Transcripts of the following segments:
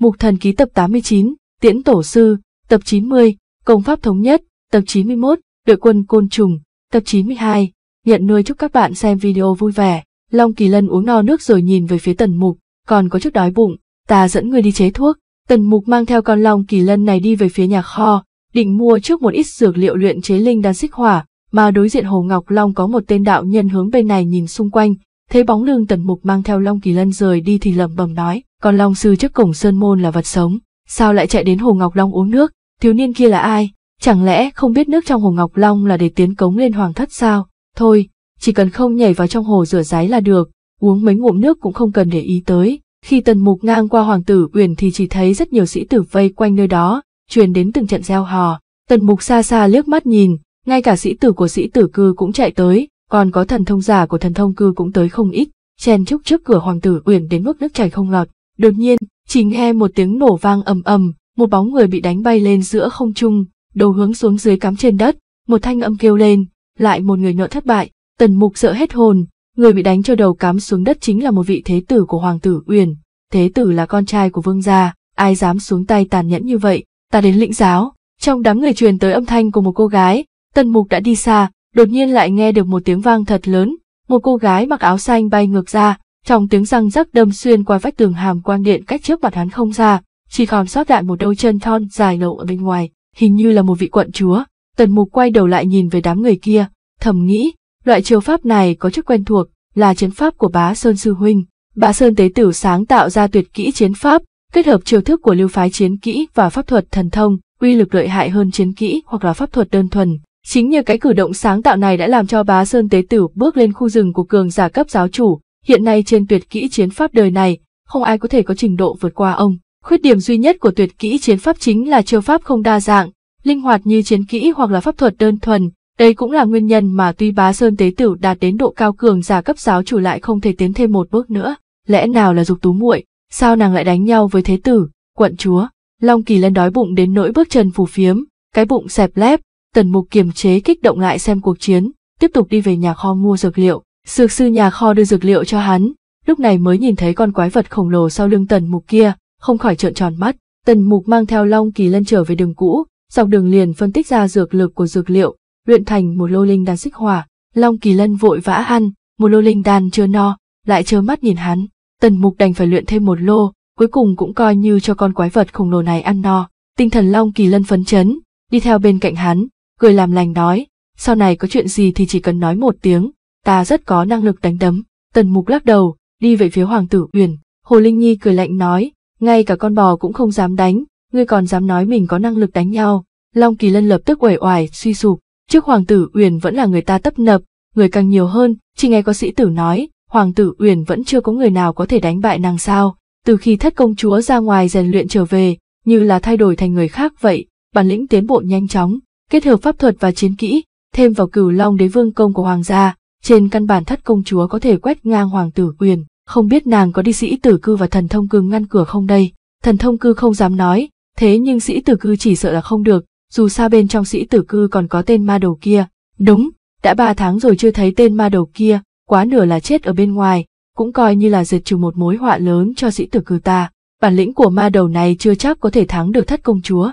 Mục Thần Ký tập 89, Tiễn Tổ Sư, tập 90, Công Pháp Thống Nhất, tập 91, Đội quân Côn Trùng, tập 92. Nhận nuôi chúc các bạn xem video vui vẻ. Long Kỳ Lân uống no nước rồi nhìn về phía Tần Mục, còn có chút đói bụng, ta dẫn người đi chế thuốc. Tần Mục mang theo con Long Kỳ Lân này đi về phía nhà kho, định mua trước một ít dược liệu luyện chế linh đan xích hỏa, mà đối diện Hồ Ngọc Long có một tên đạo nhân hướng bên này nhìn xung quanh, thấy bóng lưng tần mục mang theo long kỳ lân rời đi thì lẩm bẩm nói còn long sư trước cổng sơn môn là vật sống sao lại chạy đến hồ ngọc long uống nước thiếu niên kia là ai chẳng lẽ không biết nước trong hồ ngọc long là để tiến cống lên hoàng thất sao thôi chỉ cần không nhảy vào trong hồ rửa ráy là được uống mấy ngụm nước cũng không cần để ý tới khi tần mục ngang qua hoàng tử uyển thì chỉ thấy rất nhiều sĩ tử vây quanh nơi đó truyền đến từng trận gieo hò tần mục xa xa liếc mắt nhìn ngay cả sĩ tử của sĩ tử cư cũng chạy tới còn có thần thông giả của thần thông cư cũng tới không ít, chen chúc trước cửa hoàng tử uyển đến mức nước chảy không lọt. Đột nhiên, chỉ nghe một tiếng nổ vang ầm ầm, một bóng người bị đánh bay lên giữa không trung, đầu hướng xuống dưới cắm trên đất, một thanh âm kêu lên, lại một người nợ thất bại, tần mục sợ hết hồn, người bị đánh cho đầu cắm xuống đất chính là một vị thế tử của hoàng tử uyển, thế tử là con trai của vương gia, ai dám xuống tay tàn nhẫn như vậy, ta đến lĩnh giáo. Trong đám người truyền tới âm thanh của một cô gái, tần mục đã đi xa, đột nhiên lại nghe được một tiếng vang thật lớn, một cô gái mặc áo xanh bay ngược ra, trong tiếng răng rắc đâm xuyên qua vách tường hàm quang điện cách trước mặt hắn không ra, chỉ còn sót lại một đôi chân thon dài lộ ở bên ngoài, hình như là một vị quận chúa. Tần mục quay đầu lại nhìn về đám người kia, thầm nghĩ, loại chiêu pháp này có chút quen thuộc, là chiến pháp của bá Sơn Sư Huynh. Bá Sơn Tế Tử sáng tạo ra tuyệt kỹ chiến pháp, kết hợp chiêu thức của lưu phái chiến kỹ và pháp thuật thần thông, uy lực lợi hại hơn chiến kỹ hoặc là pháp thuật đơn thuần. Chính như cái cử động sáng tạo này đã làm cho bá Sơn Tế Tử bước lên khu rừng của cường giả cấp giáo chủ, hiện nay trên tuyệt kỹ chiến pháp đời này, không ai có thể có trình độ vượt qua ông. Khuyết điểm duy nhất của tuyệt kỹ chiến pháp chính là chiêu pháp không đa dạng, linh hoạt như chiến kỹ hoặc là pháp thuật đơn thuần, đây cũng là nguyên nhân mà tuy bá Sơn Tế Tử đạt đến độ cao cường giả cấp giáo chủ lại không thể tiến thêm một bước nữa. Lẽ nào là dục tú muội, sao nàng lại đánh nhau với Thế Tử, quận chúa? Long Kỳ lên đói bụng đến nỗi bước chân phù phiếm, cái bụng xẹp lép, Tần Mục kiềm chế kích động lại xem cuộc chiến, tiếp tục đi về nhà kho mua dược liệu. Dược sư nhà kho đưa dược liệu cho hắn, lúc này mới nhìn thấy con quái vật khổng lồ sau lưng Tần Mục kia, không khỏi trợn tròn mắt. Tần Mục mang theo Long Kỳ Lân trở về đường cũ, dọc đường liền phân tích ra dược lực của dược liệu, luyện thành một lô linh đan xích hỏa. Long Kỳ Lân vội vã ăn, một lô linh đan chưa no, lại trơ mắt nhìn hắn. Tần Mục đành phải luyện thêm một lô, cuối cùng cũng coi như cho con quái vật khổng lồ này ăn no. Tinh thần Long Kỳ Lân phấn chấn, đi theo bên cạnh hắn, cười làm lành nói, sau này có chuyện gì thì chỉ cần nói một tiếng, ta rất có năng lực đánh đấm. Tần Mục lắc đầu, đi về phía Hoàng tử Uyển. Hồ Linh Nhi cười lạnh nói, ngay cả con bò cũng không dám đánh, ngươi còn dám nói mình có năng lực đánh nhau. Long Kỳ Lân lập tức uể oải, suy sụp. Trước Hoàng tử Uyển vẫn là người ta tấp nập, người càng nhiều hơn, chỉ nghe có sĩ tử nói, Hoàng tử Uyển vẫn chưa có người nào có thể đánh bại nàng sao. Từ khi thất công chúa ra ngoài rèn luyện trở về, như là thay đổi thành người khác vậy, bản lĩnh tiến bộ nhanh chóng, kết hợp pháp thuật và chiến kỹ, thêm vào cửu long đế vương công của hoàng gia, trên căn bản thất công chúa có thể quét ngang hoàng tử quyền, không biết nàng có đi sĩ tử cư và thần thông cư ngăn cửa không đây. Thần thông cư không dám nói, thế nhưng sĩ tử cư chỉ sợ là không được, dù sao bên trong sĩ tử cư còn có tên ma đầu kia. Đúng, đã ba tháng rồi chưa thấy tên ma đầu kia, quá nửa là chết ở bên ngoài, cũng coi như là diệt trừ một mối họa lớn cho sĩ tử cư ta. Bản lĩnh của ma đầu này chưa chắc có thể thắng được thất công chúa.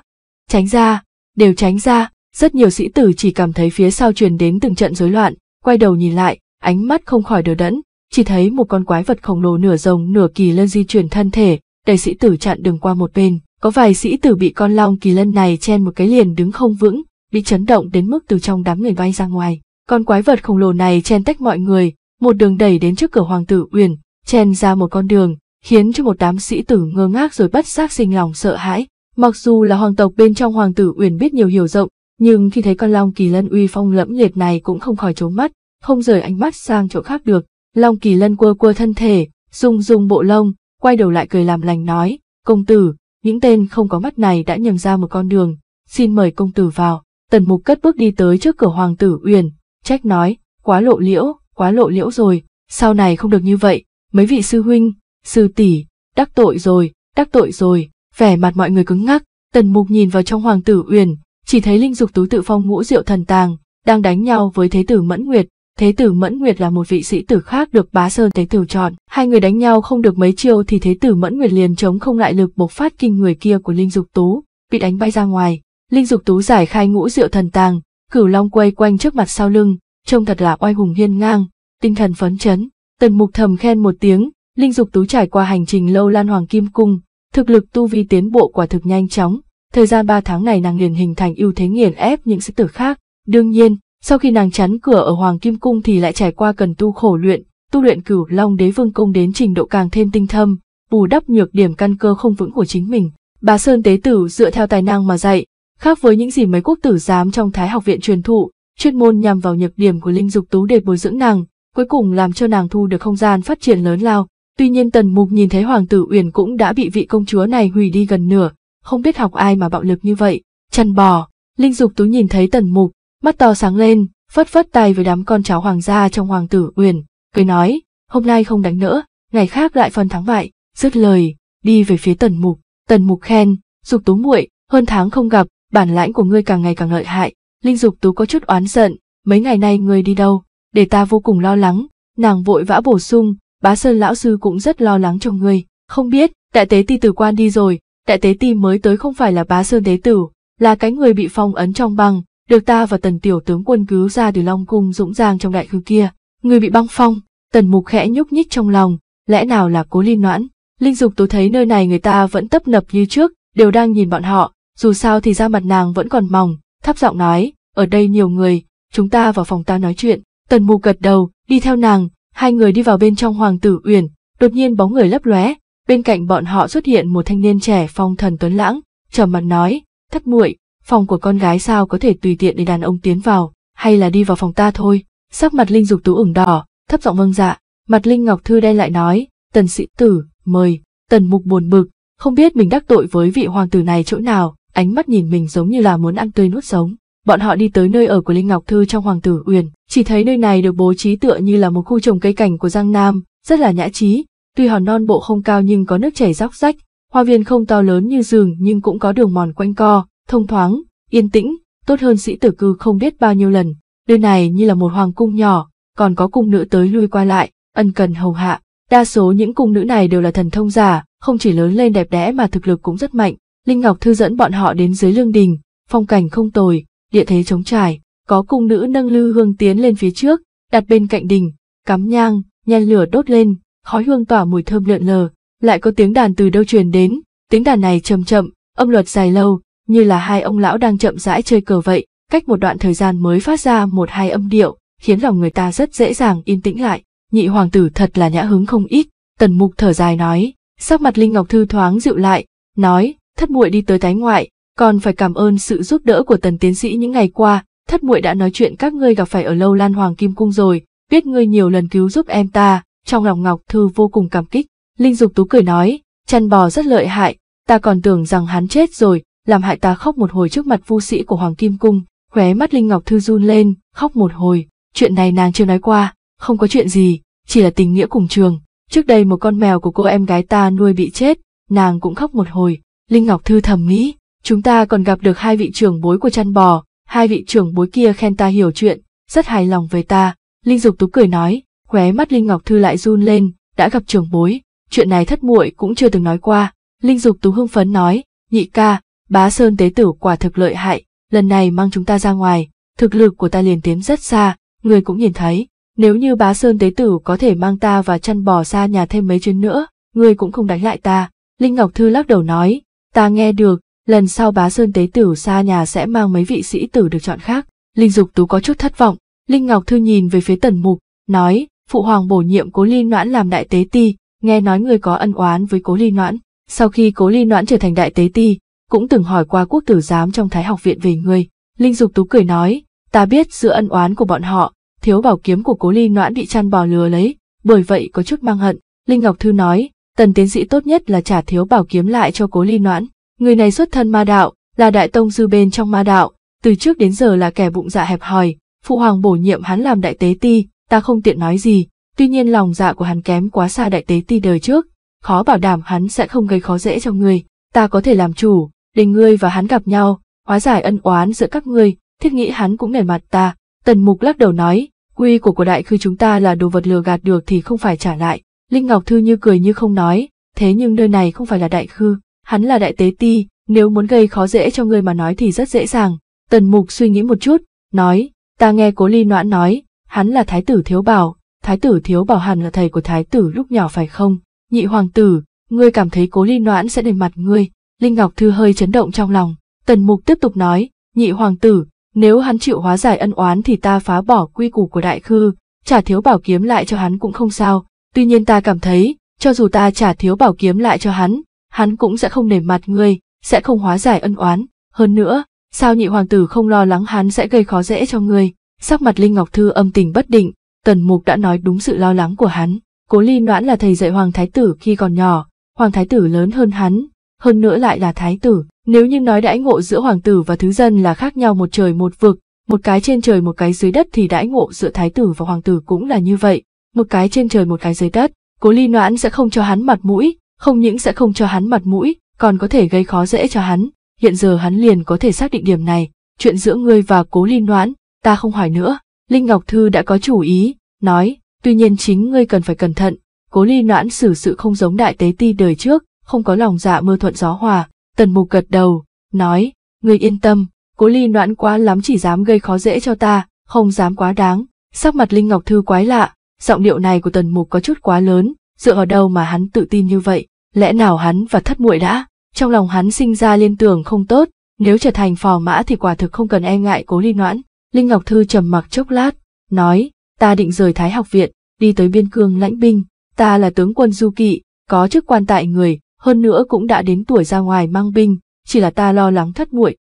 Tránh ra, đều tránh ra, rất nhiều sĩ tử chỉ cảm thấy phía sau truyền đến từng trận rối loạn, quay đầu nhìn lại, ánh mắt không khỏi đờ đẫn, chỉ thấy một con quái vật khổng lồ nửa rồng nửa kỳ lân di chuyển thân thể, đầy sĩ tử chặn đường qua một bên. Có vài sĩ tử bị con long kỳ lân này chen một cái liền đứng không vững, bị chấn động đến mức từ trong đám người bay ra ngoài. Con quái vật khổng lồ này chen tách mọi người, một đường đẩy đến trước cửa hoàng tử uyển, chen ra một con đường, khiến cho một đám sĩ tử ngơ ngác rồi bất giác sinh lòng sợ hãi. Mặc dù là hoàng tộc bên trong hoàng tử uyển biết nhiều hiểu rộng, nhưng khi thấy con Long Kỳ Lân uy phong lẫm liệt này cũng không khỏi trốn mắt, không rời ánh mắt sang chỗ khác được. Long Kỳ Lân quơ quơ thân thể, rung rung bộ lông, quay đầu lại cười làm lành nói, công tử, những tên không có mắt này đã nhầm ra một con đường, xin mời công tử vào. Tần mục cất bước đi tới trước cửa hoàng tử uyển, trách nói, quá lộ liễu, quá lộ liễu rồi, sau này không được như vậy, mấy vị sư huynh, sư tỷ, đắc tội rồi, đắc tội rồi, vẻ mặt mọi người cứng ngắc, tần mục nhìn vào trong hoàng tử uyển, chỉ thấy linh dục tú tự phong ngũ diệu thần tàng, đang đánh nhau với thế tử Mẫn Nguyệt. Thế tử Mẫn Nguyệt là một vị sĩ tử khác được bá sơn thế tử chọn. Hai người đánh nhau không được mấy chiêu thì thế tử Mẫn Nguyệt liền chống không lại lực bộc phát kinh người kia của linh dục tú, bị đánh bay ra ngoài. Linh dục tú giải khai ngũ diệu thần tàng, cửu long quay quanh trước mặt sau lưng, trông thật là oai hùng hiên ngang, tinh thần phấn chấn. Tần mục thầm khen một tiếng, linh dục tú trải qua hành trình lâu lan hoàng kim cung, thực lực tu vi tiến bộ quả thực nhanh chóng, Thời gian 3 tháng này nàng liền hình thành ưu thế nghiền ép những sĩ tử khác. Đương nhiên, sau khi nàng chắn cửa ở Hoàng Kim Cung thì lại trải qua cần tu khổ luyện, tu luyện cửu long đế vương công đến trình độ càng thêm tinh thâm, bù đắp nhược điểm căn cơ không vững của chính mình. Bà Sơn Tế Tử dựa theo tài năng mà dạy, khác với những gì mấy quốc tử giám trong Thái học viện truyền thụ, chuyên môn nhằm vào nhược điểm của linh dục tú để bồi dưỡng nàng, cuối cùng làm cho nàng thu được không gian phát triển lớn lao. Tuy nhiên Tần Mục nhìn thấy Hoàng tử Uyển cũng đã bị vị công chúa này hủy đi gần nửa, không biết học ai mà bạo lực như vậy. Chân bò, Linh Dục Tú nhìn thấy Tần Mục, mắt to sáng lên, phất phất tay với đám con cháu hoàng gia trong hoàng tử uyển, cười nói, hôm nay không đánh nữa, ngày khác lại phân thắng bại, dứt lời, đi về phía Tần Mục. Tần Mục khen, Dục Tú muội, hơn tháng không gặp, bản lãnh của ngươi càng ngày càng lợi hại. Linh Dục Tú có chút oán giận, mấy ngày nay ngươi đi đâu, để ta vô cùng lo lắng, nàng vội vã bổ sung, bá sơn lão sư cũng rất lo lắng cho ngươi, không biết, đại tế ti từ quan đi rồi, đại tế ti mới tới không phải là bá sơn tế tử, là cái người bị phong ấn trong băng, được ta và tần tiểu tướng quân cứu ra từ Long Cung dũng giang trong đại khư kia. Người bị băng phong, tần mục khẽ nhúc nhích trong lòng, lẽ nào là cố linh noãn. Linh dục tôi thấy nơi này người ta vẫn tấp nập như trước, đều đang nhìn bọn họ, dù sao thì da mặt nàng vẫn còn mỏng, thấp giọng nói, ở đây nhiều người, chúng ta vào phòng ta nói chuyện. Tần mục gật đầu, đi theo nàng, hai người đi vào bên trong hoàng tử uyển, đột nhiên bóng người lấp lóe, bên cạnh bọn họ xuất hiện một thanh niên trẻ phong thần tuấn lãng, trầm mặt nói, thất muội, phòng của con gái sao có thể tùy tiện để đàn ông tiến vào, hay là đi vào phòng ta thôi. Sắc mặt Linh Dục Tú ửng đỏ, thấp giọng vâng dạ, mặt Linh Ngọc Thư đen lại nói, tần sĩ tử, mời, tần mục buồn bực, không biết mình đắc tội với vị hoàng tử này chỗ nào, ánh mắt nhìn mình giống như là muốn ăn tươi nuốt sống. Bọn họ đi tới nơi ở của Linh Ngọc Thư trong Hoàng tử Uyển, chỉ thấy nơi này được bố trí tựa như là một khu trồng cây cảnh của Giang Nam, rất là nhã trí, Tuy hòn non bộ không cao nhưng có nước chảy róc rách, hoa viên không to lớn như giường nhưng cũng có đường mòn quanh co, thông thoáng, yên tĩnh, tốt hơn sĩ tử cư không biết bao nhiêu lần. Nơi này như là một hoàng cung nhỏ, còn có cung nữ tới lui qua lại, ân cần hầu hạ. Đa số những cung nữ này đều là thần thông giả, không chỉ lớn lên đẹp đẽ mà thực lực cũng rất mạnh. Linh Ngọc thư dẫn bọn họ đến dưới lương đình, phong cảnh không tồi, địa thế trống trải, có cung nữ nâng lư hương tiến lên phía trước, đặt bên cạnh đình, cắm nhang, nhen lửa đốt lên, khói hương tỏa mùi thơm lượn lờ, lại có tiếng đàn từ đâu truyền đến, tiếng đàn này chậm chậm, âm luật dài lâu, như là hai ông lão đang chậm rãi chơi cờ vậy, cách một đoạn thời gian mới phát ra một hai âm điệu, khiến lòng người ta rất dễ dàng yên tĩnh lại, nhị hoàng tử thật là nhã hứng không ít, tần mục thở dài nói, sắc mặt Linh Ngọc Thư thoáng dịu lại, nói, thất muội đi tới tái ngoại, còn phải cảm ơn sự giúp đỡ của tần tiến sĩ những ngày qua, thất muội đã nói chuyện các ngươi gặp phải ở lâu lan hoàng kim cung rồi, biết ngươi nhiều lần cứu giúp em ta, trong lòng Ngọc Thư vô cùng cảm kích. Linh Dục Tú cười nói, chăn bò rất lợi hại, ta còn tưởng rằng hắn chết rồi, làm hại ta khóc một hồi trước mặt vu sĩ của Hoàng Kim Cung, khóe mắt Linh Ngọc Thư run lên, khóc một hồi, chuyện này nàng chưa nói qua, không có chuyện gì, chỉ là tình nghĩa cùng trường. Trước đây một con mèo của cô em gái ta nuôi bị chết, nàng cũng khóc một hồi, Linh Ngọc Thư thầm nghĩ, chúng ta còn gặp được hai vị trưởng bối của chăn bò, hai vị trưởng bối kia khen ta hiểu chuyện, rất hài lòng về ta, Linh Dục Tú cười nói, khóe mắt Linh Ngọc Thư lại run lên, đã gặp trưởng bối, chuyện này thất muội cũng chưa từng nói qua. Linh Dục Tú hưng phấn nói, nhị ca, bá sơn tế tử quả thực lợi hại, lần này mang chúng ta ra ngoài, thực lực của ta liền tiến rất xa, người cũng nhìn thấy, nếu như bá sơn tế tử có thể mang ta và chăn bò xa nhà thêm mấy chuyến nữa, người cũng không đánh lại ta. Linh Ngọc Thư lắc đầu nói, ta nghe được, lần sau bá sơn tế tử xa nhà sẽ mang mấy vị sĩ tử được chọn khác. Linh Dục Tú có chút thất vọng, Linh Ngọc Thư nhìn về phía tần mục, nói, phụ hoàng bổ nhiệm cố ly noãn làm đại tế ti, nghe nói người có ân oán với cố ly noãn. Sau khi cố ly noãn trở thành đại tế ti, cũng từng hỏi qua quốc tử giám trong thái học viện về người. Linh Dục Tú cười nói, ta biết giữa ân oán của bọn họ, thiếu bảo kiếm của cố ly noãn bị chăn bò lừa lấy, bởi vậy có chút mang hận. Linh Ngọc Thư nói, tần tiến sĩ tốt nhất là trả thiếu bảo kiếm lại cho cố ly noãn. Người này xuất thân ma đạo, là đại tông dư bên trong ma đạo, từ trước đến giờ là kẻ bụng dạ hẹp hòi, phụ hoàng bổ nhiệm hắn làm đại tế ti, ta không tiện nói gì, tuy nhiên lòng dạ của hắn kém quá xa đại tế ti đời trước, khó bảo đảm hắn sẽ không gây khó dễ cho ngươi, ta có thể làm chủ, để ngươi và hắn gặp nhau, hóa giải ân oán giữa các ngươi, thiết nghĩ hắn cũng nể mặt ta, tần mục lắc đầu nói, quy của của đại khư chúng ta là đồ vật lừa gạt được thì không phải trả lại, Linh Ngọc Thư như cười như không nói, thế nhưng nơi này không phải là đại khư, hắn là đại tế ti, nếu muốn gây khó dễ cho ngươi mà nói thì rất dễ dàng, tần mục suy nghĩ một chút, nói, ta nghe cố ly noãn nói, hắn là thái tử thiếu bảo, thái tử thiếu bảo hẳn là thầy của thái tử lúc nhỏ phải không? Nhị hoàng tử, ngươi cảm thấy cố ly noãn sẽ để mặt ngươi, Linh Ngọc Thư hơi chấn động trong lòng. Tần Mục tiếp tục nói, nhị hoàng tử, nếu hắn chịu hóa giải ân oán thì ta phá bỏ quy củ của đại khư, trả thiếu bảo kiếm lại cho hắn cũng không sao, tuy nhiên ta cảm thấy, cho dù ta trả thiếu bảo kiếm lại cho hắn, hắn cũng sẽ không nể mặt ngươi, sẽ không hóa giải ân oán, hơn nữa, sao nhị hoàng tử không lo lắng hắn sẽ gây khó dễ cho ngươi, Sắc mặt Linh Ngọc Thư âm tình bất định, Tần Mục đã nói đúng sự lo lắng của hắn. Cố Ly Noãn là thầy dạy Hoàng Thái Tử khi còn nhỏ, Hoàng Thái Tử lớn hơn hắn, hơn nữa lại là Thái Tử. Nếu như nói đãi ngộ giữa Hoàng Tử và Thứ Dân là khác nhau một trời một vực, một cái trên trời một cái dưới đất thì đãi ngộ giữa Thái Tử và Hoàng Tử cũng là như vậy, một cái trên trời một cái dưới đất. Cố Ly Noãn sẽ không cho hắn mặt mũi, không những sẽ không cho hắn mặt mũi, còn có thể gây khó dễ cho hắn. Hiện giờ hắn liền có thể xác định điểm này, chuyện giữa ngươi và Cố Ly Noãn ta không hỏi nữa. Linh Ngọc Thư đã có chủ ý, nói, tuy nhiên chính ngươi cần phải cẩn thận, cố ly noãn xử sự không giống đại tế ti đời trước, không có lòng dạ mưa thuận gió hòa, tần mục gật đầu, nói, ngươi yên tâm, cố ly noãn quá lắm chỉ dám gây khó dễ cho ta, không dám quá đáng, sắc mặt Linh Ngọc Thư quái lạ, giọng điệu này của tần mục có chút quá lớn, dựa ở đâu mà hắn tự tin như vậy, lẽ nào hắn và thất muội đã, trong lòng hắn sinh ra liên tưởng không tốt, nếu trở thành phò mã thì quả thực không cần e ngại cố ly noãn. Linh Ngọc Thư trầm mặc chốc lát, nói, ta định rời Thái học viện, đi tới biên cương lãnh binh, ta là tướng quân du kỵ, có chức quan tại người, hơn nữa cũng đã đến tuổi ra ngoài mang binh, chỉ là ta lo lắng thất muội.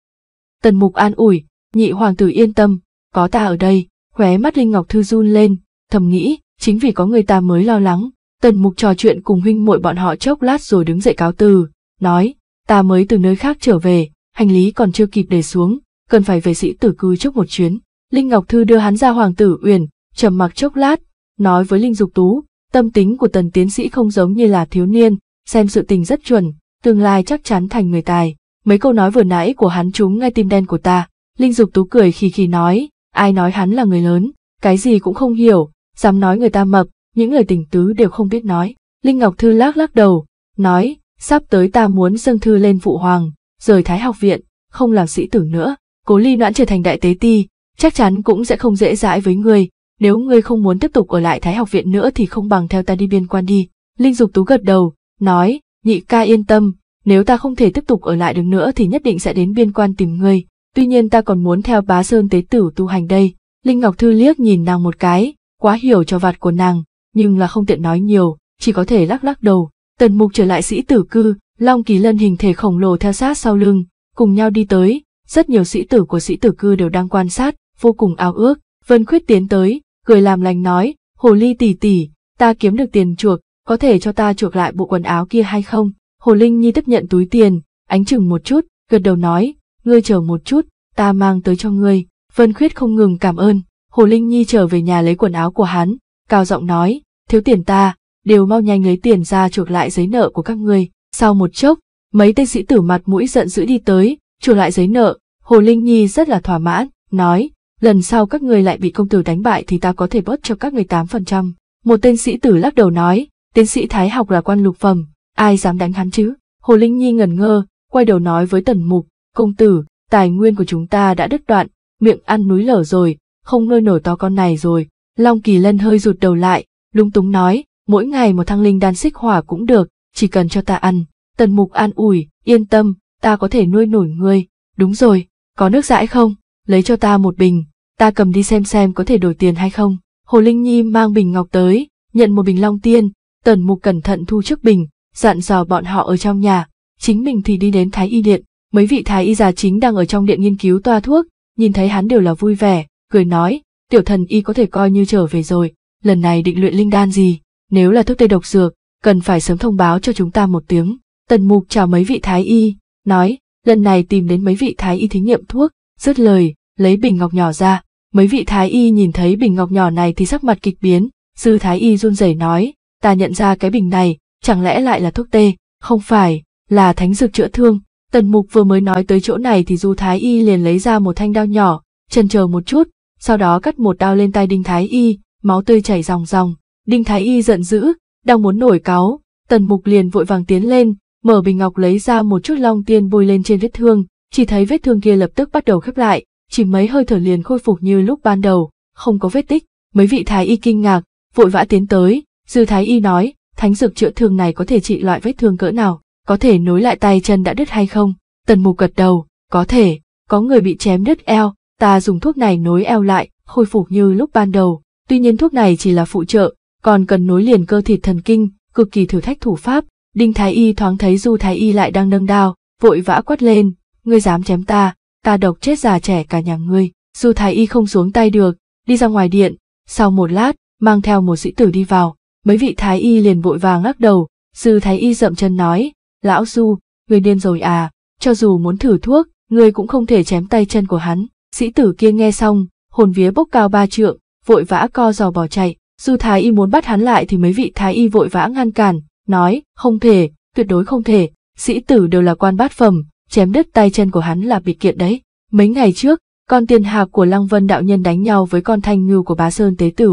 Tần Mục an ủi, nhị hoàng tử yên tâm, có ta ở đây, khóe mắt Linh Ngọc Thư run lên, thầm nghĩ, chính vì có người ta mới lo lắng. Tần Mục trò chuyện cùng huynh muội bọn họ chốc lát rồi đứng dậy cáo từ, nói, ta mới từ nơi khác trở về, hành lý còn chưa kịp để xuống, cần phải về sĩ tử cư trước một chuyến. Linh Ngọc Thư đưa hắn ra Hoàng tử Uyển, trầm mặc chốc lát, nói với Linh Dục Tú, tâm tính của tần tiến sĩ không giống như là thiếu niên, xem sự tình rất chuẩn, tương lai chắc chắn thành người tài. Mấy câu nói vừa nãy của hắn trúng ngay tim đen của ta, Linh Dục Tú cười khì khì nói, ai nói hắn là người lớn, cái gì cũng không hiểu, dám nói người ta mập, những người tình tứ đều không biết nói. Linh Ngọc Thư lắc lắc đầu, nói, sắp tới ta muốn dâng thư lên phụ hoàng, rời Thái học viện, không làm sĩ tử nữa cố ly noãn trở thành đại tế ti chắc chắn cũng sẽ không dễ dãi với ngươi nếu ngươi không muốn tiếp tục ở lại thái học viện nữa thì không bằng theo ta đi biên quan đi linh dục tú gật đầu nói nhị ca yên tâm nếu ta không thể tiếp tục ở lại được nữa thì nhất định sẽ đến biên quan tìm ngươi tuy nhiên ta còn muốn theo bá sơn tế tử tu hành đây linh ngọc thư liếc nhìn nàng một cái quá hiểu cho vặt của nàng nhưng là không tiện nói nhiều chỉ có thể lắc lắc đầu tần mục trở lại sĩ tử cư long kỳ lân hình thể khổng lồ theo sát sau lưng cùng nhau đi tới rất nhiều sĩ tử của sĩ tử cư đều đang quan sát, vô cùng ao ước. Vân Khuyết tiến tới, cười làm lành nói, hồ ly tỷ tỷ, ta kiếm được tiền chuộc, có thể cho ta chuộc lại bộ quần áo kia hay không? Hồ Linh Nhi tiếp nhận túi tiền, ánh chừng một chút, gật đầu nói, ngươi chờ một chút, ta mang tới cho ngươi. Vân Khuyết không ngừng cảm ơn, Hồ Linh Nhi trở về nhà lấy quần áo của hắn, cao giọng nói, thiếu tiền ta, đều mau nhanh lấy tiền ra chuộc lại giấy nợ của các ngươi. Sau một chốc, mấy tên sĩ tử mặt mũi giận dữ đi tới, chủ lại giấy nợ, Hồ Linh Nhi rất là thỏa mãn, nói, lần sau các người lại bị công tử đánh bại thì ta có thể bớt cho các người 8%. Một tên sĩ tử lắc đầu nói, tiến sĩ Thái học là quan lục phẩm, ai dám đánh hắn chứ? Hồ Linh Nhi ngẩn ngơ, quay đầu nói với Tần Mục, công tử, tài nguyên của chúng ta đã đứt đoạn, miệng ăn núi lở rồi, không nơi nổi to con này rồi. Long Kỳ Lân hơi rụt đầu lại, lung túng nói, mỗi ngày một thăng linh đan xích hỏa cũng được, chỉ cần cho ta ăn. Tần Mục an ủi, yên tâm, ta có thể nuôi nổi người, đúng rồi, có nước dãi không, lấy cho ta một bình, ta cầm đi xem xem có thể đổi tiền hay không. Hồ Linh Nhi mang bình ngọc tới, nhận một bình long tiên, tần mục cẩn thận thu trước bình, dặn dò bọn họ ở trong nhà, chính mình thì đi đến Thái Y Điện, mấy vị Thái Y già chính đang ở trong điện nghiên cứu toa thuốc, nhìn thấy hắn đều là vui vẻ, cười nói, tiểu thần y có thể coi như trở về rồi, lần này định luyện linh đan gì, nếu là thuốc tây độc dược, cần phải sớm thông báo cho chúng ta một tiếng. Tần mục chào mấy vị Thái Y, nói, lần này tìm đến mấy vị thái y thí nghiệm thuốc, dứt lời, lấy bình ngọc nhỏ ra. Mấy vị thái y nhìn thấy bình ngọc nhỏ này thì sắc mặt kịch biến, sư thái y run rẩy nói, ta nhận ra cái bình này, chẳng lẽ lại là thuốc tê, không phải, là thánh dược chữa thương. Tần mục vừa mới nói tới chỗ này thì du thái y liền lấy ra một thanh đao nhỏ, chần chờ một chút, sau đó cắt một đao lên tay đinh thái y, máu tươi chảy ròng ròng. Đinh thái y giận dữ, đang muốn nổi cáu, tần mục liền vội vàng tiến lên, mở bình ngọc lấy ra một chút long tiên bôi lên trên vết thương, chỉ thấy vết thương kia lập tức bắt đầu khép lại, chỉ mấy hơi thở liền khôi phục như lúc ban đầu, không có vết tích. Mấy vị thái y kinh ngạc, vội vã tiến tới, dư thái y nói, thánh dược chữa thương này có thể trị loại vết thương cỡ nào, có thể nối lại tay chân đã đứt hay không? Tần mục gật đầu, có thể, có người bị chém đứt eo, ta dùng thuốc này nối eo lại, khôi phục như lúc ban đầu. Tuy nhiên thuốc này chỉ là phụ trợ, còn cần nối liền cơ thịt thần kinh, cực kỳ thử thách thủ pháp, Đinh Thái Y thoáng thấy Du Thái Y lại đang nâng đao, vội vã quát lên, ngươi dám chém ta, ta độc chết già trẻ cả nhà ngươi. Du Thái Y không xuống tay được, đi ra ngoài điện, sau một lát, mang theo một sĩ tử đi vào, mấy vị Thái Y liền vội vàng lắc đầu, Sư Thái Y dậm chân nói, lão Du, ngươi điên rồi à, cho dù muốn thử thuốc, ngươi cũng không thể chém tay chân của hắn. Sĩ tử kia nghe xong, hồn vía bốc cao ba trượng, vội vã co giò bỏ chạy, Du Thái Y muốn bắt hắn lại thì mấy vị Thái Y vội vã ngăn cản, nói, không thể, tuyệt đối không thể, sĩ tử đều là quan bát phẩm, chém đứt tay chân của hắn là bị kiện đấy. Mấy ngày trước, con tiền hạc của Lăng Vân đạo nhân đánh nhau với con thanh ngưu của bá Sơn Tế Tử,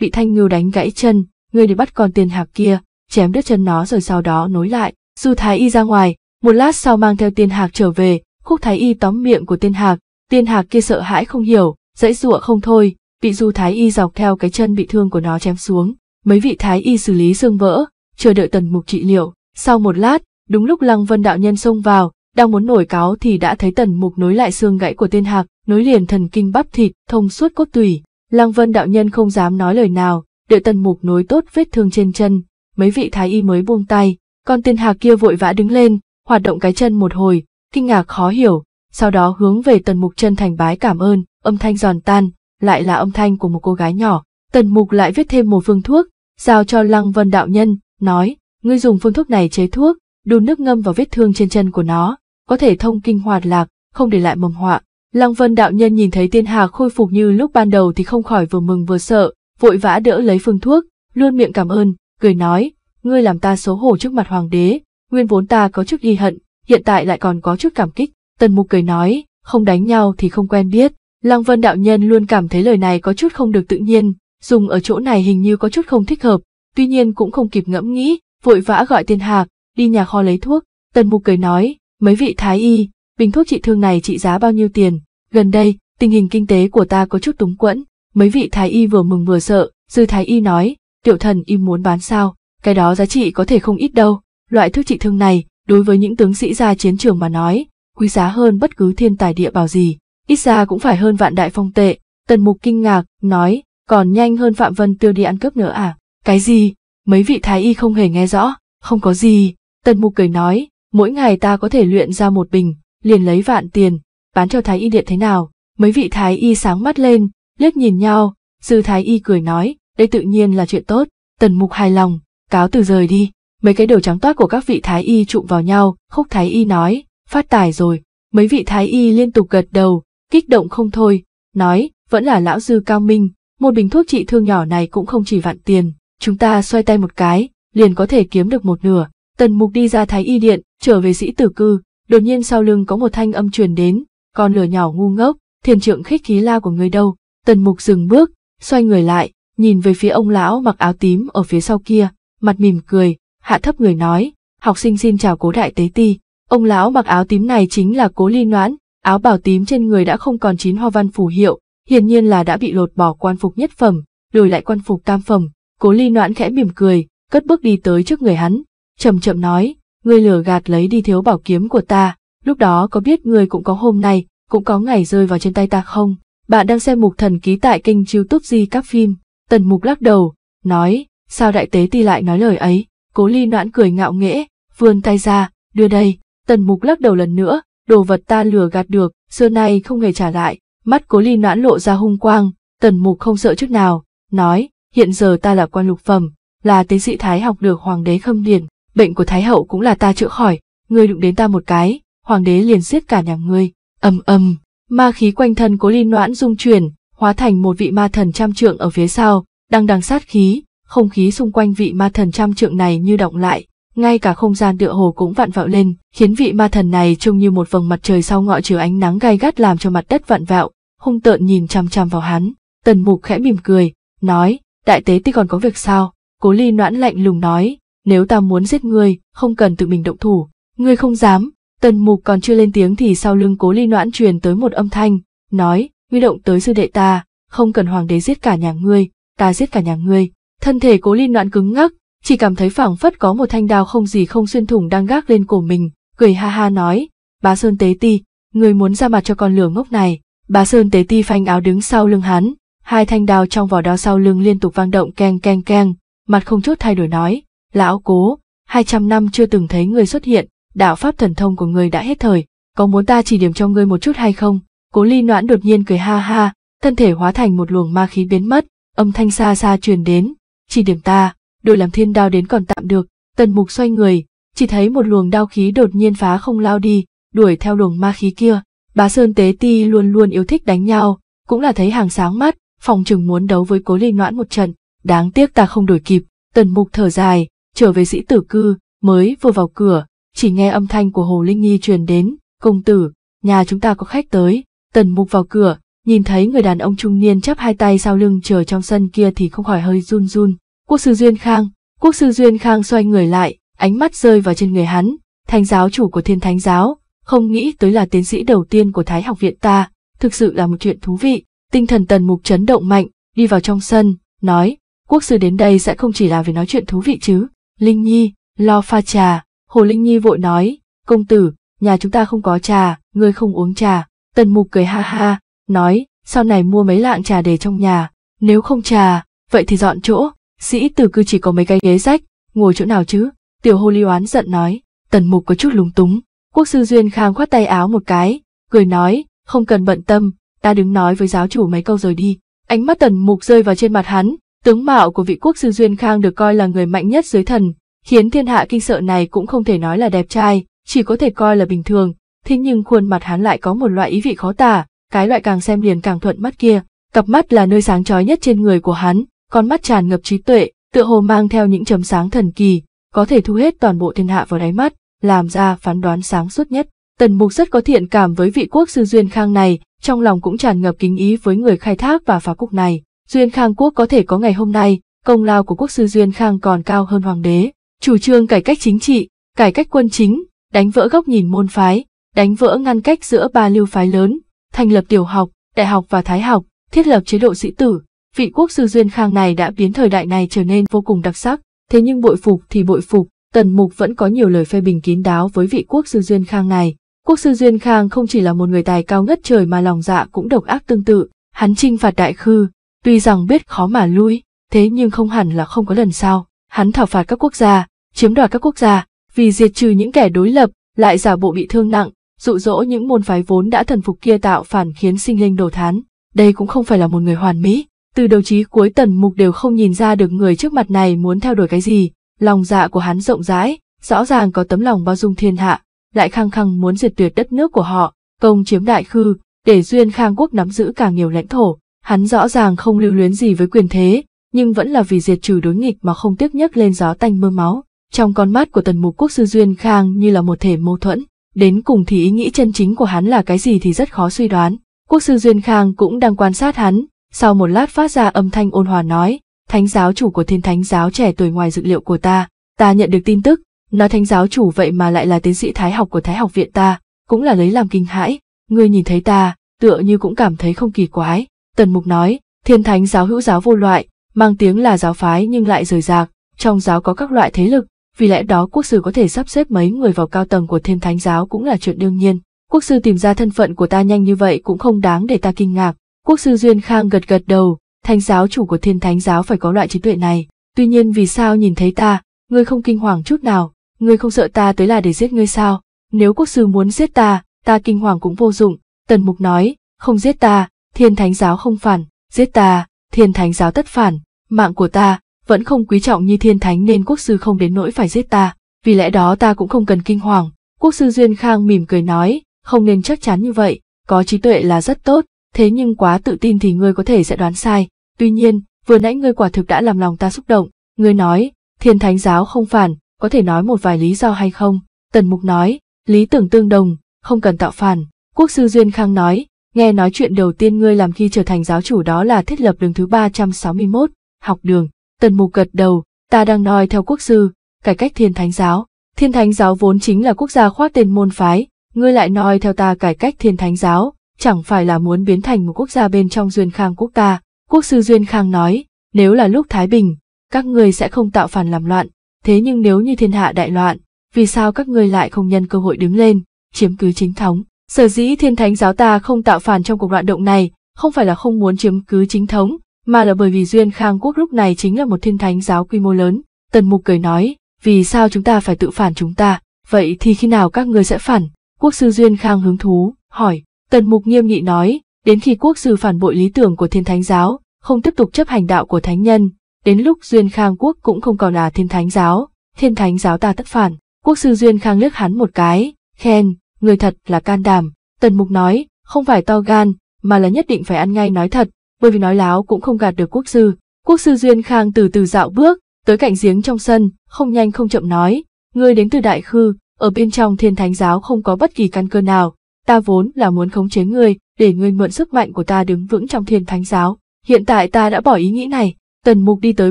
bị thanh ngưu đánh gãy chân, người đi bắt con tiền hạc kia, chém đứt chân nó rồi sau đó nối lại. Du Thái Y ra ngoài, một lát sau mang theo tiên hạc trở về, khúc Thái Y tóm miệng của tiên hạc, tiên hạc kia sợ hãi không hiểu, dãy dụa không thôi, bị Du Thái Y dọc theo cái chân bị thương của nó chém xuống. Mấy vị Thái Y xử lý xương vỡ, chờ đợi tần mục trị liệu. Sau một lát, đúng lúc Lăng Vân đạo nhân xông vào, đang muốn nổi cáo thì đã thấy tần mục nối lại xương gãy của tên hạc, nối liền thần kinh bắp thịt, thông suốt cốt tủy. Lăng Vân đạo nhân không dám nói lời nào, đợi tần mục nối tốt vết thương trên chân, mấy vị thái y mới buông tay, con tên hạc kia vội vã đứng lên, hoạt động cái chân một hồi, kinh ngạc khó hiểu, sau đó hướng về tần mục chân thành bái cảm ơn, âm thanh giòn tan, lại là âm thanh của một cô gái nhỏ. Tần mục lại viết thêm một phương thuốc, giao cho Lăng Vân đạo nhân, nói, ngươi dùng phương thuốc này chế thuốc, đun nước ngâm vào vết thương trên chân của nó, có thể thông kinh hoạt lạc, không để lại mầm họa. Lăng Vân đạo nhân nhìn thấy Tiên Hà khôi phục như lúc ban đầu thì không khỏi vừa mừng vừa sợ, vội vã đỡ lấy phương thuốc, luôn miệng cảm ơn, cười nói, ngươi làm ta xấu hổ trước mặt hoàng đế, nguyên vốn ta có chút ghi hận, hiện tại lại còn có chút cảm kích. Tần Mục cười nói, không đánh nhau thì không quen biết. Lăng Vân đạo nhân luôn cảm thấy lời này có chút không được tự nhiên, dùng ở chỗ này hình như có chút không thích hợp, tuy nhiên cũng không kịp ngẫm nghĩ, vội vã gọi Tiên Hạc, đi nhà kho lấy thuốc. Tần Mục cười nói, mấy vị thái y, bình thuốc trị thương này trị giá bao nhiêu tiền? Gần đây, tình hình kinh tế của ta có chút túng quẫn, mấy vị thái y vừa mừng vừa sợ, sư thái y nói, tiểu thần y muốn bán sao, cái đó giá trị có thể không ít đâu, loại thuốc trị thương này, đối với những tướng sĩ ra chiến trường mà nói, quý giá hơn bất cứ thiên tài địa bảo gì, ít ra cũng phải hơn vạn đại phong tệ, tần mục kinh ngạc, nói, còn nhanh hơn Phạm Vân Tiêu đi ăn cướp nữa à? Cái gì? Mấy vị thái y không hề nghe rõ, không có gì. Tần mục cười nói, mỗi ngày ta có thể luyện ra một bình, liền lấy vạn tiền, bán cho thái y điện thế nào? Mấy vị thái y sáng mắt lên, liếc nhìn nhau, sư thái y cười nói, đây tự nhiên là chuyện tốt. Tần mục hài lòng, cáo từ rời đi. Mấy cái đầu trắng toát của các vị thái y trụm vào nhau, khúc thái y nói, phát tài rồi. Mấy vị thái y liên tục gật đầu, kích động không thôi, nói, vẫn là lão dư cao minh, một bình thuốc trị thương nhỏ này cũng không chỉ vạn tiền, chúng ta xoay tay một cái, liền có thể kiếm được một nửa. Tần Mục đi ra Thái Y Điện, trở về sĩ tử cư, đột nhiên sau lưng có một thanh âm truyền đến, con lửa nhỏ ngu ngốc, thiền trượng khích khí la của người đâu. Tần Mục dừng bước, xoay người lại, nhìn về phía ông lão mặc áo tím ở phía sau kia, mặt mỉm cười, hạ thấp người nói, học sinh xin chào cố đại tế ti. Ông lão mặc áo tím này chính là cố ly noãn, áo bào tím trên người đã không còn chín hoa văn phù hiệu, hiển nhiên là đã bị lột bỏ quan phục nhất phẩm, đổi lại quan phục tam phẩm, Cố ly noãn khẽ mỉm cười, cất bước đi tới trước người hắn, chậm chậm nói, ngươi lừa gạt lấy đi thiếu bảo kiếm của ta, lúc đó có biết ngươi cũng có hôm nay, cũng có ngày rơi vào trên tay ta không? Bạn đang xem mục thần ký tại kênh youtube di các phim, tần mục lắc đầu, nói, sao đại tế ti lại nói lời ấy, cố ly noãn cười ngạo nghễ, vươn tay ra, đưa đây, tần mục lắc đầu lần nữa, đồ vật ta lừa gạt được, xưa nay không hề trả lại, mắt cố ly noãn lộ ra hung quang, tần mục không sợ chút nào, nói, hiện giờ ta là quan lục phẩm, là tiến sĩ Thái học được hoàng đế khâm điển, bệnh của Thái hậu cũng là ta chữa khỏi, ngươi đụng đến ta một cái, hoàng đế liền giết cả nhà ngươi, ầm ầm, ma khí quanh thân cố linh noãn dung chuyển, hóa thành một vị ma thần trăm trượng ở phía sau, đang đằng sát khí, không khí xung quanh vị ma thần trăm trượng này như động lại, ngay cả không gian tựa hồ cũng vặn vẹo lên, khiến vị ma thần này trông như một vầng mặt trời sau ngọ chiếu ánh nắng gay gắt làm cho mặt đất vặn vẹo, hung tợn nhìn chằm chằm vào hắn. Tần Mục khẽ mỉm cười, nói, đại tế ti còn có việc sao? Cố ly noãn lạnh lùng nói, nếu ta muốn giết ngươi, không cần tự mình động thủ, ngươi không dám. Tần mục còn chưa lên tiếng thì sau lưng cố ly noãn truyền tới một âm thanh, nói, huy động tới sư đệ ta, không cần hoàng đế giết cả nhà ngươi, ta giết cả nhà ngươi. Thân thể cố ly noãn cứng ngắc, chỉ cảm thấy phảng phất có một thanh đao không gì không xuyên thủng đang gác lên cổ mình, cười ha ha nói, bá sơn tế ti, người muốn ra mặt cho con lửa ngốc này. Bá sơn tế ti phanh áo đứng sau lưng hắn, Hai thanh đao trong vỏ đao sau lưng liên tục vang động keng keng keng, mặt không chút thay đổi nói, lão cố, 200 năm chưa từng thấy người xuất hiện, đạo pháp thần thông của người đã hết thời, có muốn ta chỉ điểm cho ngươi một chút hay không? Cố ly noãn đột nhiên cười ha ha, thân thể hóa thành một luồng ma khí biến mất, âm thanh xa xa truyền đến, chỉ điểm ta, đội làm thiên đao đến còn tạm được, tần mục xoay người, chỉ thấy một luồng đao khí đột nhiên phá không lao đi, đuổi theo luồng ma khí kia, bá sơn tế ti luôn luôn yêu thích đánh nhau, cũng là thấy hàng sáng mắt, phòng trừng muốn đấu với cố ly noãn một trận, đáng tiếc ta không đổi kịp, tần mục thở dài, trở về sĩ tử cư, mới vừa vào cửa, chỉ nghe âm thanh của Hồ Linh Nhi truyền đến, công tử, nhà chúng ta có khách tới, tần mục vào cửa, nhìn thấy người đàn ông trung niên chắp hai tay sau lưng chờ trong sân kia thì không khỏi hơi run run, quốc sư Duyên Khang, quốc sư Duyên Khang xoay người lại, ánh mắt rơi vào trên người hắn, thánh giáo chủ của thiên thánh giáo, không nghĩ tới là tiến sĩ đầu tiên của Thái học viện ta, thực sự là một chuyện thú vị, Tinh thần tần mục chấn động mạnh, đi vào trong sân, nói, quốc sư đến đây sẽ không chỉ là vì nói chuyện thú vị chứ. Linh Nhi, lo pha trà, Hồ Linh Nhi vội nói, công tử, nhà chúng ta không có trà, ngươi không uống trà. Tần mục cười ha ha, nói, sau này mua mấy lạng trà để trong nhà, nếu không trà, vậy thì dọn chỗ, sĩ tử cư chỉ có mấy cái ghế rách, ngồi chỗ nào chứ? Tiểu Hồ Ly oán giận nói, tần mục có chút lúng túng. Quốc sư Duyên Khang khoát tay áo một cái, cười nói, không cần bận tâm, ta đứng nói với giáo chủ mấy câu rồi đi. Ánh mắt tần mục rơi vào trên mặt hắn, tướng mạo của vị quốc sư Duyên Khang được coi là người mạnh nhất dưới thần, khiến thiên hạ kinh sợ này cũng không thể nói là đẹp trai, chỉ có thể coi là bình thường, thế nhưng khuôn mặt hắn lại có một loại ý vị khó tả, cái loại càng xem liền càng thuận mắt kia, cặp mắt là nơi sáng chói nhất trên người của hắn, con mắt tràn ngập trí tuệ, tựa hồ mang theo những chấm sáng thần kỳ, có thể thu hết toàn bộ thiên hạ vào đáy mắt, làm ra phán đoán sáng suốt nhất. Tần Mục rất có thiện cảm với vị quốc sư Duyên Khang này, trong lòng cũng tràn ngập kính ý với người khai thác và phá cục này. Duyên Khang Quốc có thể có ngày hôm nay, công lao của quốc sư Duyên Khang còn cao hơn hoàng đế. Chủ trương cải cách chính trị, cải cách quân chính, đánh vỡ góc nhìn môn phái, đánh vỡ ngăn cách giữa ba lưu phái lớn, thành lập tiểu học, đại học và thái học, thiết lập chế độ sĩ tử. Vị quốc sư Duyên Khang này đã biến thời đại này trở nên vô cùng đặc sắc, thế nhưng bội phục thì bội phục, Tần Mục vẫn có nhiều lời phê bình kín đáo với vị quốc sư Duyên Khang này, Quốc sư Duyên Khang không chỉ là một người tài cao ngất trời mà lòng dạ cũng độc ác tương tự, hắn trinh phạt đại khư, tuy rằng biết khó mà lui, thế nhưng không hẳn là không có lần sau, hắn thảo phạt các quốc gia, chiếm đoạt các quốc gia, vì diệt trừ những kẻ đối lập, lại giả bộ bị thương nặng, dụ dỗ những môn phái vốn đã thần phục kia tạo phản khiến sinh linh đổ thán. Đây cũng không phải là một người hoàn mỹ, từ đầu chí cuối tần mục đều không nhìn ra được người trước mặt này muốn theo đuổi cái gì, lòng dạ của hắn rộng rãi, rõ ràng có tấm lòng bao dung thiên hạ, lại khăng khăng muốn diệt tuyệt đất nước của họ, công chiếm đại khư, để Duyên Khang quốc nắm giữ càng nhiều lãnh thổ. Hắn rõ ràng không lưu luyến gì với quyền thế, nhưng vẫn là vì diệt trừ đối nghịch mà không tiếc nhấc lên gió tanh mưa máu. Trong con mắt của tần mục quốc sư Duyên Khang như là một thể mâu thuẫn, đến cùng thì ý nghĩ chân chính của hắn là cái gì thì rất khó suy đoán. Quốc sư Duyên Khang cũng đang quan sát hắn, sau một lát phát ra âm thanh ôn hòa nói, thánh giáo chủ của thiên thánh giáo trẻ tuổi ngoài dự liệu của ta, ta nhận được tin tức, Nói thánh giáo chủ vậy mà lại là tiến sĩ thái học của thái học viện ta, cũng là lấy làm kinh hãi, ngươi nhìn thấy ta, tựa như cũng cảm thấy không kỳ quái. Tần mục nói, thiên thánh giáo hữu giáo vô loại, mang tiếng là giáo phái nhưng lại rời rạc, trong giáo có các loại thế lực, vì lẽ đó quốc sư có thể sắp xếp mấy người vào cao tầng của thiên thánh giáo cũng là chuyện đương nhiên. Quốc sư tìm ra thân phận của ta nhanh như vậy cũng không đáng để ta kinh ngạc. Quốc sư Duyên Khang gật gật đầu, thánh giáo chủ của thiên thánh giáo phải có loại trí tuệ này. Tuy nhiên vì sao nhìn thấy ta, ngươi không kinh hoàng chút nào, ngươi không sợ ta tới là để giết ngươi sao? Nếu quốc sư muốn giết ta, ta kinh hoàng cũng vô dụng. Tần Mục nói, không giết ta, thiên thánh giáo không phản, giết ta, thiên thánh giáo tất phản, mạng của ta vẫn không quý trọng như thiên thánh nên quốc sư không đến nỗi phải giết ta, vì lẽ đó ta cũng không cần kinh hoàng. Quốc sư Duyên Khang mỉm cười nói, không nên chắc chắn như vậy, có trí tuệ là rất tốt, thế nhưng quá tự tin thì ngươi có thể sẽ đoán sai. Tuy nhiên, vừa nãy ngươi quả thực đã làm lòng ta xúc động, ngươi nói, thiên thánh giáo không phản, có thể nói một vài lý do hay không? Tần Mục nói, lý tưởng tương đồng, không cần tạo phản. Quốc sư Duyên Khang nói, nghe nói chuyện đầu tiên ngươi làm khi trở thành giáo chủ đó là thiết lập đường thứ 361, học đường. Tần Mục gật đầu, ta đang nói theo quốc sư, cải cách thiên thánh giáo. Thiên thánh giáo vốn chính là quốc gia khoác tên môn phái, ngươi lại nói theo ta cải cách thiên thánh giáo, chẳng phải là muốn biến thành một quốc gia bên trong Duyên Khang quốc ta. Quốc sư Duyên Khang nói, nếu là lúc Thái Bình, các ngươi sẽ không tạo phản làm loạn, thế nhưng nếu như thiên hạ đại loạn, vì sao các ngươi lại không nhân cơ hội đứng lên, chiếm cứ chính thống? Sở dĩ thiên thánh giáo ta không tạo phản trong cuộc loạn động này, không phải là không muốn chiếm cứ chính thống, mà là bởi vì Duyên Khang Quốc lúc này chính là một thiên thánh giáo quy mô lớn. Tần Mục cười nói, vì sao chúng ta phải tự phản chúng ta, vậy thì khi nào các ngươi sẽ phản? Quốc sư Duyên Khang hứng thú, hỏi. Tần Mục nghiêm nghị nói, đến khi quốc sư phản bội lý tưởng của thiên thánh giáo, không tiếp tục chấp hành đạo của thánh nhân, đến lúc Duyên Khang quốc cũng không còn là thiên thánh giáo, thiên thánh giáo ta tất phản. Quốc sư Duyên Khang liếc hắn một cái, khen, người thật là can đảm, Tần Mục nói, không phải to gan, mà là nhất định phải ăn ngay nói thật, bởi vì nói láo cũng không gạt được quốc sư. Quốc sư Duyên Khang từ từ dạo bước, tới cạnh giếng trong sân, không nhanh không chậm nói, ngươi đến từ đại khư, ở bên trong thiên thánh giáo không có bất kỳ căn cơ nào, ta vốn là muốn khống chế ngươi, để ngươi mượn sức mạnh của ta đứng vững trong thiên thánh giáo. Hiện tại ta đã bỏ ý nghĩ này, Tần Mục đi tới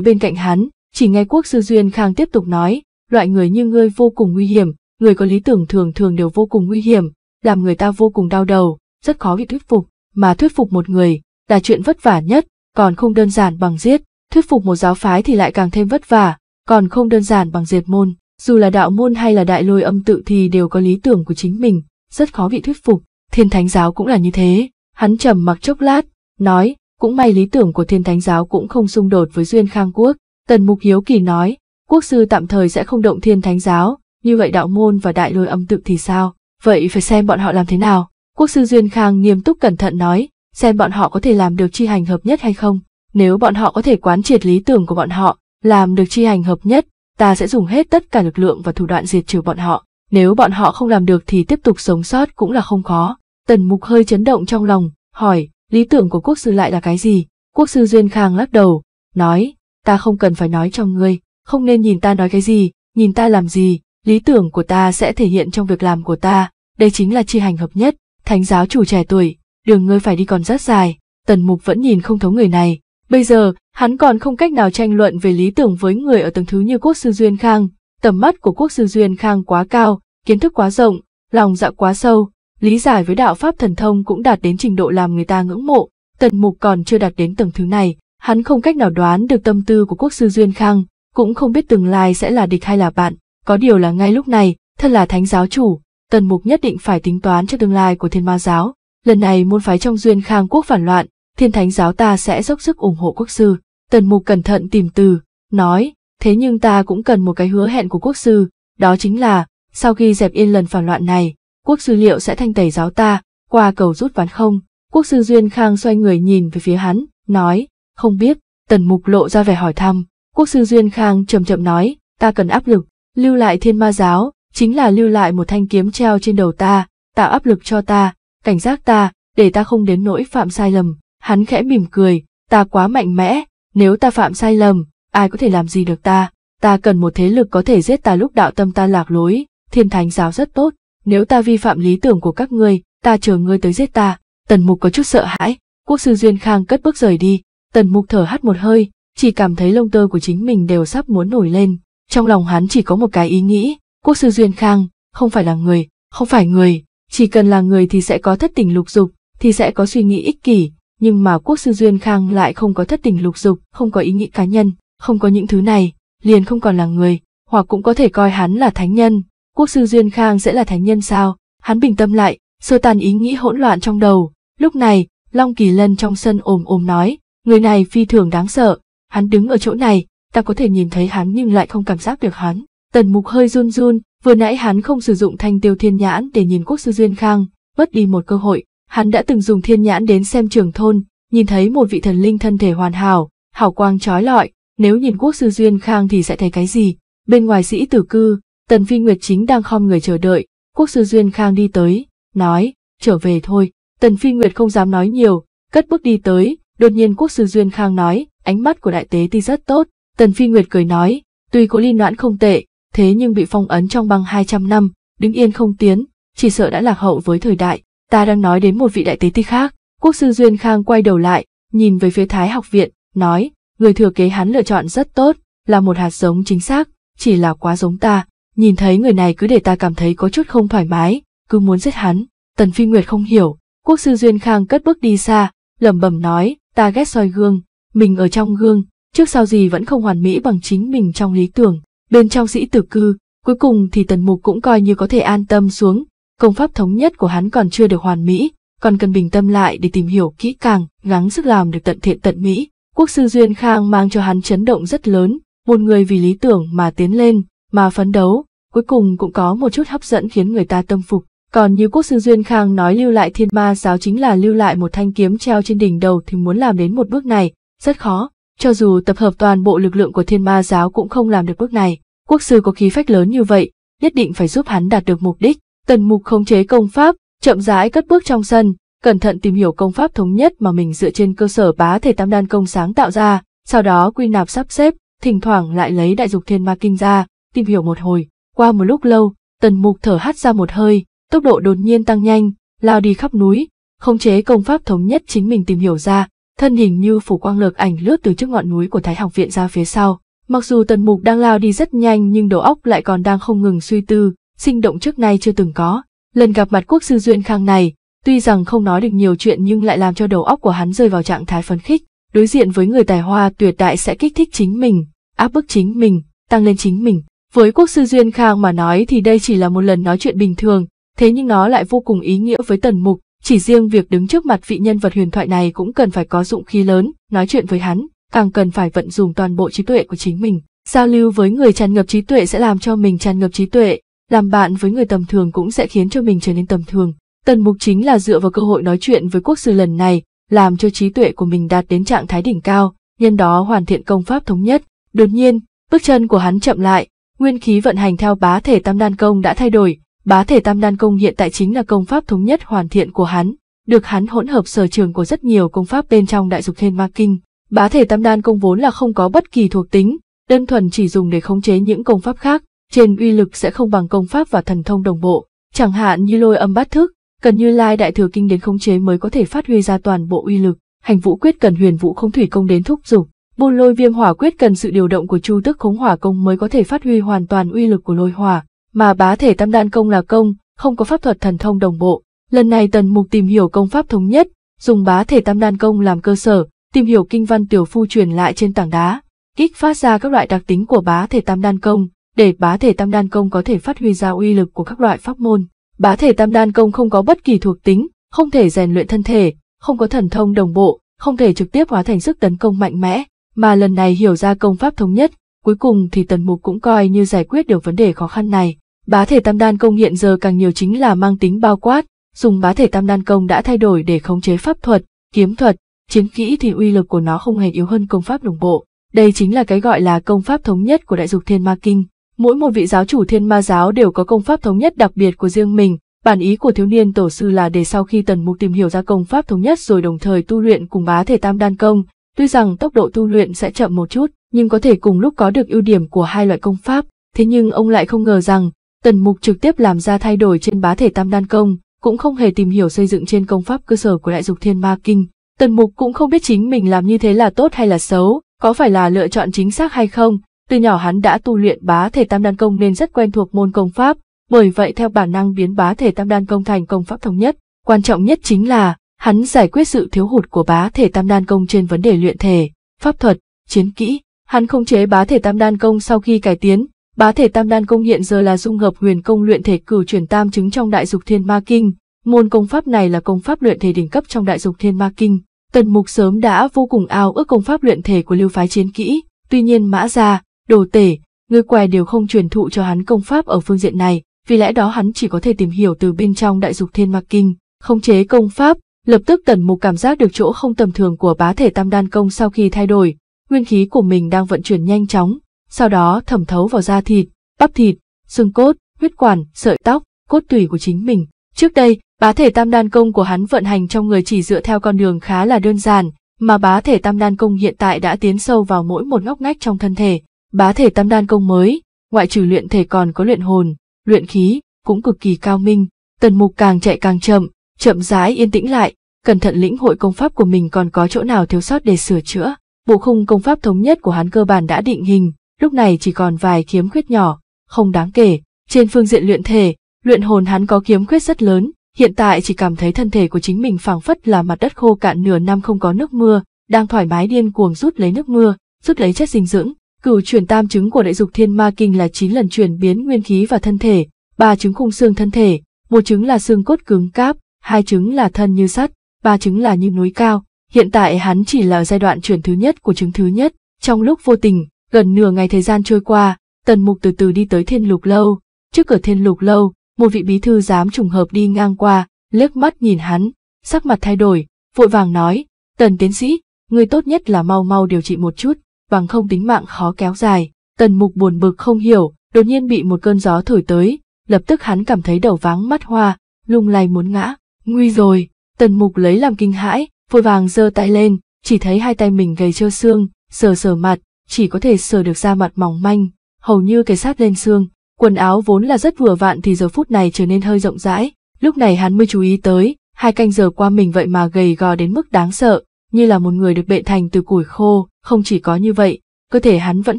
bên cạnh hắn, chỉ nghe quốc sư Duyên Khang tiếp tục nói, loại người như ngươi vô cùng nguy hiểm, người có lý tưởng thường thường đều vô cùng nguy hiểm, làm người ta vô cùng đau đầu, rất khó bị thuyết phục, mà thuyết phục một người là chuyện vất vả nhất, còn không đơn giản bằng giết, thuyết phục một giáo phái thì lại càng thêm vất vả, còn không đơn giản bằng diệt môn, dù là đạo môn hay là đại lôi âm tự thì đều có lý tưởng của chính mình, rất khó bị thuyết phục, thiên thánh giáo cũng là như thế. Hắn trầm mặc chốc lát, nói, cũng may lý tưởng của thiên thánh giáo cũng không xung đột với duyên khang quốc. Tần Mục Hiếu Kỳ nói, quốc sư tạm thời sẽ không động thiên thánh giáo, như vậy đạo môn và đại lôi âm tự thì sao? Vậy phải xem bọn họ làm thế nào. Quốc sư Duyên Khang nghiêm túc cẩn thận nói, xem bọn họ có thể làm được chi hành hợp nhất hay không. Nếu bọn họ có thể quán triệt lý tưởng của bọn họ, làm được chi hành hợp nhất, ta sẽ dùng hết tất cả lực lượng và thủ đoạn diệt trừ bọn họ. Nếu bọn họ không làm được thì tiếp tục sống sót cũng là không khó. Tần Mục hơi chấn động trong lòng, hỏi, lý tưởng của quốc sư lại là cái gì? Quốc sư Duyên Khang lắc đầu, nói, ta không cần phải nói cho ngươi, không nên nhìn ta nói cái gì, nhìn ta làm gì, lý tưởng của ta sẽ thể hiện trong việc làm của ta, đây chính là chi hành hợp nhất, thánh giáo chủ trẻ tuổi, đường ngươi phải đi còn rất dài, tần mục vẫn nhìn không thấu người này, bây giờ, hắn còn không cách nào tranh luận về lý tưởng với người ở tầng thứ như quốc sư Duyên Khang, tầm mắt của quốc sư Duyên Khang quá cao, kiến thức quá rộng, lòng dạ quá sâu, lý giải với đạo pháp thần thông cũng đạt đến trình độ làm người ta ngưỡng mộ, tần mục còn chưa đạt đến tầng thứ này, hắn không cách nào đoán được tâm tư của quốc sư Duyên Khang, cũng không biết tương lai sẽ là địch hay là bạn, có điều là ngay lúc này, thân là thánh giáo chủ, tần mục nhất định phải tính toán cho tương lai của thiên ma giáo, lần này môn phái trong Duyên Khang quốc phản loạn, thiên thánh giáo ta sẽ dốc sức ủng hộ quốc sư, tần mục cẩn thận tìm từ, nói, thế nhưng ta cũng cần một cái hứa hẹn của quốc sư, đó chính là, sau khi dẹp yên lần phản loạn này, quốc sư liệu sẽ thanh tẩy giáo ta, qua cầu rút ván không? Quốc sư Duyên Khang xoay người nhìn về phía hắn, nói, không biết, tần mục lộ ra vẻ hỏi thăm, quốc sư Duyên Khang chậm chậm nói, ta cần áp lực, lưu lại thiên ma giáo, chính là lưu lại một thanh kiếm treo trên đầu ta, tạo áp lực cho ta, cảnh giác ta, để ta không đến nỗi phạm sai lầm, hắn khẽ mỉm cười, ta quá mạnh mẽ, nếu ta phạm sai lầm, ai có thể làm gì được ta, ta cần một thế lực có thể giết ta lúc đạo tâm ta lạc lối, thiên thánh giáo rất tốt, nếu ta vi phạm lý tưởng của các ngươi, ta chờ ngươi tới giết ta. Tần mục có chút sợ hãi, quốc sư Duyên Khang cất bước rời đi, tần mục thở hắt một hơi, chỉ cảm thấy lông tơ của chính mình đều sắp muốn nổi lên. Trong lòng hắn chỉ có một cái ý nghĩ, quốc sư Duyên Khang, không phải là người, không phải người, chỉ cần là người thì sẽ có thất tình lục dục, thì sẽ có suy nghĩ ích kỷ, nhưng mà quốc sư Duyên Khang lại không có thất tình lục dục, không có ý nghĩ cá nhân, không có những thứ này, liền không còn là người, hoặc cũng có thể coi hắn là thánh nhân, quốc sư Duyên Khang sẽ là thánh nhân sao? Hắn bình tâm lại, sơ tàn ý nghĩ hỗn loạn trong đầu. Lúc này, Long Kỳ Lân trong sân ồm ồm nói, người này phi thường đáng sợ. Hắn đứng ở chỗ này, ta có thể nhìn thấy hắn nhưng lại không cảm giác được hắn. Tần mục hơi run run, vừa nãy hắn không sử dụng thanh tiêu thiên nhãn để nhìn quốc sư Duyên Khang, mất đi một cơ hội. Hắn đã từng dùng thiên nhãn đến xem trường thôn, nhìn thấy một vị thần linh thân thể hoàn hảo, hào quang trói lọi, nếu nhìn quốc sư Duyên Khang thì sẽ thấy cái gì. Bên ngoài sĩ tử cư, Tần Phi Nguyệt chính đang khom người chờ đợi, quốc sư Duyên Khang đi tới, nói, trở về thôi. Tần Phi Nguyệt không dám nói nhiều, cất bước đi tới, đột nhiên quốc sư Duyên Khang nói, ánh mắt của đại tế ti rất tốt. Tần Phi Nguyệt cười nói, tuy cỗ ly noãn không tệ, thế nhưng bị phong ấn trong băng 200 năm, đứng yên không tiến, chỉ sợ đã lạc hậu với thời đại. Ta đang nói đến một vị đại tế ti khác, quốc sư Duyên Khang quay đầu lại, nhìn về phía Thái học viện, nói, người thừa kế hắn lựa chọn rất tốt, là một hạt giống chính xác, chỉ là quá giống ta, Nhìn thấy người này cứ để ta cảm thấy có chút không thoải mái, cứ muốn giết hắn. Tần Phi Nguyệt không hiểu, quốc sư Duyên Khang cất bước đi xa, lẩm bẩm nói, ta ghét soi gương, mình ở trong gương, trước sau gì vẫn không hoàn mỹ bằng chính mình trong lý tưởng. Bên trong sĩ tử cư, cuối cùng thì Tần Mục cũng coi như có thể an tâm xuống, công pháp thống nhất của hắn còn chưa được hoàn mỹ, còn cần bình tâm lại để tìm hiểu kỹ càng, gắng sức làm được tận thiện tận mỹ. Quốc sư Duyên Khang mang cho hắn chấn động rất lớn, một người vì lý tưởng mà tiến lên, mà phấn đấu, cuối cùng cũng có một chút hấp dẫn khiến người ta tâm phục. Còn như quốc sư Duyên Khang nói lưu lại thiên ma giáo chính là lưu lại một thanh kiếm treo trên đỉnh đầu thì muốn làm đến một bước này, rất khó, cho dù tập hợp toàn bộ lực lượng của thiên ma giáo cũng không làm được bước này. Quốc sư có khí phách lớn như vậy, nhất định phải giúp hắn đạt được mục đích. Tần mục khống chế công pháp, chậm rãi cất bước trong sân, cẩn thận tìm hiểu công pháp thống nhất mà mình dựa trên cơ sở bá thể tam đan công sáng tạo ra, sau đó quy nạp sắp xếp, thỉnh thoảng lại lấy đại dục thiên ma kinh ra, tìm hiểu một hồi, qua một lúc lâu, tần mục thở hắt ra một hơi, tốc độ đột nhiên tăng nhanh, lao đi khắp núi, khống chế công pháp thống nhất chính mình tìm hiểu ra, thân hình như phủ quang lược ảnh lướt từ trước ngọn núi của Thái học viện ra phía sau. Mặc dù tần mục đang lao đi rất nhanh nhưng đầu óc lại còn đang không ngừng suy tư, sinh động trước nay chưa từng có. Lần gặp mặt quốc sư Duyên Khang này, tuy rằng không nói được nhiều chuyện nhưng lại làm cho đầu óc của hắn rơi vào trạng thái phấn khích. Đối diện với người tài hoa tuyệt đại sẽ kích thích chính mình, áp bức chính mình, tăng lên chính mình. Với quốc sư Duyên Khang mà nói thì đây chỉ là một lần nói chuyện bình thường, thế nhưng nó lại vô cùng ý nghĩa với Tần Mục, chỉ riêng việc đứng trước mặt vị nhân vật huyền thoại này cũng cần phải có dụng khí lớn, nói chuyện với hắn, càng cần phải vận dụng toàn bộ trí tuệ của chính mình. Giao lưu với người tràn ngập trí tuệ sẽ làm cho mình tràn ngập trí tuệ, làm bạn với người tầm thường cũng sẽ khiến cho mình trở nên tầm thường. Tần Mục chính là dựa vào cơ hội nói chuyện với quốc sư lần này, làm cho trí tuệ của mình đạt đến trạng thái đỉnh cao, nhân đó hoàn thiện công pháp thống nhất. Đột nhiên, bước chân của hắn chậm lại, Nguyên khí vận hành theo bá thể tam đan công đã thay đổi, bá thể tam đan công hiện tại chính là công pháp thống nhất hoàn thiện của hắn, được hắn hỗn hợp sở trường của rất nhiều công pháp bên trong đại dục thiên ma kinh. Bá thể tam đan công vốn là không có bất kỳ thuộc tính, đơn thuần chỉ dùng để khống chế những công pháp khác, trên uy lực sẽ không bằng công pháp và thần thông đồng bộ, chẳng hạn như lôi âm bát thức, cần như lai đại thừa kinh đến khống chế mới có thể phát huy ra toàn bộ uy lực, hành vũ quyết cần huyền vũ không thủy công đến thúc giục, Buôn lôi viêm hỏa quyết cần sự điều động của chu tức khống hỏa công mới có thể phát huy hoàn toàn uy lực của lôi hỏa, mà bá thể tam đan công là công, không có pháp thuật thần thông đồng bộ. Lần này tần mục tìm hiểu công pháp thống nhất, dùng bá thể tam đan công làm cơ sở, tìm hiểu kinh văn tiểu phu truyền lại trên tảng đá, kích phát ra các loại đặc tính của bá thể tam đan công, để bá thể tam đan công có thể phát huy ra uy lực của các loại pháp môn. Bá thể tam đan công không có bất kỳ thuộc tính, không thể rèn luyện thân thể, không có thần thông đồng bộ, không thể trực tiếp hóa thành sức tấn công mạnh mẽ, mà lần này hiểu ra công pháp thống nhất, cuối cùng thì tần mục cũng coi như giải quyết được vấn đề khó khăn này. Bá thể tam đan công hiện giờ càng nhiều chính là mang tính bao quát, dùng bá thể tam đan công đã thay đổi để khống chế pháp thuật, kiếm thuật, chiến kỹ thì uy lực của nó không hề yếu hơn công pháp đồng bộ. Đây chính là cái gọi là công pháp thống nhất của Đại dục Thiên Ma Kinh. Mỗi một vị giáo chủ Thiên Ma giáo đều có công pháp thống nhất đặc biệt của riêng mình. Bản ý của thiếu niên tổ sư là để sau khi Tần Mục tìm hiểu ra công pháp thống nhất rồi đồng thời tu luyện cùng bá thể tam đan công, Tuy rằng tốc độ tu luyện sẽ chậm một chút, nhưng có thể cùng lúc có được ưu điểm của hai loại công pháp, thế nhưng ông lại không ngờ rằng, Tần Mục trực tiếp làm ra thay đổi trên bá thể tam đan công, cũng không hề tìm hiểu xây dựng trên công pháp cơ sở của đại dục thiên ma kinh. Tần Mục cũng không biết chính mình làm như thế là tốt hay là xấu, có phải là lựa chọn chính xác hay không. Từ nhỏ hắn đã tu luyện bá thể tam đan công nên rất quen thuộc môn công pháp, bởi vậy theo bản năng biến bá thể tam đan công thành công pháp thống nhất. Quan trọng nhất chính là, Hắn giải quyết sự thiếu hụt của bá thể tam đan công trên vấn đề luyện thể, pháp thuật, chiến kỹ. Hắn khống chế bá thể tam đan công sau khi cải tiến, bá thể tam đan công hiện giờ là dung hợp huyền công luyện thể cửu chuyển tam chứng trong đại dục thiên ma kinh. Môn công pháp này là công pháp luyện thể đỉnh cấp trong đại dục thiên ma kinh. Tần mục sớm đã vô cùng ao ước công pháp luyện thể của lưu phái chiến kỹ, tuy nhiên mã gia, đồ tể, người què đều không truyền thụ cho hắn công pháp ở phương diện này, vì lẽ đó hắn chỉ có thể tìm hiểu từ bên trong đại dục thiên ma kinh, khống chế công pháp, Lập tức tần mục cảm giác được chỗ không tầm thường của bá thể tam đan công sau khi thay đổi, nguyên khí của mình đang vận chuyển nhanh chóng, sau đó thẩm thấu vào da thịt, bắp thịt, xương cốt, huyết quản, sợi tóc, cốt tủy của chính mình. Trước đây, bá thể tam đan công của hắn vận hành trong người chỉ dựa theo con đường khá là đơn giản, mà bá thể tam đan công hiện tại đã tiến sâu vào mỗi một ngóc ngách trong thân thể. Bá thể tam đan công mới, ngoại trừ luyện thể còn có luyện hồn, luyện khí, cũng cực kỳ cao minh. Tần mục càng chạy càng chậm, chậm rãi yên tĩnh lại, cẩn thận lĩnh hội công pháp của mình còn có chỗ nào thiếu sót để sửa chữa. Bộ khung công pháp thống nhất của hắn cơ bản đã định hình, lúc này chỉ còn vài khiếm khuyết nhỏ, không đáng kể. Trên phương diện luyện thể, luyện hồn hắn có khiếm khuyết rất lớn, hiện tại chỉ cảm thấy thân thể của chính mình phảng phất là mặt đất khô cạn nửa năm không có nước mưa, đang thoải mái điên cuồng rút lấy nước mưa, rút lấy chất dinh dưỡng. Cửu chuyển tam chứng của đại dục thiên ma kinh là 9 lần chuyển biến nguyên khí và thân thể, ba chứng khung xương thân thể, một chứng là xương cốt cứng cáp, hai trứng là thân như sắt, ba trứng là như núi cao. Hiện tại hắn chỉ là giai đoạn chuyển thứ nhất của trứng thứ nhất, trong lúc vô tình, gần nửa ngày thời gian trôi qua, tần mục từ từ đi tới thiên lục lâu. Trước cửa thiên lục lâu, một vị bí thư dám trùng hợp đi ngang qua, liếc mắt nhìn hắn, sắc mặt thay đổi, vội vàng nói, tần tiến sĩ, người tốt nhất là mau mau điều trị một chút, bằng không tính mạng khó kéo dài. Tần mục buồn bực không hiểu, đột nhiên bị một cơn gió thổi tới, lập tức hắn cảm thấy đầu váng mắt hoa, lung lay muốn ngã. Nguy rồi, tần mục lấy làm kinh hãi, vội vàng giơ tay lên, chỉ thấy hai tay mình gầy trơ xương, sờ sờ mặt, chỉ có thể sờ được da mặt mỏng manh, hầu như kề sát lên xương. Quần áo vốn là rất vừa vạn thì giờ phút này trở nên hơi rộng rãi, lúc này hắn mới chú ý tới, hai canh giờ qua mình vậy mà gầy gò đến mức đáng sợ, như là một người được bệ thành từ củi khô, không chỉ có như vậy, cơ thể hắn vẫn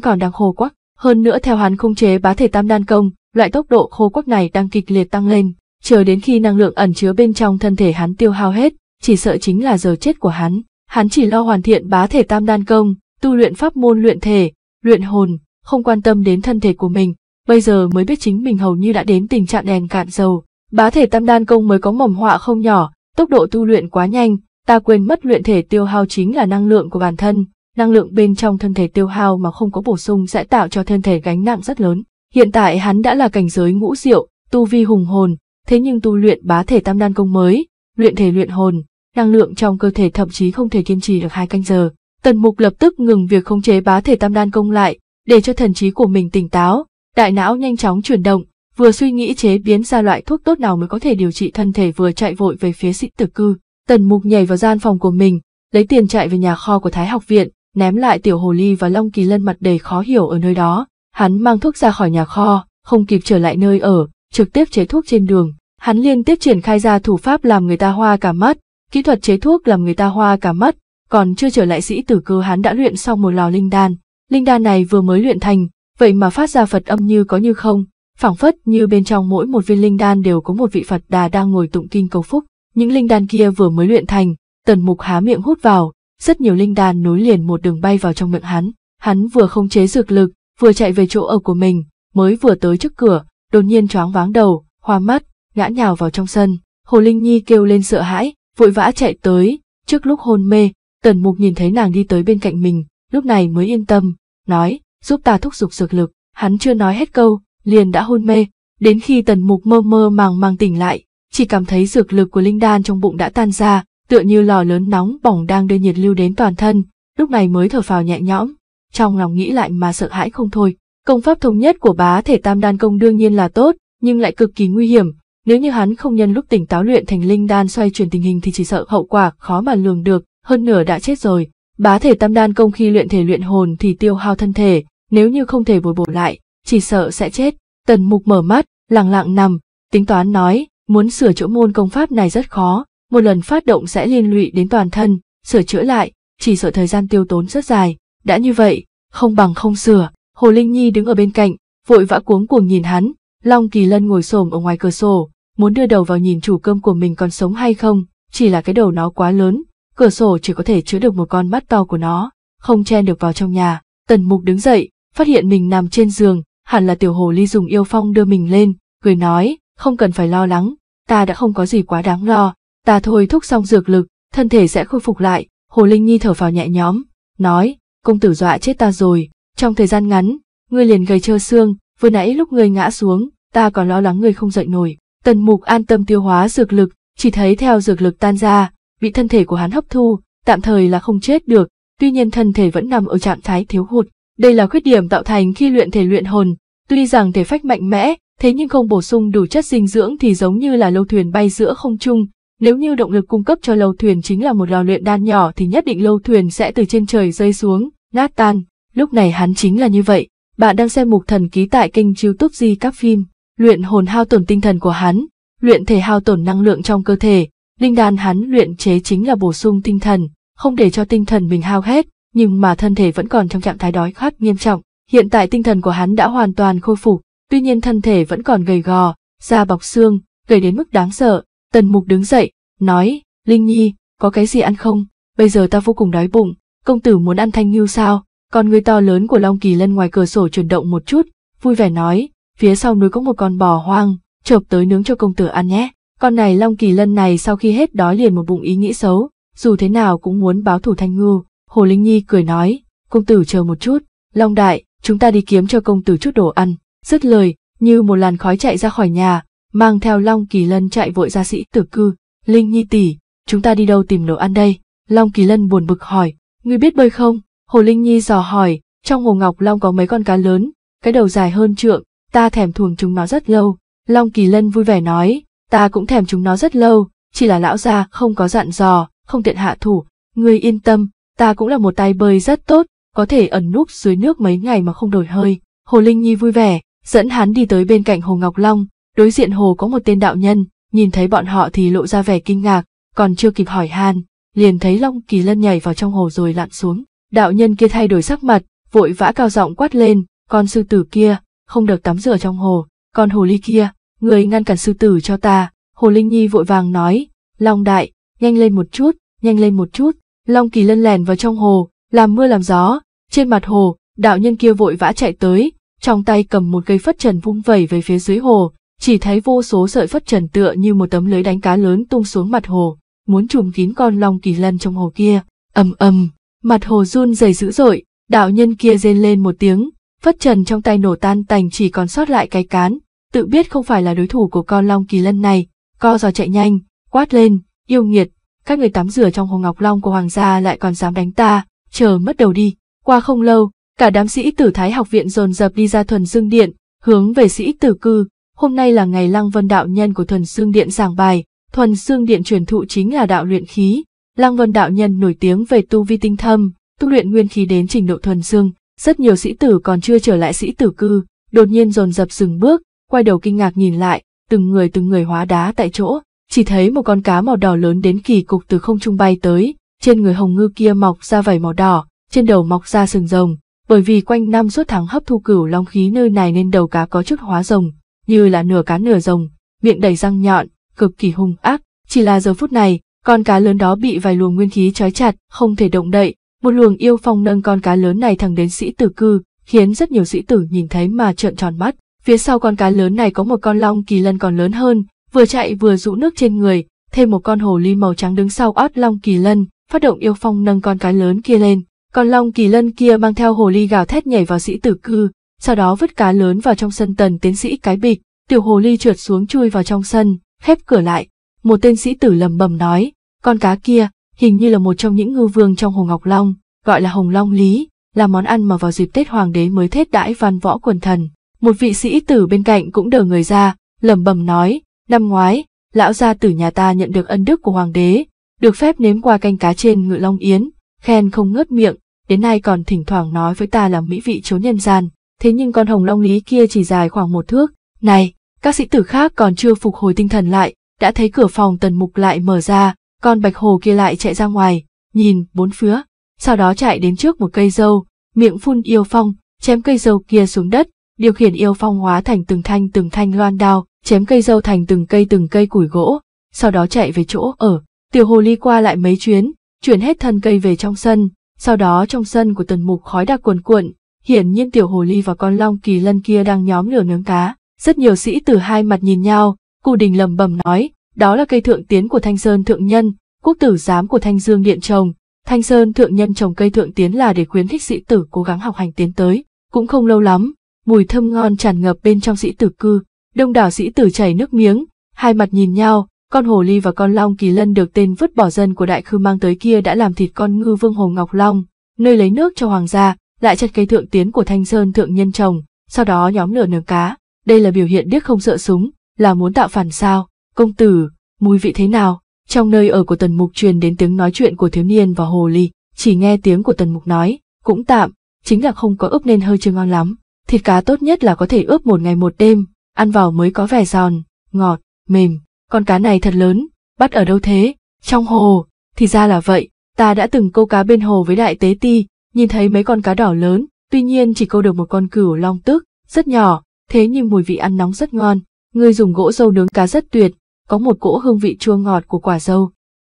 còn đang khô quắc, hơn nữa theo hắn không chế bá thể tam đan công, loại tốc độ khô quắc này đang kịch liệt tăng lên chờ đến khi năng lượng ẩn chứa bên trong thân thể hắn tiêu hao hết, chỉ sợ chính là giờ chết của hắn. Hắn chỉ lo hoàn thiện bá thể tam đan công, tu luyện pháp môn luyện thể, luyện hồn, không quan tâm đến thân thể của mình, bây giờ mới biết chính mình hầu như đã đến tình trạng đèn cạn dầu. Bá thể tam đan công mới có mầm họa không nhỏ, tốc độ tu luyện quá nhanh, ta quên mất luyện thể tiêu hao chính là năng lượng của bản thân, năng lượng bên trong thân thể tiêu hao mà không có bổ sung sẽ tạo cho thân thể gánh nặng rất lớn. Hiện tại hắn đã là cảnh giới ngũ diệu, tu vi hùng hồn, thế nhưng tu luyện bá thể tam đan công mới, luyện thể luyện hồn, năng lượng trong cơ thể thậm chí không thể kiên trì được hai canh giờ. Tần Mục lập tức ngừng việc khống chế bá thể tam đan công lại, để cho thần trí của mình tỉnh táo, đại não nhanh chóng chuyển động, vừa suy nghĩ chế biến ra loại thuốc tốt nào mới có thể điều trị thân thể vừa chạy vội về phía sĩ tử cư. Tần Mục nhảy vào gian phòng của mình, lấy tiền chạy về nhà kho của Thái học viện, ném lại tiểu hồ ly và Long Kỳ Lân mặt đầy khó hiểu ở nơi đó. Hắn mang thuốc ra khỏi nhà kho, không kịp trở lại nơi ở, trực tiếp chế thuốc trên đường, Hắn liên tiếp triển khai ra thủ pháp làm người ta hoa cả mắt, kỹ thuật chế thuốc làm người ta hoa cả mắt, còn chưa trở lại sĩ tử cơ hắn đã luyện xong một lò linh đan. Linh đan này vừa mới luyện thành, vậy mà phát ra Phật âm như có như không, phảng phất như bên trong mỗi một viên linh đan đều có một vị Phật đà đang ngồi tụng kinh cầu phúc. Những linh đan kia vừa mới luyện thành, tần mục há miệng hút vào, rất nhiều linh đan nối liền một đường bay vào trong miệng hắn. Hắn vừa không chế dược lực, vừa chạy về chỗ ở của mình, mới vừa tới trước cửa, đột nhiên choáng váng đầu, hoa mắt, ngã nhào vào trong sân. Hồ Linh Nhi kêu lên sợ hãi, vội vã chạy tới, trước lúc hôn mê, Tần Mục nhìn thấy nàng đi tới bên cạnh mình, lúc này mới yên tâm, nói, giúp ta thúc giục dược lực, hắn chưa nói hết câu, liền đã hôn mê, đến khi Tần Mục mơ mơ màng màng tỉnh lại, chỉ cảm thấy dược lực của linh đan trong bụng đã tan ra, tựa như lò lớn nóng bỏng đang đưa nhiệt lưu đến toàn thân, lúc này mới thở phào nhẹ nhõm, trong lòng nghĩ lại mà sợ hãi không thôi. Công pháp thống nhất của bá thể tam đan công đương nhiên là tốt, nhưng lại cực kỳ nguy hiểm, nếu như hắn không nhân lúc tỉnh táo luyện thành linh đan xoay chuyển tình hình thì chỉ sợ hậu quả khó mà lường được, hơn nửa đã chết rồi. Bá thể tam đan công khi luyện thể luyện hồn thì tiêu hao thân thể, nếu như không thể bồi bổ lại, chỉ sợ sẽ chết. Tần mục mở mắt, lặng lặng nằm, tính toán nói, muốn sửa chỗ môn công pháp này rất khó, một lần phát động sẽ liên lụy đến toàn thân, sửa chữa lại, chỉ sợ thời gian tiêu tốn rất dài. Đã như vậy, không bằng không sửa, Hồ Linh Nhi đứng ở bên cạnh, vội vã cuống cuồng nhìn hắn, Long Kỳ Lân ngồi xổm ở ngoài cửa sổ, muốn đưa đầu vào nhìn chủ cơm của mình còn sống hay không, chỉ là cái đầu nó quá lớn, cửa sổ chỉ có thể chứa được một con mắt to của nó, không chen được vào trong nhà. Tần Mục đứng dậy, phát hiện mình nằm trên giường, hẳn là tiểu hồ ly dùng yêu phong đưa mình lên, cười nói, không cần phải lo lắng, ta đã không có gì quá đáng lo, ta thôi thúc xong dược lực, thân thể sẽ khôi phục lại, hồ linh nhi thở vào nhẹ nhõm, nói, công tử dọa chết ta rồi, trong thời gian ngắn, ngươi liền gầy trơ xương, vừa nãy lúc ngươi ngã xuống, ta còn lo lắng ngươi không dậy nổi, Tần mục an tâm tiêu hóa dược lực, chỉ thấy theo dược lực tan ra, bị thân thể của hắn hấp thu, tạm thời là không chết được, tuy nhiên thân thể vẫn nằm ở trạng thái thiếu hụt. Đây là khuyết điểm tạo thành khi luyện thể luyện hồn, tuy rằng thể phách mạnh mẽ, thế nhưng không bổ sung đủ chất dinh dưỡng thì giống như là lâu thuyền bay giữa không trung, nếu như động lực cung cấp cho lâu thuyền chính là một lò luyện đan nhỏ thì nhất định lâu thuyền sẽ từ trên trời rơi xuống, nát tan, lúc này hắn chính là như vậy. Bạn đang xem mục thần ký tại kênh youtube Di Các Phim luyện hồn hao tổn tinh thần của hắn, luyện thể hao tổn năng lượng trong cơ thể, linh đan hắn luyện chế chính là bổ sung tinh thần, không để cho tinh thần mình hao hết, nhưng mà thân thể vẫn còn trong trạng thái đói khát nghiêm trọng. Hiện tại tinh thần của hắn đã hoàn toàn khôi phục, tuy nhiên thân thể vẫn còn gầy gò, da bọc xương, gầy đến mức đáng sợ. Tần Mục đứng dậy, nói, Linh Nhi, có cái gì ăn không? Bây giờ ta vô cùng đói bụng, công tử muốn ăn thanh nhưu sao? Còn người to lớn của Long Kỳ Lân ngoài cửa sổ chuyển động một chút, vui vẻ nói, phía sau núi có một con bò hoang, chộp tới nướng cho công tử ăn nhé. Con này Long Kỳ Lân này sau khi hết đói liền một bụng ý nghĩ xấu, dù thế nào cũng muốn báo thủ Thanh Ngưu. Hồ Linh Nhi cười nói, công tử chờ một chút, Long Đại, chúng ta đi kiếm cho công tử chút đồ ăn. Dứt lời, như một làn khói chạy ra khỏi nhà, mang theo Long Kỳ Lân chạy vội ra sĩ tử cư. Linh Nhi tỷ, chúng ta đi đâu tìm đồ ăn đây? Long Kỳ Lân buồn bực hỏi, ngươi biết bơi không? Hồ Linh Nhi dò hỏi, trong hồ ngọc long có mấy con cá lớn, cái đầu dài hơn trượng, ta thèm thuồng chúng nó rất lâu. Long Kỳ Lân vui vẻ nói, ta cũng thèm chúng nó rất lâu, chỉ là lão gia không có dặn dò, không tiện hạ thủ. Ngươi yên tâm, ta cũng là một tay bơi rất tốt, có thể ẩn núp dưới nước mấy ngày mà không đổi hơi. Hồ Linh Nhi vui vẻ, dẫn hắn đi tới bên cạnh Hồ Ngọc Long, đối diện Hồ có một tên đạo nhân, nhìn thấy bọn họ thì lộ ra vẻ kinh ngạc, còn chưa kịp hỏi han, liền thấy Long Kỳ Lân nhảy vào trong hồ rồi lặn xuống. Đạo nhân kia thay đổi sắc mặt, vội vã cao giọng quát lên, con sư tử kia, không được tắm rửa trong hồ, còn hồ ly kia, người ngăn cản sư tử cho ta, hồ linh nhi vội vàng nói, Long đại, nhanh lên một chút, nhanh lên một chút, Long kỳ lân lèn vào trong hồ, làm mưa làm gió, trên mặt hồ, đạo nhân kia vội vã chạy tới, trong tay cầm một cây phất trần vung vẩy về phía dưới hồ, chỉ thấy vô số sợi phất trần tựa như một tấm lưới đánh cá lớn tung xuống mặt hồ, muốn trùm kín con long kỳ lân trong hồ kia. Ầm ầm, mặt hồ run rẩy dữ dội, đạo nhân kia rên lên một tiếng, Phất Trần trong tay nổ tan tành chỉ còn sót lại cái cán, tự biết không phải là đối thủ của con Long Kỳ Lân này, co giò chạy nhanh, quát lên, yêu nghiệt, các người tắm rửa trong hồ ngọc long của hoàng gia lại còn dám đánh ta, chờ mất đầu đi. Qua không lâu, cả đám sĩ tử thái học viện dồn dập đi ra thuần dương điện, hướng về sĩ tử cư, hôm nay là ngày Lăng Vân đạo nhân của thuần dương điện giảng bài, thuần dương điện truyền thụ chính là đạo luyện khí. Lăng Vân đạo nhân nổi tiếng về tu vi tinh thâm, tu luyện nguyên khí đến trình độ thuần dương, rất nhiều sĩ tử còn chưa trở lại sĩ tử cư, đột nhiên dồn dập dừng bước, quay đầu kinh ngạc nhìn lại, từng người từng người hóa đá tại chỗ, chỉ thấy một con cá màu đỏ lớn đến kỳ cục từ không trung bay tới, trên người hồng ngư kia mọc ra vảy màu đỏ, trên đầu mọc ra sừng rồng, bởi vì quanh năm suốt tháng hấp thu cửu long khí nơi này nên đầu cá có chút hóa rồng, như là nửa cá nửa rồng, miệng đầy răng nhọn, cực kỳ hung ác, chỉ là giờ phút này, con cá lớn đó bị vài luồng nguyên khí trói chặt, không thể động đậy, một luồng yêu phong nâng con cá lớn này thẳng đến sĩ tử cư, khiến rất nhiều sĩ tử nhìn thấy mà trợn tròn mắt. Phía sau con cá lớn này có một con long kỳ lân còn lớn hơn, vừa chạy vừa rũ nước trên người, thêm một con hồ ly màu trắng đứng sau ót long kỳ lân, phát động yêu phong nâng con cá lớn kia lên. Con long kỳ lân kia mang theo hồ ly gào thét nhảy vào sĩ tử cư, sau đó vứt cá lớn vào trong sân tần tiến sĩ cái bịch, tiểu hồ ly trượt xuống chui vào trong sân, khép cửa lại. Một tên sĩ tử lầm bầm nói, con cá kia, hình như là một trong những ngư vương trong Hồ Ngọc Long, gọi là Hồng Long Lý, là món ăn mà vào dịp Tết Hoàng đế mới thết đãi văn võ quần thần. Một vị sĩ tử bên cạnh cũng đờ người ra, lẩm bẩm nói, năm ngoái, lão gia tử nhà ta nhận được ân đức của Hoàng đế, được phép nếm qua canh cá trên ngự Long Yến, khen không ngớt miệng, đến nay còn thỉnh thoảng nói với ta là mỹ vị chốn nhân gian, thế nhưng con Hồng Long Lý kia chỉ dài khoảng một thước, này, các sĩ tử khác còn chưa phục hồi tinh thần lại, đã thấy cửa phòng tần mục lại mở ra, con bạch hồ kia lại chạy ra ngoài, nhìn bốn phía, sau đó chạy đến trước một cây dâu, miệng phun yêu phong, chém cây dâu kia xuống đất, điều khiển yêu phong hóa thành từng thanh từng thanh loan đao, chém cây dâu thành từng cây từng cây củi gỗ, sau đó chạy về chỗ ở. Tiểu hồ ly qua lại mấy chuyến, chuyển hết thân cây về trong sân, sau đó trong sân của tần mục khói đặc cuồn cuộn, hiển nhiên tiểu hồ ly và con long kỳ lân kia đang nhóm lửa nướng cá. Rất nhiều sĩ từ hai mặt nhìn nhau, Cù Đình lầm bầm nói, đó là cây thượng tiến của Thanh Sơn Thượng Nhân, quốc tử giám của Thanh Dương Điện trồng. Thanh Sơn Thượng Nhân trồng cây thượng tiến là để khuyến khích sĩ tử cố gắng học hành tiến tới. Cũng không lâu lắm, mùi thơm ngon tràn ngập bên trong sĩ tử cư, đông đảo sĩ tử chảy nước miếng, hai mặt nhìn nhau, con hồ ly và con long kỳ lân được tên vứt bỏ dân của đại khư mang tới kia đã làm thịt con ngư vương hồ ngọc long, nơi lấy nước cho hoàng gia, lại chặt cây thượng tiến của Thanh Sơn Thượng Nhân trồng, sau đó nhóm lửa nướng cá. Đây là biểu hiện điếc không sợ súng, là muốn tạo phản sao công tử, mùi vị thế nào? Trong nơi ở của tần mục truyền đến tiếng nói chuyện của thiếu niên và hồ ly, chỉ nghe tiếng của tần mục nói, cũng tạm, chính là không có ướp nên hơi chưa ngon lắm. Thịt cá tốt nhất là có thể ướp một ngày một đêm, ăn vào mới có vẻ giòn, ngọt, mềm. Con cá này thật lớn, bắt ở đâu thế? Trong hồ, thì ra là vậy, ta đã từng câu cá bên hồ với đại tế ti, nhìn thấy mấy con cá đỏ lớn, tuy nhiên chỉ câu được một con cửu long tức, rất nhỏ, thế nhưng mùi vị ăn nóng rất ngon. Người dùng gỗ dâu nướng cá rất tuyệt, có một cỗ hương vị chua ngọt của quả dâu.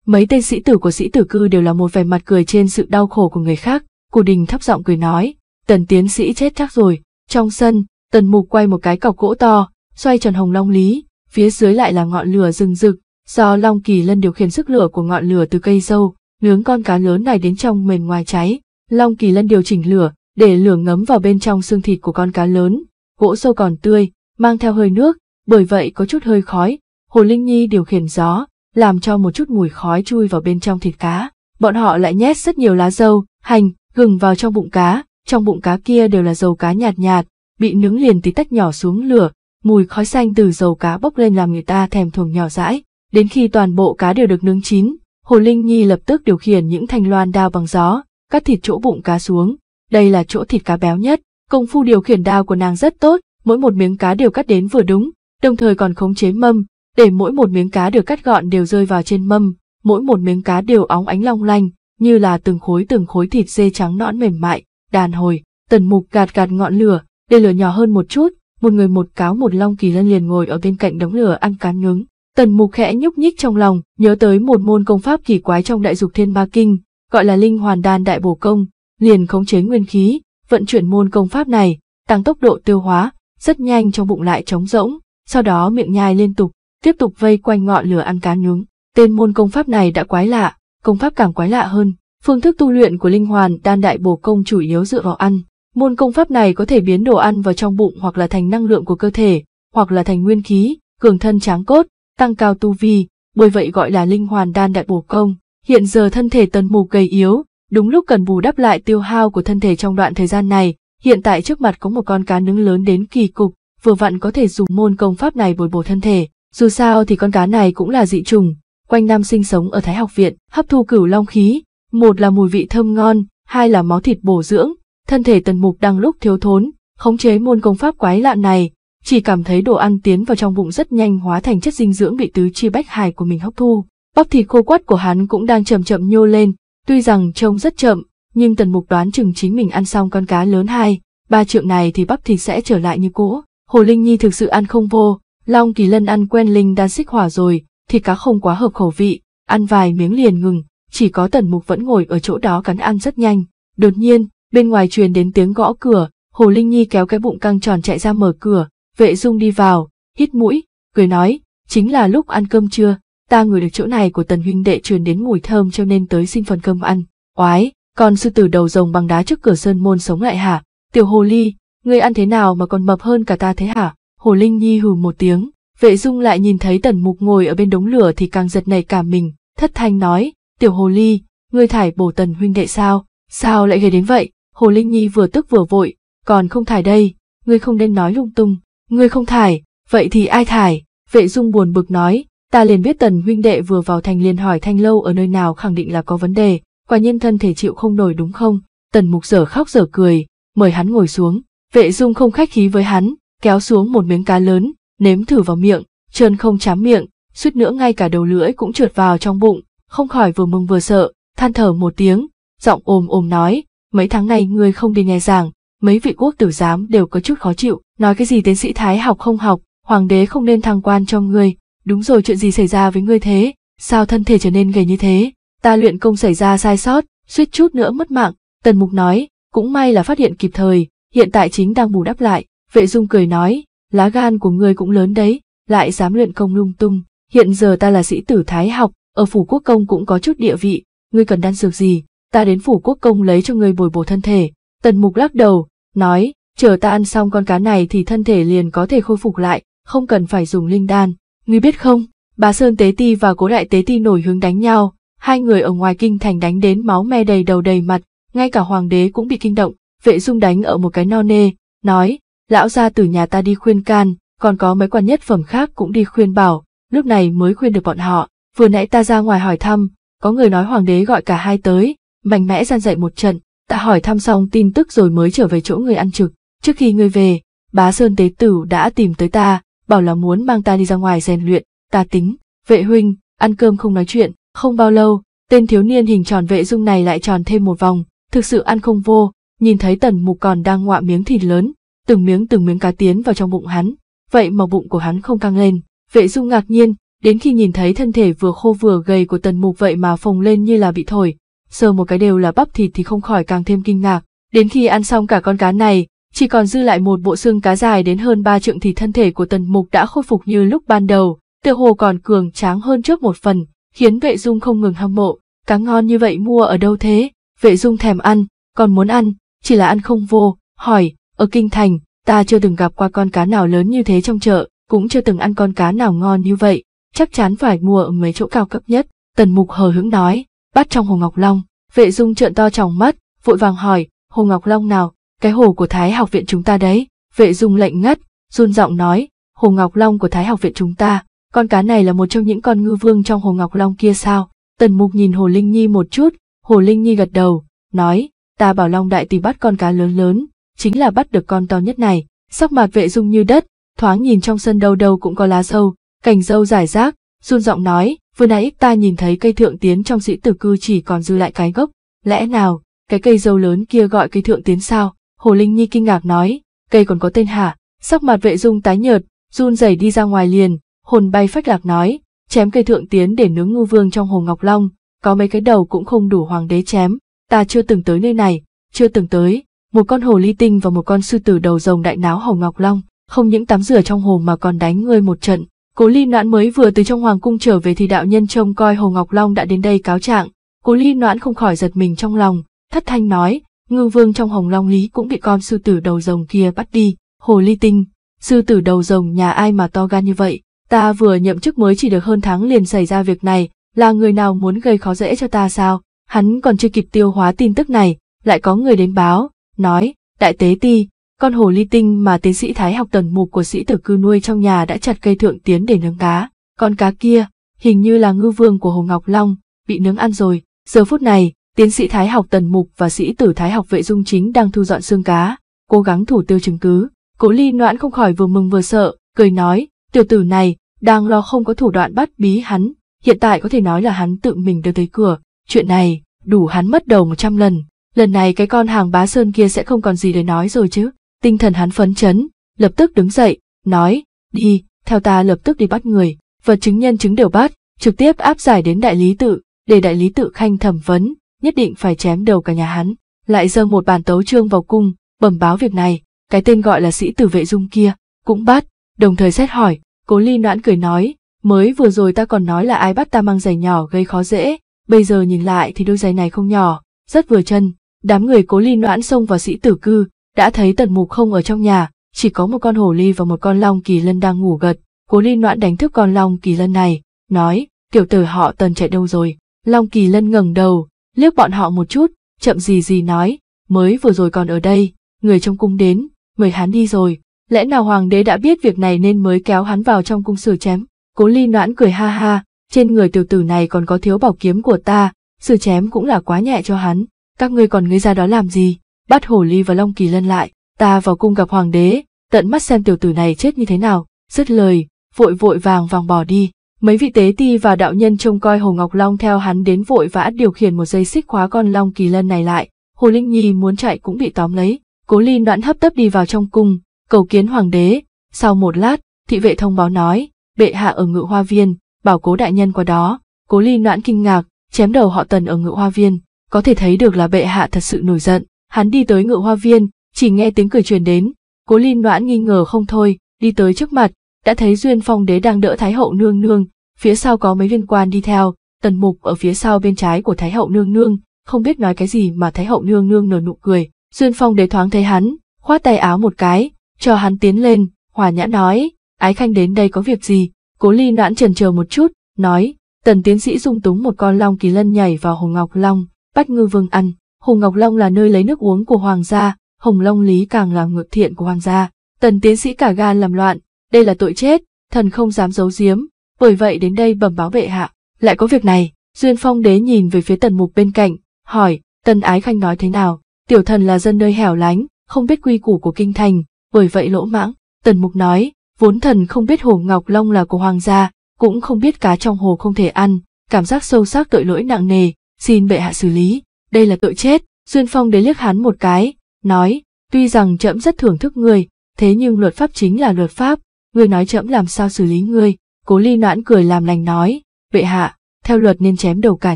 Mấy tên sĩ tử của sĩ tử cư đều là một vẻ mặt cười trên sự đau khổ của người khác, Cù Đình thấp giọng cười nói, tần tiến sĩ chết chắc rồi, trong sân, tần mục quay một cái cọc gỗ to, xoay tròn hồng long lý, phía dưới lại là ngọn lửa rừng rực, do Long Kỳ Lân điều khiển sức lửa của ngọn lửa từ cây dâu, nướng con cá lớn này đến trong mềm ngoài cháy. Long Kỳ Lân điều chỉnh lửa, để lửa ngấm vào bên trong xương thịt của con cá lớn, gỗ sâu còn tươi, mang theo hơi nước, bởi vậy có chút hơi khói, Hồ Linh Nhi điều khiển gió, làm cho một chút mùi khói chui vào bên trong thịt cá. Bọn họ lại nhét rất nhiều lá dâu, hành, gừng vào trong bụng cá, trong bụng cá kia đều là dầu cá nhạt nhạt, bị nướng liền tí tách nhỏ xuống lửa, mùi khói xanh từ dầu cá bốc lên làm người ta thèm thuồng nhỏ dãi. Đến khi toàn bộ cá đều được nướng chín, Hồ Linh Nhi lập tức điều khiển những thanh loan đao bằng gió, cắt thịt chỗ bụng cá xuống. Đây là chỗ thịt cá béo nhất, công phu điều khiển đao của nàng rất tốt, mỗi một miếng cá đều cắt đến vừa đúng, đồng thời còn khống chế mâm, để mỗi một miếng cá được cắt gọn đều rơi vào trên mâm, mỗi một miếng cá đều óng ánh long lanh, như là từng khối từng khối thịt dê trắng nõn mềm mại, đàn hồi, tần mục gạt gạt ngọn lửa, để lửa nhỏ hơn một chút, một người một cáo một long kỳ lân liền ngồi ở bên cạnh đống lửa ăn cá nướng. Tần mục khẽ nhúc nhích trong lòng, nhớ tới một môn công pháp kỳ quái trong đại dục thiên ba kinh, gọi là linh hoàn đan đại bổ công, liền khống chế nguyên khí, vận chuyển môn công pháp này, tăng tốc độ tiêu hóa, rất nhanh trong bụng lại trống rỗng, sau đó miệng nhai liên tục, tiếp tục vây quanh ngọn lửa ăn cá nướng. Tên môn công pháp này đã quái lạ, công pháp càng quái lạ hơn. Phương thức tu luyện của linh hoàn đan đại bổ công chủ yếu dựa vào ăn. Môn công pháp này có thể biến đồ ăn vào trong bụng hoặc là thành năng lượng của cơ thể, hoặc là thành nguyên khí, cường thân tráng cốt, tăng cao tu vi, bởi vậy gọi là linh hoàn đan đại bổ công. Hiện giờ thân thể tần mù gầy yếu, đúng lúc cần bù đắp lại tiêu hao của thân thể trong đoạn thời gian này, hiện tại trước mặt có một con cá nướng lớn đến kỳ cục, vừa vặn có thể dùng môn công pháp này bồi bổ thân thể. Dù sao thì con cá này cũng là dị trùng, quanh năm sinh sống ở Thái học viện, hấp thu cửu long khí, một là mùi vị thơm ngon, hai là máu thịt bổ dưỡng, thân thể tần mục đang lúc thiếu thốn, khống chế môn công pháp quái lạ này, chỉ cảm thấy đồ ăn tiến vào trong bụng rất nhanh hóa thành chất dinh dưỡng bị tứ chi bách hải của mình hấp thu. Bắp thịt khô quắt của hắn cũng đang chậm chậm nhô lên, tuy rằng trông rất chậm, nhưng tần mục đoán chừng chính mình ăn xong con cá lớn hai, ba triệu này thì bắp thịt sẽ trở lại như cũ. Hồ Linh Nhi thực sự ăn không vô, Long Kỳ Lân ăn quen linh đan xích hỏa rồi, thì cá không quá hợp khẩu vị, ăn vài miếng liền ngừng, chỉ có tần mục vẫn ngồi ở chỗ đó cắn ăn rất nhanh. Đột nhiên, bên ngoài truyền đến tiếng gõ cửa, Hồ Linh Nhi kéo cái bụng căng tròn chạy ra mở cửa, vệ dung đi vào, hít mũi, cười nói, chính là lúc ăn cơm trưa, ta ngửi được chỗ này của tần huynh đệ truyền đến mùi thơm cho nên tới xin phần cơm ăn. Oái, còn sư tử đầu rồng bằng đá trước cửa sơn môn sống lại hả? Tiểu Hồ Ly, ngươi ăn thế nào mà còn mập hơn cả ta thế hả? Hồ Linh Nhi hừ một tiếng, vệ dung lại nhìn thấy tần mục ngồi ở bên đống lửa thì càng giật nảy cả mình, thất thanh nói, tiểu hồ ly, ngươi thải bổ tần huynh đệ sao, sao lại ghê đến vậy, hồ Linh Nhi vừa tức vừa vội, còn không thải đây, ngươi không nên nói lung tung, ngươi không thải, vậy thì ai thải, vệ dung buồn bực nói, ta liền biết tần huynh đệ vừa vào thành liền hỏi thanh lâu ở nơi nào khẳng định là có vấn đề, quả nhiên thân thể chịu không nổi đúng không, tần mục dở khóc dở cười, mời hắn ngồi xuống, vệ dung không khách khí với hắn, kéo xuống một miếng cá lớn, nếm thử vào miệng, trơn không chám miệng, suýt nữa ngay cả đầu lưỡi cũng trượt vào trong bụng, không khỏi vừa mừng vừa sợ, than thở một tiếng, giọng ồm ồm nói, mấy tháng này người không đi nghe giảng, mấy vị quốc tử giám đều có chút khó chịu, nói cái gì tiến sĩ Thái học không học, hoàng đế không nên thăng quan cho người đúng rồi chuyện gì xảy ra với ngươi thế, sao thân thể trở nên gầy như thế, ta luyện công xảy ra sai sót, suýt chút nữa mất mạng, tần mục nói, cũng may là phát hiện kịp thời, hiện tại chính đang bù đắp lại, Vệ dung cười nói, lá gan của ngươi cũng lớn đấy, lại dám luyện công lung tung, hiện giờ ta là sĩ tử thái học, ở phủ quốc công cũng có chút địa vị, ngươi cần đan dược gì, ta đến phủ quốc công lấy cho ngươi bồi bổ thân thể. Tần mục lắc đầu, nói, chờ ta ăn xong con cá này thì thân thể liền có thể khôi phục lại, không cần phải dùng linh đan. Ngươi biết không, bà Sơn Tế Ti và cố đại Tế Ti nổi hướng đánh nhau, hai người ở ngoài kinh thành đánh đến máu me đầy đầu đầy mặt, ngay cả hoàng đế cũng bị kinh động, vệ dung đánh ở một cái no nê, nói, lão gia từ nhà ta đi khuyên can, còn có mấy quan nhất phẩm khác cũng đi khuyên bảo, lúc này mới khuyên được bọn họ, vừa nãy ta ra ngoài hỏi thăm, có người nói hoàng đế gọi cả hai tới, mạnh mẽ gian dậy một trận, ta hỏi thăm xong tin tức rồi mới trở về chỗ người ăn trực, trước khi người về, bá sơn tế tử đã tìm tới ta, bảo là muốn mang ta đi ra ngoài rèn luyện, ta tính, vệ huynh, ăn cơm không nói chuyện, không bao lâu, tên thiếu niên hình tròn vệ dung này lại tròn thêm một vòng, thực sự ăn không vô, nhìn thấy tần mục còn đang ngọa miếng thịt lớn, từng miếng từng miếng cá tiến vào trong bụng hắn, vậy mà bụng của hắn không căng lên. Vệ Dung ngạc nhiên, đến khi nhìn thấy thân thể vừa khô vừa gầy của Tần Mục vậy mà phồng lên như là bị thổi, sờ một cái đều là bắp thịt thì không khỏi càng thêm kinh ngạc. Đến khi ăn xong cả con cá này, chỉ còn dư lại một bộ xương cá dài đến hơn ba trượng thì thân thể của Tần Mục đã khôi phục như lúc ban đầu, tựa hồ còn cường tráng hơn trước một phần, khiến Vệ Dung không ngừng hâm mộ, cá ngon như vậy mua ở đâu thế? Vệ Dung thèm ăn, còn muốn ăn, chỉ là ăn không vô, hỏi, ở Kinh Thành, ta chưa từng gặp qua con cá nào lớn như thế trong chợ, cũng chưa từng ăn con cá nào ngon như vậy, chắc chắn phải mua ở mấy chỗ cao cấp nhất. Tần Mục hờ hững nói, bắt trong Hồ Ngọc Long, vệ dung trợn to tròng mắt, vội vàng hỏi, Hồ Ngọc Long nào, cái hồ của Thái học viện chúng ta đấy. Vệ dung lạnh ngắt run giọng nói, Hồ Ngọc Long của Thái học viện chúng ta, con cá này là một trong những con ngư vương trong Hồ Ngọc Long kia sao? Tần Mục nhìn Hồ Linh Nhi một chút, Hồ Linh Nhi gật đầu, nói, ta bảo Long Đại tỷ bắt con cá lớn lớn, chính là bắt được con to nhất này. Sắc mặt vệ dung như đất, thoáng nhìn trong sân đâu đâu cũng có lá sâu, cành dâu rải rác, run giọng nói, vừa nãy ta nhìn thấy cây thượng tiến trong sĩ tử cư chỉ còn dư lại cái gốc, lẽ nào, cái cây dâu lớn kia gọi cây thượng tiến sao? Hồ Linh Nhi kinh ngạc nói, cây còn có tên hả? Sắc mặt vệ dung tái nhợt, run rẩy đi ra ngoài liền, hồn bay phách lạc nói, chém cây thượng tiến để nướng ngư vương trong hồ Ngọc Long, có mấy cái đầu cũng không đủ hoàng đế chém, ta chưa từng tới nơi này, chưa từng tới, một con hồ ly tinh và một con sư tử đầu rồng đại náo hồng ngọc long không những tắm rửa trong hồ mà còn đánh ngươi một trận cố ly noãn mới vừa từ trong hoàng cung trở về thì đạo nhân trông coi hầu ngọc long đã đến đây cáo trạng cố ly noãn không khỏi giật mình trong lòng thất thanh nói ngư vương trong hồng long lý cũng bị con sư tử đầu rồng kia bắt đi hồ ly tinh sư tử đầu rồng nhà ai mà to gan như vậy ta vừa nhậm chức mới chỉ được hơn tháng liền xảy ra việc này là người nào muốn gây khó dễ cho ta sao hắn còn chưa kịp tiêu hóa tin tức này lại có người đến báo nói, đại tế ti, con hồ ly tinh mà tiến sĩ Thái học tần mục của sĩ tử cư nuôi trong nhà đã chặt cây thượng tiến để nướng cá, con cá kia, hình như là ngư vương của Hồ Ngọc Long, bị nướng ăn rồi, giờ phút này, tiến sĩ Thái học tần mục và sĩ tử Thái học vệ dung chính đang thu dọn xương cá, cố gắng thủ tiêu chứng cứ, cố ly noãn không khỏi vừa mừng vừa sợ, cười nói, tiểu tử này, đang lo không có thủ đoạn bắt bí hắn, hiện tại có thể nói là hắn tự mình đưa tới cửa, chuyện này, đủ hắn mất đầu một trăm lần lần này cái con hàng bá sơn kia sẽ không còn gì để nói rồi chứ. Tinh thần hắn phấn chấn, lập tức đứng dậy, nói, đi, theo ta lập tức đi bắt người, vật chứng nhân chứng đều bắt, trực tiếp áp giải đến đại lý tự, để đại lý tự khanh thẩm vấn, nhất định phải chém đầu cả nhà hắn, lại dâng một bản tấu trương vào cung, bẩm báo việc này, cái tên gọi là sĩ tử vệ dung kia, cũng bắt, đồng thời xét hỏi, cố ly noãn cười nói, mới vừa rồi ta còn nói là ai bắt ta mang giày nhỏ gây khó dễ, bây giờ nhìn lại thì đôi giày này không nhỏ, rất vừa chân, Đám người cố ly noãn xông vào sĩ tử cư, đã thấy tần mục không ở trong nhà, chỉ có một con hổ ly và một con long kỳ lân đang ngủ gật. Cố ly noãn đánh thức con long kỳ lân này, nói, tiểu tử họ tần chạy đâu rồi. Long kỳ lân ngẩng đầu, liếc bọn họ một chút, chậm gì gì nói, mới vừa rồi còn ở đây, người trong cung đến, mời hắn đi rồi. Lẽ nào hoàng đế đã biết việc này nên mới kéo hắn vào trong cung xử chém. Cố ly noãn cười ha ha, trên người tiểu tử này còn có thiếu bảo kiếm của ta, xử chém cũng là quá nhẹ cho hắn các ngươi còn ngươi ra đó làm gì, bắt Hồ Ly và Long Kỳ Lân lại, ta vào cung gặp hoàng đế, tận mắt xem tiểu tử này chết như thế nào, dứt lời, vội vội vàng vàng bỏ đi. Mấy vị tế ti và đạo nhân trông coi Hồ Ngọc Long theo hắn đến vội vã điều khiển một dây xích khóa con Long Kỳ Lân này lại, Hồ Linh Nhi muốn chạy cũng bị tóm lấy, Cố ly đoạn hấp tấp đi vào trong cung, cầu kiến hoàng đế, sau một lát, thị vệ thông báo nói, bệ hạ ở ngự hoa viên, bảo cố đại nhân qua đó, Cố ly đoạn kinh ngạc, chém đầu họ tần ở ngự hoa viên, có thể thấy được là bệ hạ thật sự nổi giận. Hắn đi tới ngựa hoa viên, chỉ nghe tiếng cười truyền đến, cố linh đoãn nghi ngờ không thôi, đi tới trước mặt, đã thấy Duyên Phong Đế đang đỡ Thái Hậu Nương Nương, phía sau có mấy viên quan đi theo, tần mục ở phía sau bên trái của Thái Hậu Nương Nương, không biết nói cái gì mà Thái Hậu Nương Nương nở nụ cười. Duyên Phong Đế thoáng thấy hắn, khoát tay áo một cái, cho hắn tiến lên, hòa nhã nói, Ái Khanh đến đây có việc gì, cố ly noãn trần chờ một chút, nói, tần tiến sĩ dung túng một con long kỳ lân nhảy vào hồ ngọc long, bắt ngư vương ăn. hùng Ngọc Long là nơi lấy nước uống của hoàng gia, Hồng Long Lý càng là ngược thiện của hoàng gia. Tần tiến sĩ cả gan làm loạn, đây là tội chết, thần không dám giấu giếm, bởi vậy đến đây bẩm báo bệ hạ. Lại có việc này, Duyên Phong đế nhìn về phía tần mục bên cạnh, hỏi, tần ái khanh nói thế nào, tiểu thần là dân nơi hẻo lánh, không biết quy củ của kinh thành, bởi vậy lỗ mãng. Tần mục nói, vốn thần không biết hồ Ngọc Long là của hoàng gia, cũng không biết cá trong hồ không thể ăn, cảm giác sâu sắc tội lỗi nặng nề, xin bệ hạ xử lý, đây là tội chết. Duyên Phong đế liếc hắn một cái, nói, tuy rằng trẫm rất thưởng thức người, thế nhưng luật pháp chính là luật pháp, người nói trẫm làm sao xử lý người. Cố Ly noãn cười làm lành nói, bệ hạ, theo luật nên chém đầu cả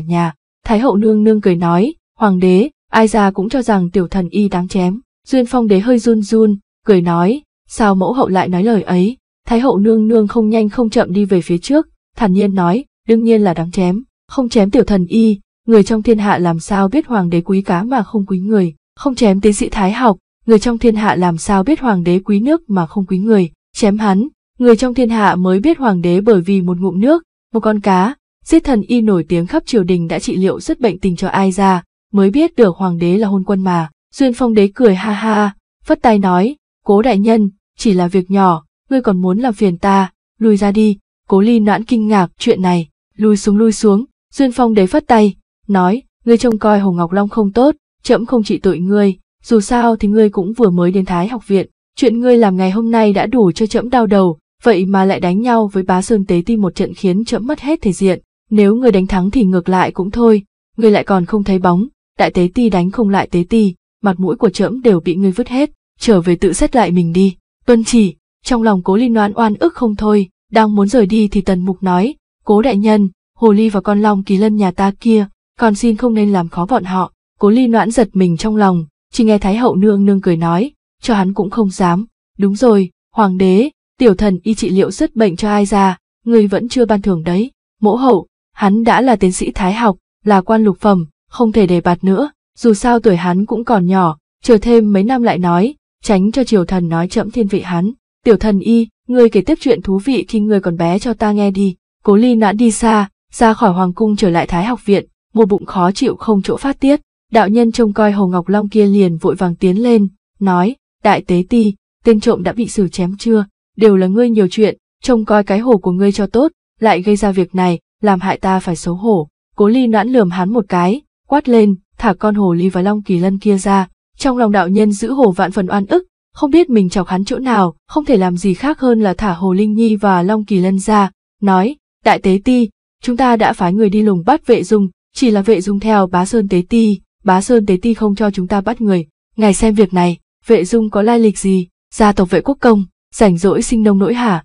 nhà. Thái hậu nương nương cười nói, hoàng đế, ai ra cũng cho rằng tiểu thần y đáng chém. Duyên Phong đế hơi run run, cười nói, sao mẫu hậu lại nói lời ấy? Thái hậu nương nương không nhanh không chậm đi về phía trước, thản nhiên nói, đương nhiên là đáng chém, không chém tiểu thần y, người trong thiên hạ làm sao biết hoàng đế quý cá mà không quý người, không chém tiến sĩ thái học, người trong thiên hạ làm sao biết hoàng đế quý nước mà không quý người, chém hắn, người trong thiên hạ mới biết hoàng đế bởi vì một ngụm nước, một con cá, giết thần y nổi tiếng khắp triều đình đã trị liệu rất bệnh tình cho ai ra, mới biết được hoàng đế là hôn quân mà. Duyên phong đế cười ha ha, phất tay nói, cố đại nhân, chỉ là việc nhỏ, ngươi còn muốn làm phiền ta, lui ra đi, cố ly noãn kinh ngạc chuyện này, lui xuống lui xuống, duyên phong đế phất tay, nói, ngươi trông coi Hồ Ngọc Long không tốt, trẫm không trị tội ngươi, dù sao thì ngươi cũng vừa mới đến Thái học viện, chuyện ngươi làm ngày hôm nay đã đủ cho trẫm đau đầu, vậy mà lại đánh nhau với bá sơn tế ti một trận khiến trẫm mất hết thể diện, nếu ngươi đánh thắng thì ngược lại cũng thôi, ngươi lại còn không thấy bóng, đại tế ti đánh không lại tế ti, mặt mũi của trẫm đều bị ngươi vứt hết, trở về tự xét lại mình đi, tuân chỉ, trong lòng cố linh oan oan ức không thôi, đang muốn rời đi thì tần mục nói, cố đại nhân, hồ ly và con long kỳ lân nhà ta kia, còn xin không nên làm khó bọn họ. Cố ly noãn giật mình trong lòng, chỉ nghe Thái hậu nương nương cười nói, cho hắn cũng không dám. Đúng rồi, hoàng đế, tiểu thần y trị liệu rất bệnh cho ai ra, người vẫn chưa ban thưởng đấy. mẫu hậu, hắn đã là tiến sĩ thái học, là quan lục phẩm, không thể đề bạt nữa, dù sao tuổi hắn cũng còn nhỏ, chờ thêm mấy năm lại nói, tránh cho triều thần nói chậm thiên vị hắn. Tiểu thần y, ngươi kể tiếp chuyện thú vị khi ngươi còn bé cho ta nghe đi. Cố ly nãn đi xa, ra khỏi hoàng cung trở lại thái học viện, một bụng khó chịu không chỗ phát tiết, đạo nhân trông coi Hồ Ngọc Long kia liền vội vàng tiến lên, nói, đại tế ti, tên trộm đã bị xử chém chưa, đều là ngươi nhiều chuyện, trông coi cái hồ của ngươi cho tốt, lại gây ra việc này, làm hại ta phải xấu hổ. Cố ly noãn lườm hắn một cái, quát lên, thả con hồ ly và long kỳ lân kia ra, trong lòng đạo nhân giữ hồ vạn phần oan ức, không biết mình chọc hắn chỗ nào, không thể làm gì khác hơn là thả hồ linh nhi và long kỳ lân ra, nói, đại tế ti, chúng ta đã phái người đi lùng bắt vệ dung, chỉ là vệ dung theo bá sơn tế ti, bá sơn tế ti không cho chúng ta bắt người. Ngài xem việc này, vệ dung có lai lịch gì, gia tộc vệ quốc công, rảnh rỗi sinh nông nỗi hả?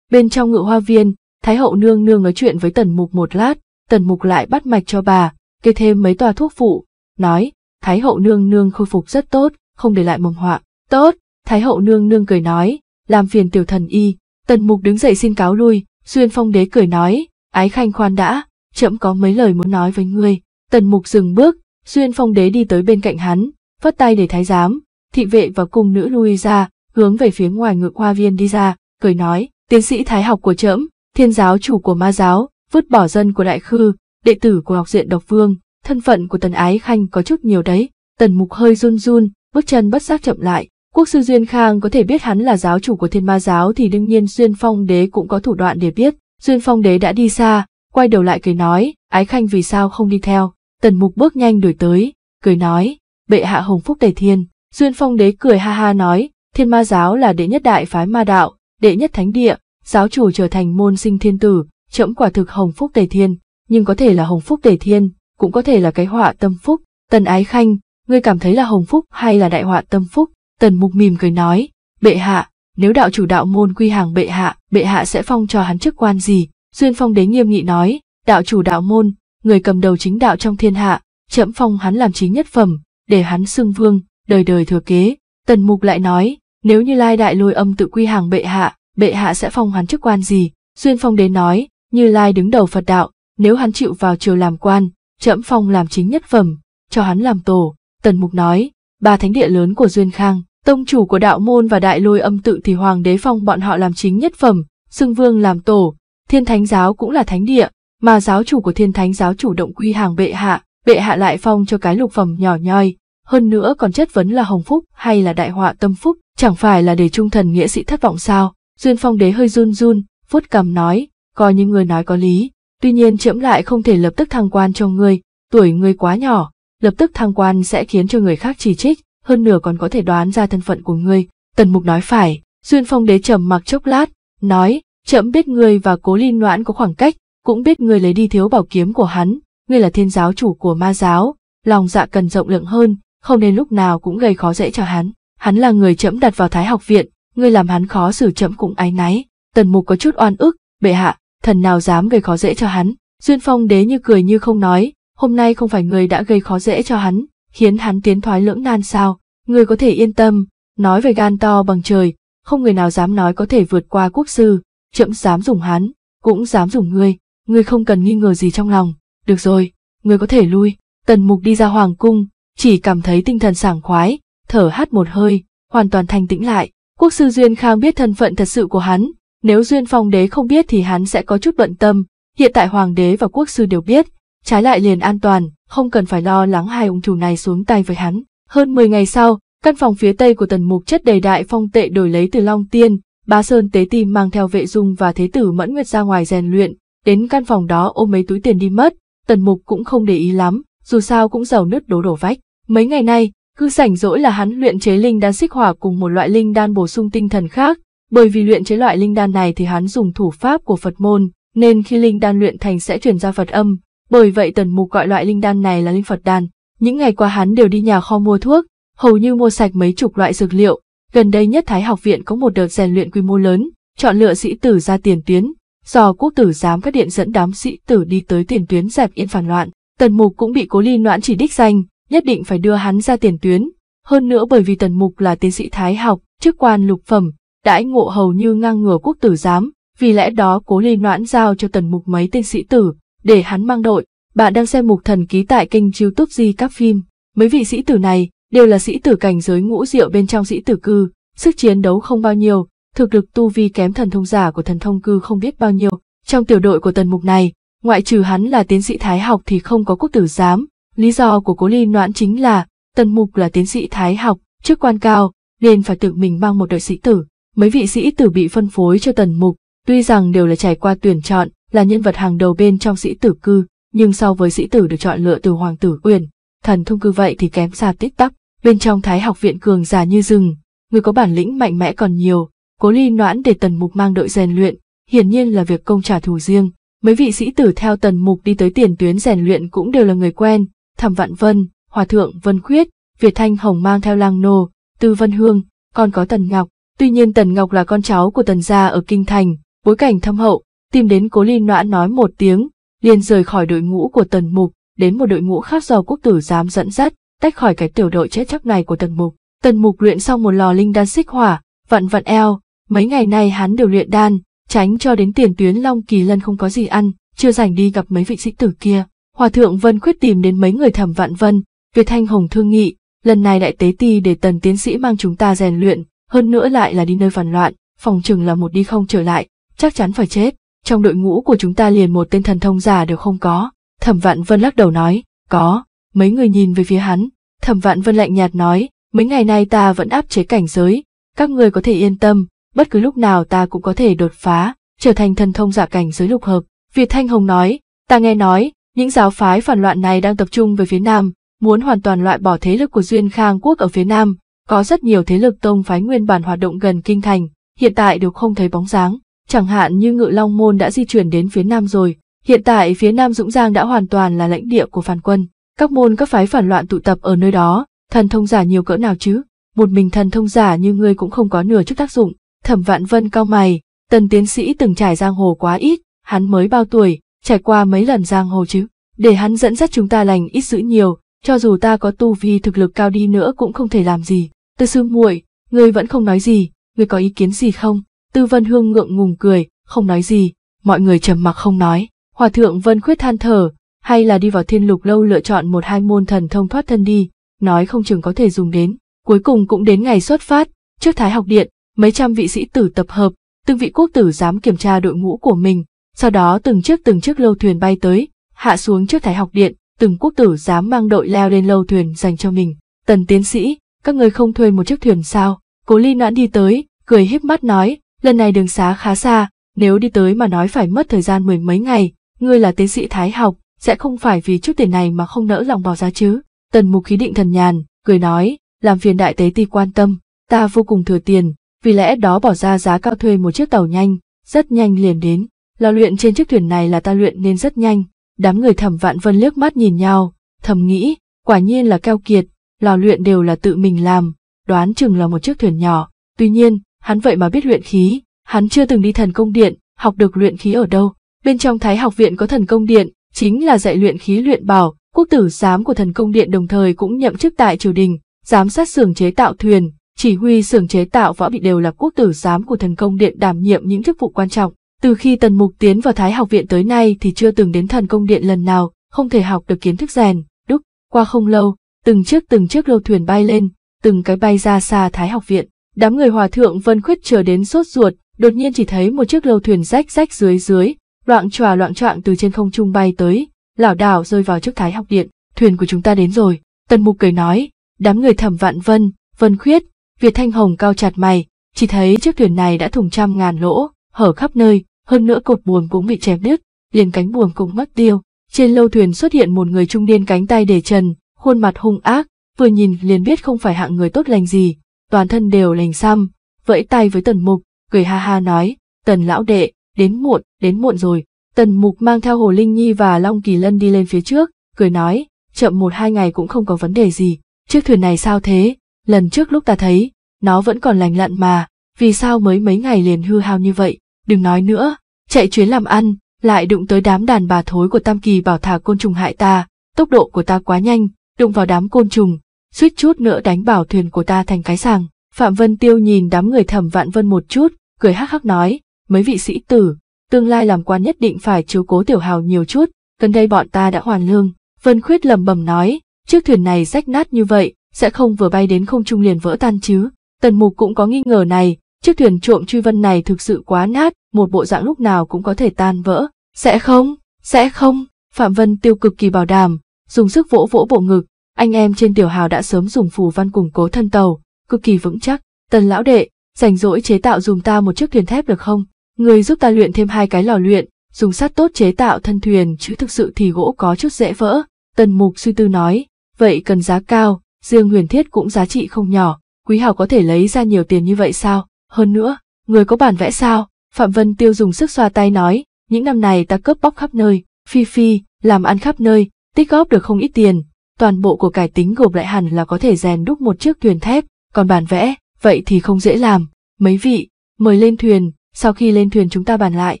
Bên trong ngựa hoa viên, Thái hậu nương nương nói chuyện với tần mục một lát, tần mục lại bắt mạch cho bà, kê thêm mấy tòa thuốc phụ, nói, Thái hậu nương nương khôi phục rất tốt, không để lại mầm họa. Tốt, Thái hậu nương nương cười nói, làm phiền tiểu thần y, tần mục đứng dậy xin cáo lui, xuyên Phong Đế cười nói, ái khanh khoan đã, trẫm có mấy lời muốn nói với ngươi. Tần mục dừng bước, xuyên phong đế đi tới bên cạnh hắn, phất tay để thái giám, thị vệ và cung nữ lui ra, hướng về phía ngoài ngự hoa viên đi ra, cười nói, tiến sĩ thái học của trẫm, thiên giáo chủ của ma giáo, vứt bỏ dân của đại khư, đệ tử của học diện độc vương, thân phận của tần ái khanh có chút nhiều đấy. Tần mục hơi run run, bước chân bất giác chậm lại, quốc sư Duyên Khang có thể biết hắn là giáo chủ của thiên ma giáo thì đương nhiên Duyên Phong Đế cũng có thủ đoạn để biết. Duyên Phong Đế đã đi xa, quay đầu lại cười nói, Ái Khanh vì sao không đi theo, tần mục bước nhanh đuổi tới, cười nói, bệ hạ hồng phúc tề thiên, duyên phong đế cười ha ha nói, thiên ma giáo là đệ nhất đại phái ma đạo, đệ nhất thánh địa, giáo chủ trở thành môn sinh thiên tử, trẫm quả thực hồng phúc tề thiên, nhưng có thể là hồng phúc tề thiên, cũng có thể là cái họa tâm phúc, tần ái khanh, ngươi cảm thấy là hồng phúc hay là đại họa tâm phúc, tần mục mỉm cười nói, bệ hạ, nếu đạo chủ đạo môn quy hàng bệ hạ, bệ hạ sẽ phong cho hắn chức quan gì, Xuyên Phong đế nghiêm nghị nói, đạo chủ đạo môn, người cầm đầu chính đạo trong thiên hạ, chậm phong hắn làm chính nhất phẩm, để hắn xưng vương, đời đời thừa kế. Tần Mục lại nói, nếu như Lai Đại Lôi Âm tự quy hàng bệ hạ, bệ hạ sẽ phong hắn chức quan gì? Xuyên Phong đế nói, như Lai đứng đầu Phật đạo, nếu hắn chịu vào triều làm quan, chậm phong làm chính nhất phẩm, cho hắn làm tổ. Tần Mục nói, ba thánh địa lớn của Duyên Khang, tông chủ của đạo môn và đại lôi âm tự thì hoàng đế phong bọn họ làm chính nhất phẩm, xưng vương làm tổ, Thiên Thánh giáo cũng là thánh địa, mà giáo chủ của Thiên Thánh giáo chủ động quy hàng bệ hạ, bệ hạ lại phong cho cái lục phẩm nhỏ nhoi, hơn nữa còn chất vấn là hồng phúc hay là đại họa tâm phúc, chẳng phải là để trung thần nghĩa sĩ thất vọng sao? Duyên Phong đế hơi run run, vuốt cằm nói, coi như người nói có lý, tuy nhiên trẫm lại không thể lập tức thăng quan cho ngươi, tuổi ngươi quá nhỏ, lập tức thăng quan sẽ khiến cho người khác chỉ trích, hơn nửa còn có thể đoán ra thân phận của ngươi. Tần Mục nói phải, Duyên Phong đế trầm mặc chốc lát, nói, Trẫm biết ngươi và Cố Linh Noãn có khoảng cách, cũng biết ngươi lấy đi thiếu bảo kiếm của hắn, ngươi là thiên giáo chủ của ma giáo, lòng dạ cần rộng lượng hơn, không nên lúc nào cũng gây khó dễ cho hắn. Hắn là người trẫm đặt vào Thái học viện, ngươi làm hắn khó xử trẫm cũng áy náy. Tần Mục có chút oan ức, bệ hạ, thần nào dám gây khó dễ cho hắn. Duyên Phong đế như cười như không nói, hôm nay không phải ngươi đã gây khó dễ cho hắn, khiến hắn tiến thoái lưỡng nan sao? Ngươi có thể yên tâm, nói về gan to bằng trời, không người nào dám nói có thể vượt qua quốc sư, trẫm dám dùng hắn, cũng dám dùng ngươi, ngươi không cần nghi ngờ gì trong lòng, được rồi, ngươi có thể lui. Tần mục đi ra hoàng cung, chỉ cảm thấy tinh thần sảng khoái, thở hắt một hơi, hoàn toàn thanh tĩnh lại. Quốc sư Duyên Khang biết thân phận thật sự của hắn, nếu Duyên Phong đế không biết thì hắn sẽ có chút bận tâm, hiện tại hoàng đế và quốc sư đều biết, trái lại liền an toàn, không cần phải lo lắng hai ông chủ này xuống tay với hắn. Hơn 10 ngày sau, căn phòng phía tây của tần mục chất đầy đại phong tệ đổi lấy từ Long Tiên, Bá Sơn tế tim mang theo vệ dung và thế tử mẫn nguyệt ra ngoài rèn luyện, đến căn phòng đó ôm mấy túi tiền đi mất, tần mục cũng không để ý lắm, dù sao cũng giàu nứt đố đổ vách. Mấy ngày nay, cứ rảnh rỗi là hắn luyện chế linh đan xích hỏa cùng một loại linh đan bổ sung tinh thần khác, bởi vì luyện chế loại linh đan này thì hắn dùng thủ pháp của Phật môn, nên khi linh đan luyện thành sẽ truyền ra Phật âm, bởi vậy tần mục gọi loại linh đan này là linh Phật đan. Những ngày qua hắn đều đi nhà kho mua thuốc, hầu như mua sạch mấy chục loại dược liệu, Gần đây nhất Thái học viện có một đợt rèn luyện quy mô lớn, chọn lựa sĩ tử ra tiền tuyến, do quốc tử giám các điện dẫn đám sĩ tử đi tới tiền tuyến dẹp yên phản loạn. Tần Mục cũng bị Cố Ly Noãn chỉ đích danh, nhất định phải đưa hắn ra tiền tuyến. Hơn nữa bởi vì Tần Mục là tiến sĩ Thái học, chức quan lục phẩm, đãi ngộ hầu như ngang ngửa quốc tử giám, vì lẽ đó Cố Ly Noãn giao cho Tần Mục mấy tên sĩ tử, để hắn mang đội. Bạn đang xem mục thần ký tại kênh youtube Di các phim. Mấy vị sĩ tử này, đều là sĩ tử cảnh giới ngũ diệu bên trong sĩ tử cư, sức chiến đấu không bao nhiêu, thực lực tu vi kém thần thông giả của thần thông cư không biết bao nhiêu. Trong tiểu đội của tần mục này, ngoại trừ hắn là tiến sĩ thái học thì không có quốc tử giám, lý do của cố ly noãn chính là tần mục là tiến sĩ thái học, chức quan cao, nên phải tự mình mang một đội sĩ tử. Mấy vị sĩ tử bị phân phối cho tần mục, tuy rằng đều là trải qua tuyển chọn, là nhân vật hàng đầu bên trong sĩ tử cư, nhưng so với sĩ tử được chọn lựa từ hoàng tử uyển, thần thông cư vậy thì kém xa tích tắc bên trong thái học viện cường giả như rừng, người có bản lĩnh mạnh mẽ còn nhiều, cố ly noãn để tần mục mang đội rèn luyện, hiển nhiên là việc công trả thù riêng. Mấy vị sĩ tử theo tần mục đi tới tiền tuyến rèn luyện cũng đều là người quen, thẩm vạn vân, hòa thượng vân khuyết, Việt Thanh Hồng mang theo lang nô, Tư Vân Hương, còn có Tần Ngọc. Tuy nhiên Tần Ngọc là con cháu của Tần gia ở Kinh Thành, bối cảnh thâm hậu, tìm đến Cố Ly Noãn nói một tiếng, liền rời khỏi đội ngũ của Tần Mục, đến một đội ngũ khác do quốc tử giám dẫn dắt, tách khỏi cái tiểu đội chết chóc này của tần mục. Tần mục luyện xong một lò linh đan xích hỏa, vặn vặn eo, mấy ngày nay hắn đều luyện đan, tránh cho đến tiền tuyến Long Kỳ Lân không có gì ăn, chưa rảnh đi gặp mấy vị sĩ tử kia. Hòa thượng Vân Khuyết tìm đến mấy người thẩm vạn vân, Việt Thanh Hồng thương nghị, lần này đại tế ti để tần tiến sĩ mang chúng ta rèn luyện, hơn nữa lại là đi nơi phản loạn, phòng chừng là một đi không trở lại, chắc chắn phải chết. Trong đội ngũ của chúng ta liền một tên thần thông giả đều không có. Thẩm vạn vân lắc đầu nói, có, mấy người nhìn về phía hắn, thẩm vạn vân lạnh nhạt nói, mấy ngày nay ta vẫn áp chế cảnh giới, các người có thể yên tâm, bất cứ lúc nào ta cũng có thể đột phá, trở thành thần thông giả cảnh giới lục hợp. Việt Thanh Hồng nói, ta nghe nói, những giáo phái phản loạn này đang tập trung về phía Nam, muốn hoàn toàn loại bỏ thế lực của Duyên Khang Quốc ở phía Nam, có rất nhiều thế lực tông phái nguyên bản hoạt động gần Kinh Thành, hiện tại đều không thấy bóng dáng, chẳng hạn như Ngự Long Môn đã di chuyển đến phía Nam rồi, hiện tại phía Nam Dũng Giang đã hoàn toàn là lãnh địa của phản quân. Các môn các phái phản loạn tụ tập ở nơi đó, thần thông giả nhiều cỡ nào chứ? Một mình thần thông giả như ngươi cũng không có nửa chút tác dụng. Thẩm Vạn Vân cao mày, tần tiến sĩ từng trải giang hồ quá ít, hắn mới bao tuổi, trải qua mấy lần giang hồ chứ? Để hắn dẫn dắt chúng ta lành ít dữ nhiều, cho dù ta có tu vi thực lực cao đi nữa cũng không thể làm gì. Tư sư muội, ngươi vẫn không nói gì, ngươi có ý kiến gì không? Tư Vân Hương ngượng ngùng cười, không nói gì, mọi người trầm mặc không nói. Hòa thượng Vân Khuyết than thở, hay là đi vào thiên lục lâu lựa chọn một hai môn thần thông thoát thân đi, nói không chừng có thể dùng đến. Cuối cùng cũng đến ngày xuất phát, trước Thái học điện, mấy trăm vị sĩ tử tập hợp, từng vị quốc tử dám kiểm tra đội ngũ của mình, sau đó từng chiếc từng chiếc lâu thuyền bay tới, hạ xuống trước Thái học điện, từng quốc tử dám mang đội leo lên lâu thuyền dành cho mình. Tần tiến sĩ, các người không thuê một chiếc thuyền sao? Cố Ly Noãn đi tới, cười híp mắt nói, lần này đường xá khá xa, nếu đi tới mà nói phải mất thời gian mười mấy ngày, ngươi là tiến sĩ Thái học, sẽ không phải vì chút tiền này mà không nỡ lòng bỏ ra chứ. Tần mục khí định thần nhàn, cười nói, làm phiền đại tế ti quan tâm, ta vô cùng thừa tiền, vì lẽ đó bỏ ra giá cao thuê một chiếc tàu nhanh, rất nhanh liền đến. Lò luyện trên chiếc thuyền này là ta luyện nên rất nhanh. Đám người thẩm vạn vân liếc mắt nhìn nhau, thầm nghĩ, quả nhiên là keo kiệt, lò luyện đều là tự mình làm, đoán chừng là một chiếc thuyền nhỏ. Tuy nhiên, hắn vậy mà biết luyện khí, hắn chưa từng đi thần công điện, học được luyện khí ở đâu. Bên trong thái học viện có thần công điện, chính là dạy luyện khí luyện bảo, quốc tử giám của thần công điện đồng thời cũng nhậm chức tại triều đình, giám sát xưởng chế tạo thuyền, chỉ huy xưởng chế tạo võ bị đều là quốc tử giám của thần công điện đảm nhiệm những chức vụ quan trọng. Từ khi Tần Mục tiến vào Thái học viện tới nay thì chưa từng đến thần công điện lần nào, không thể học được kiến thức rèn, đúc. Qua không lâu, từng chiếc từng chiếc lâu thuyền bay lên, từng cái bay ra xa Thái học viện. Đám người hòa thượng Vân Khuyết chờ đến sốt ruột, đột nhiên chỉ thấy một chiếc lâu thuyền rách rách dưới dưới, loạn tròa loạn trạng từ trên không trung bay tới, lảo đảo rơi vào trước thái học điện, thuyền của chúng ta đến rồi. Tần Mục cười nói, đám người thẩm vạn vân, vân khuyết, Việt Thanh Hồng cao chặt mày, chỉ thấy chiếc thuyền này đã thủng trăm ngàn lỗ, hở khắp nơi, hơn nữa cột buồm cũng bị chém đứt, liền cánh buồm cũng mất tiêu. Trên lâu thuyền xuất hiện một người trung niên cánh tay để trần, khuôn mặt hung ác, vừa nhìn liền biết không phải hạng người tốt lành gì, toàn thân đều lành xăm, vẫy tay với Tần Mục, cười ha ha nói, Tần lão đệ, đến muộn, đến muộn rồi. Tần Mục mang theo Hồ Linh Nhi và Long Kỳ Lân đi lên phía trước, cười nói, chậm một hai ngày cũng không có vấn đề gì. Chiếc thuyền này sao thế? Lần trước lúc ta thấy, nó vẫn còn lành lặn mà, vì sao mới mấy ngày liền hư hao như vậy? Đừng nói nữa, chạy chuyến làm ăn, lại đụng tới đám đàn bà thối của Tam Kỳ bảo thả côn trùng hại ta, tốc độ của ta quá nhanh, đụng vào đám côn trùng, suýt chút nữa đánh bảo thuyền của ta thành cái sàng. Phạm Vân Tiêu nhìn đám người thẩm vạn vân một chút, cười hắc hắc nói, mấy vị sĩ tử, tương lai làm quan nhất định phải chiếu cố tiểu hào nhiều chút, gần đây bọn ta đã hoàn lương. Vân Khuyết lầm bầm nói, chiếc thuyền này rách nát như vậy, sẽ không vừa bay đến không trung liền vỡ tan chứ. Tần Mục cũng có nghi ngờ này, chiếc thuyền trộm truy vân này thực sự quá nát, một bộ dạng lúc nào cũng có thể tan vỡ. Sẽ không, sẽ không, Phạm Vân tiêu cực kỳ bảo đảm, dùng sức vỗ vỗ bộ ngực, anh em trên tiểu hào đã sớm dùng phù văn củng cố thân tàu, cực kỳ vững chắc. Tần lão đệ, rảnh rỗi chế tạo dùng ta một chiếc thuyền thép được không? người giúp ta luyện thêm hai cái lò luyện, dùng sắt tốt chế tạo thân thuyền chứ thực sự thì gỗ có chút dễ vỡ. Tần Mục suy tư nói, vậy cần giá cao, Dương Huyền Thiết cũng giá trị không nhỏ, Quý Hảo có thể lấy ra nhiều tiền như vậy sao? Hơn nữa, người có bản vẽ sao? Phạm Vân Tiêu dùng sức xoa tay nói, những năm này ta cướp bóc khắp nơi, phi phi, làm ăn khắp nơi, tích góp được không ít tiền, toàn bộ của cải tính gộp lại hẳn là có thể rèn đúc một chiếc thuyền thép, còn bản vẽ, vậy thì không dễ làm. Mấy vị, mời lên thuyền, sau khi lên thuyền chúng ta bàn lại,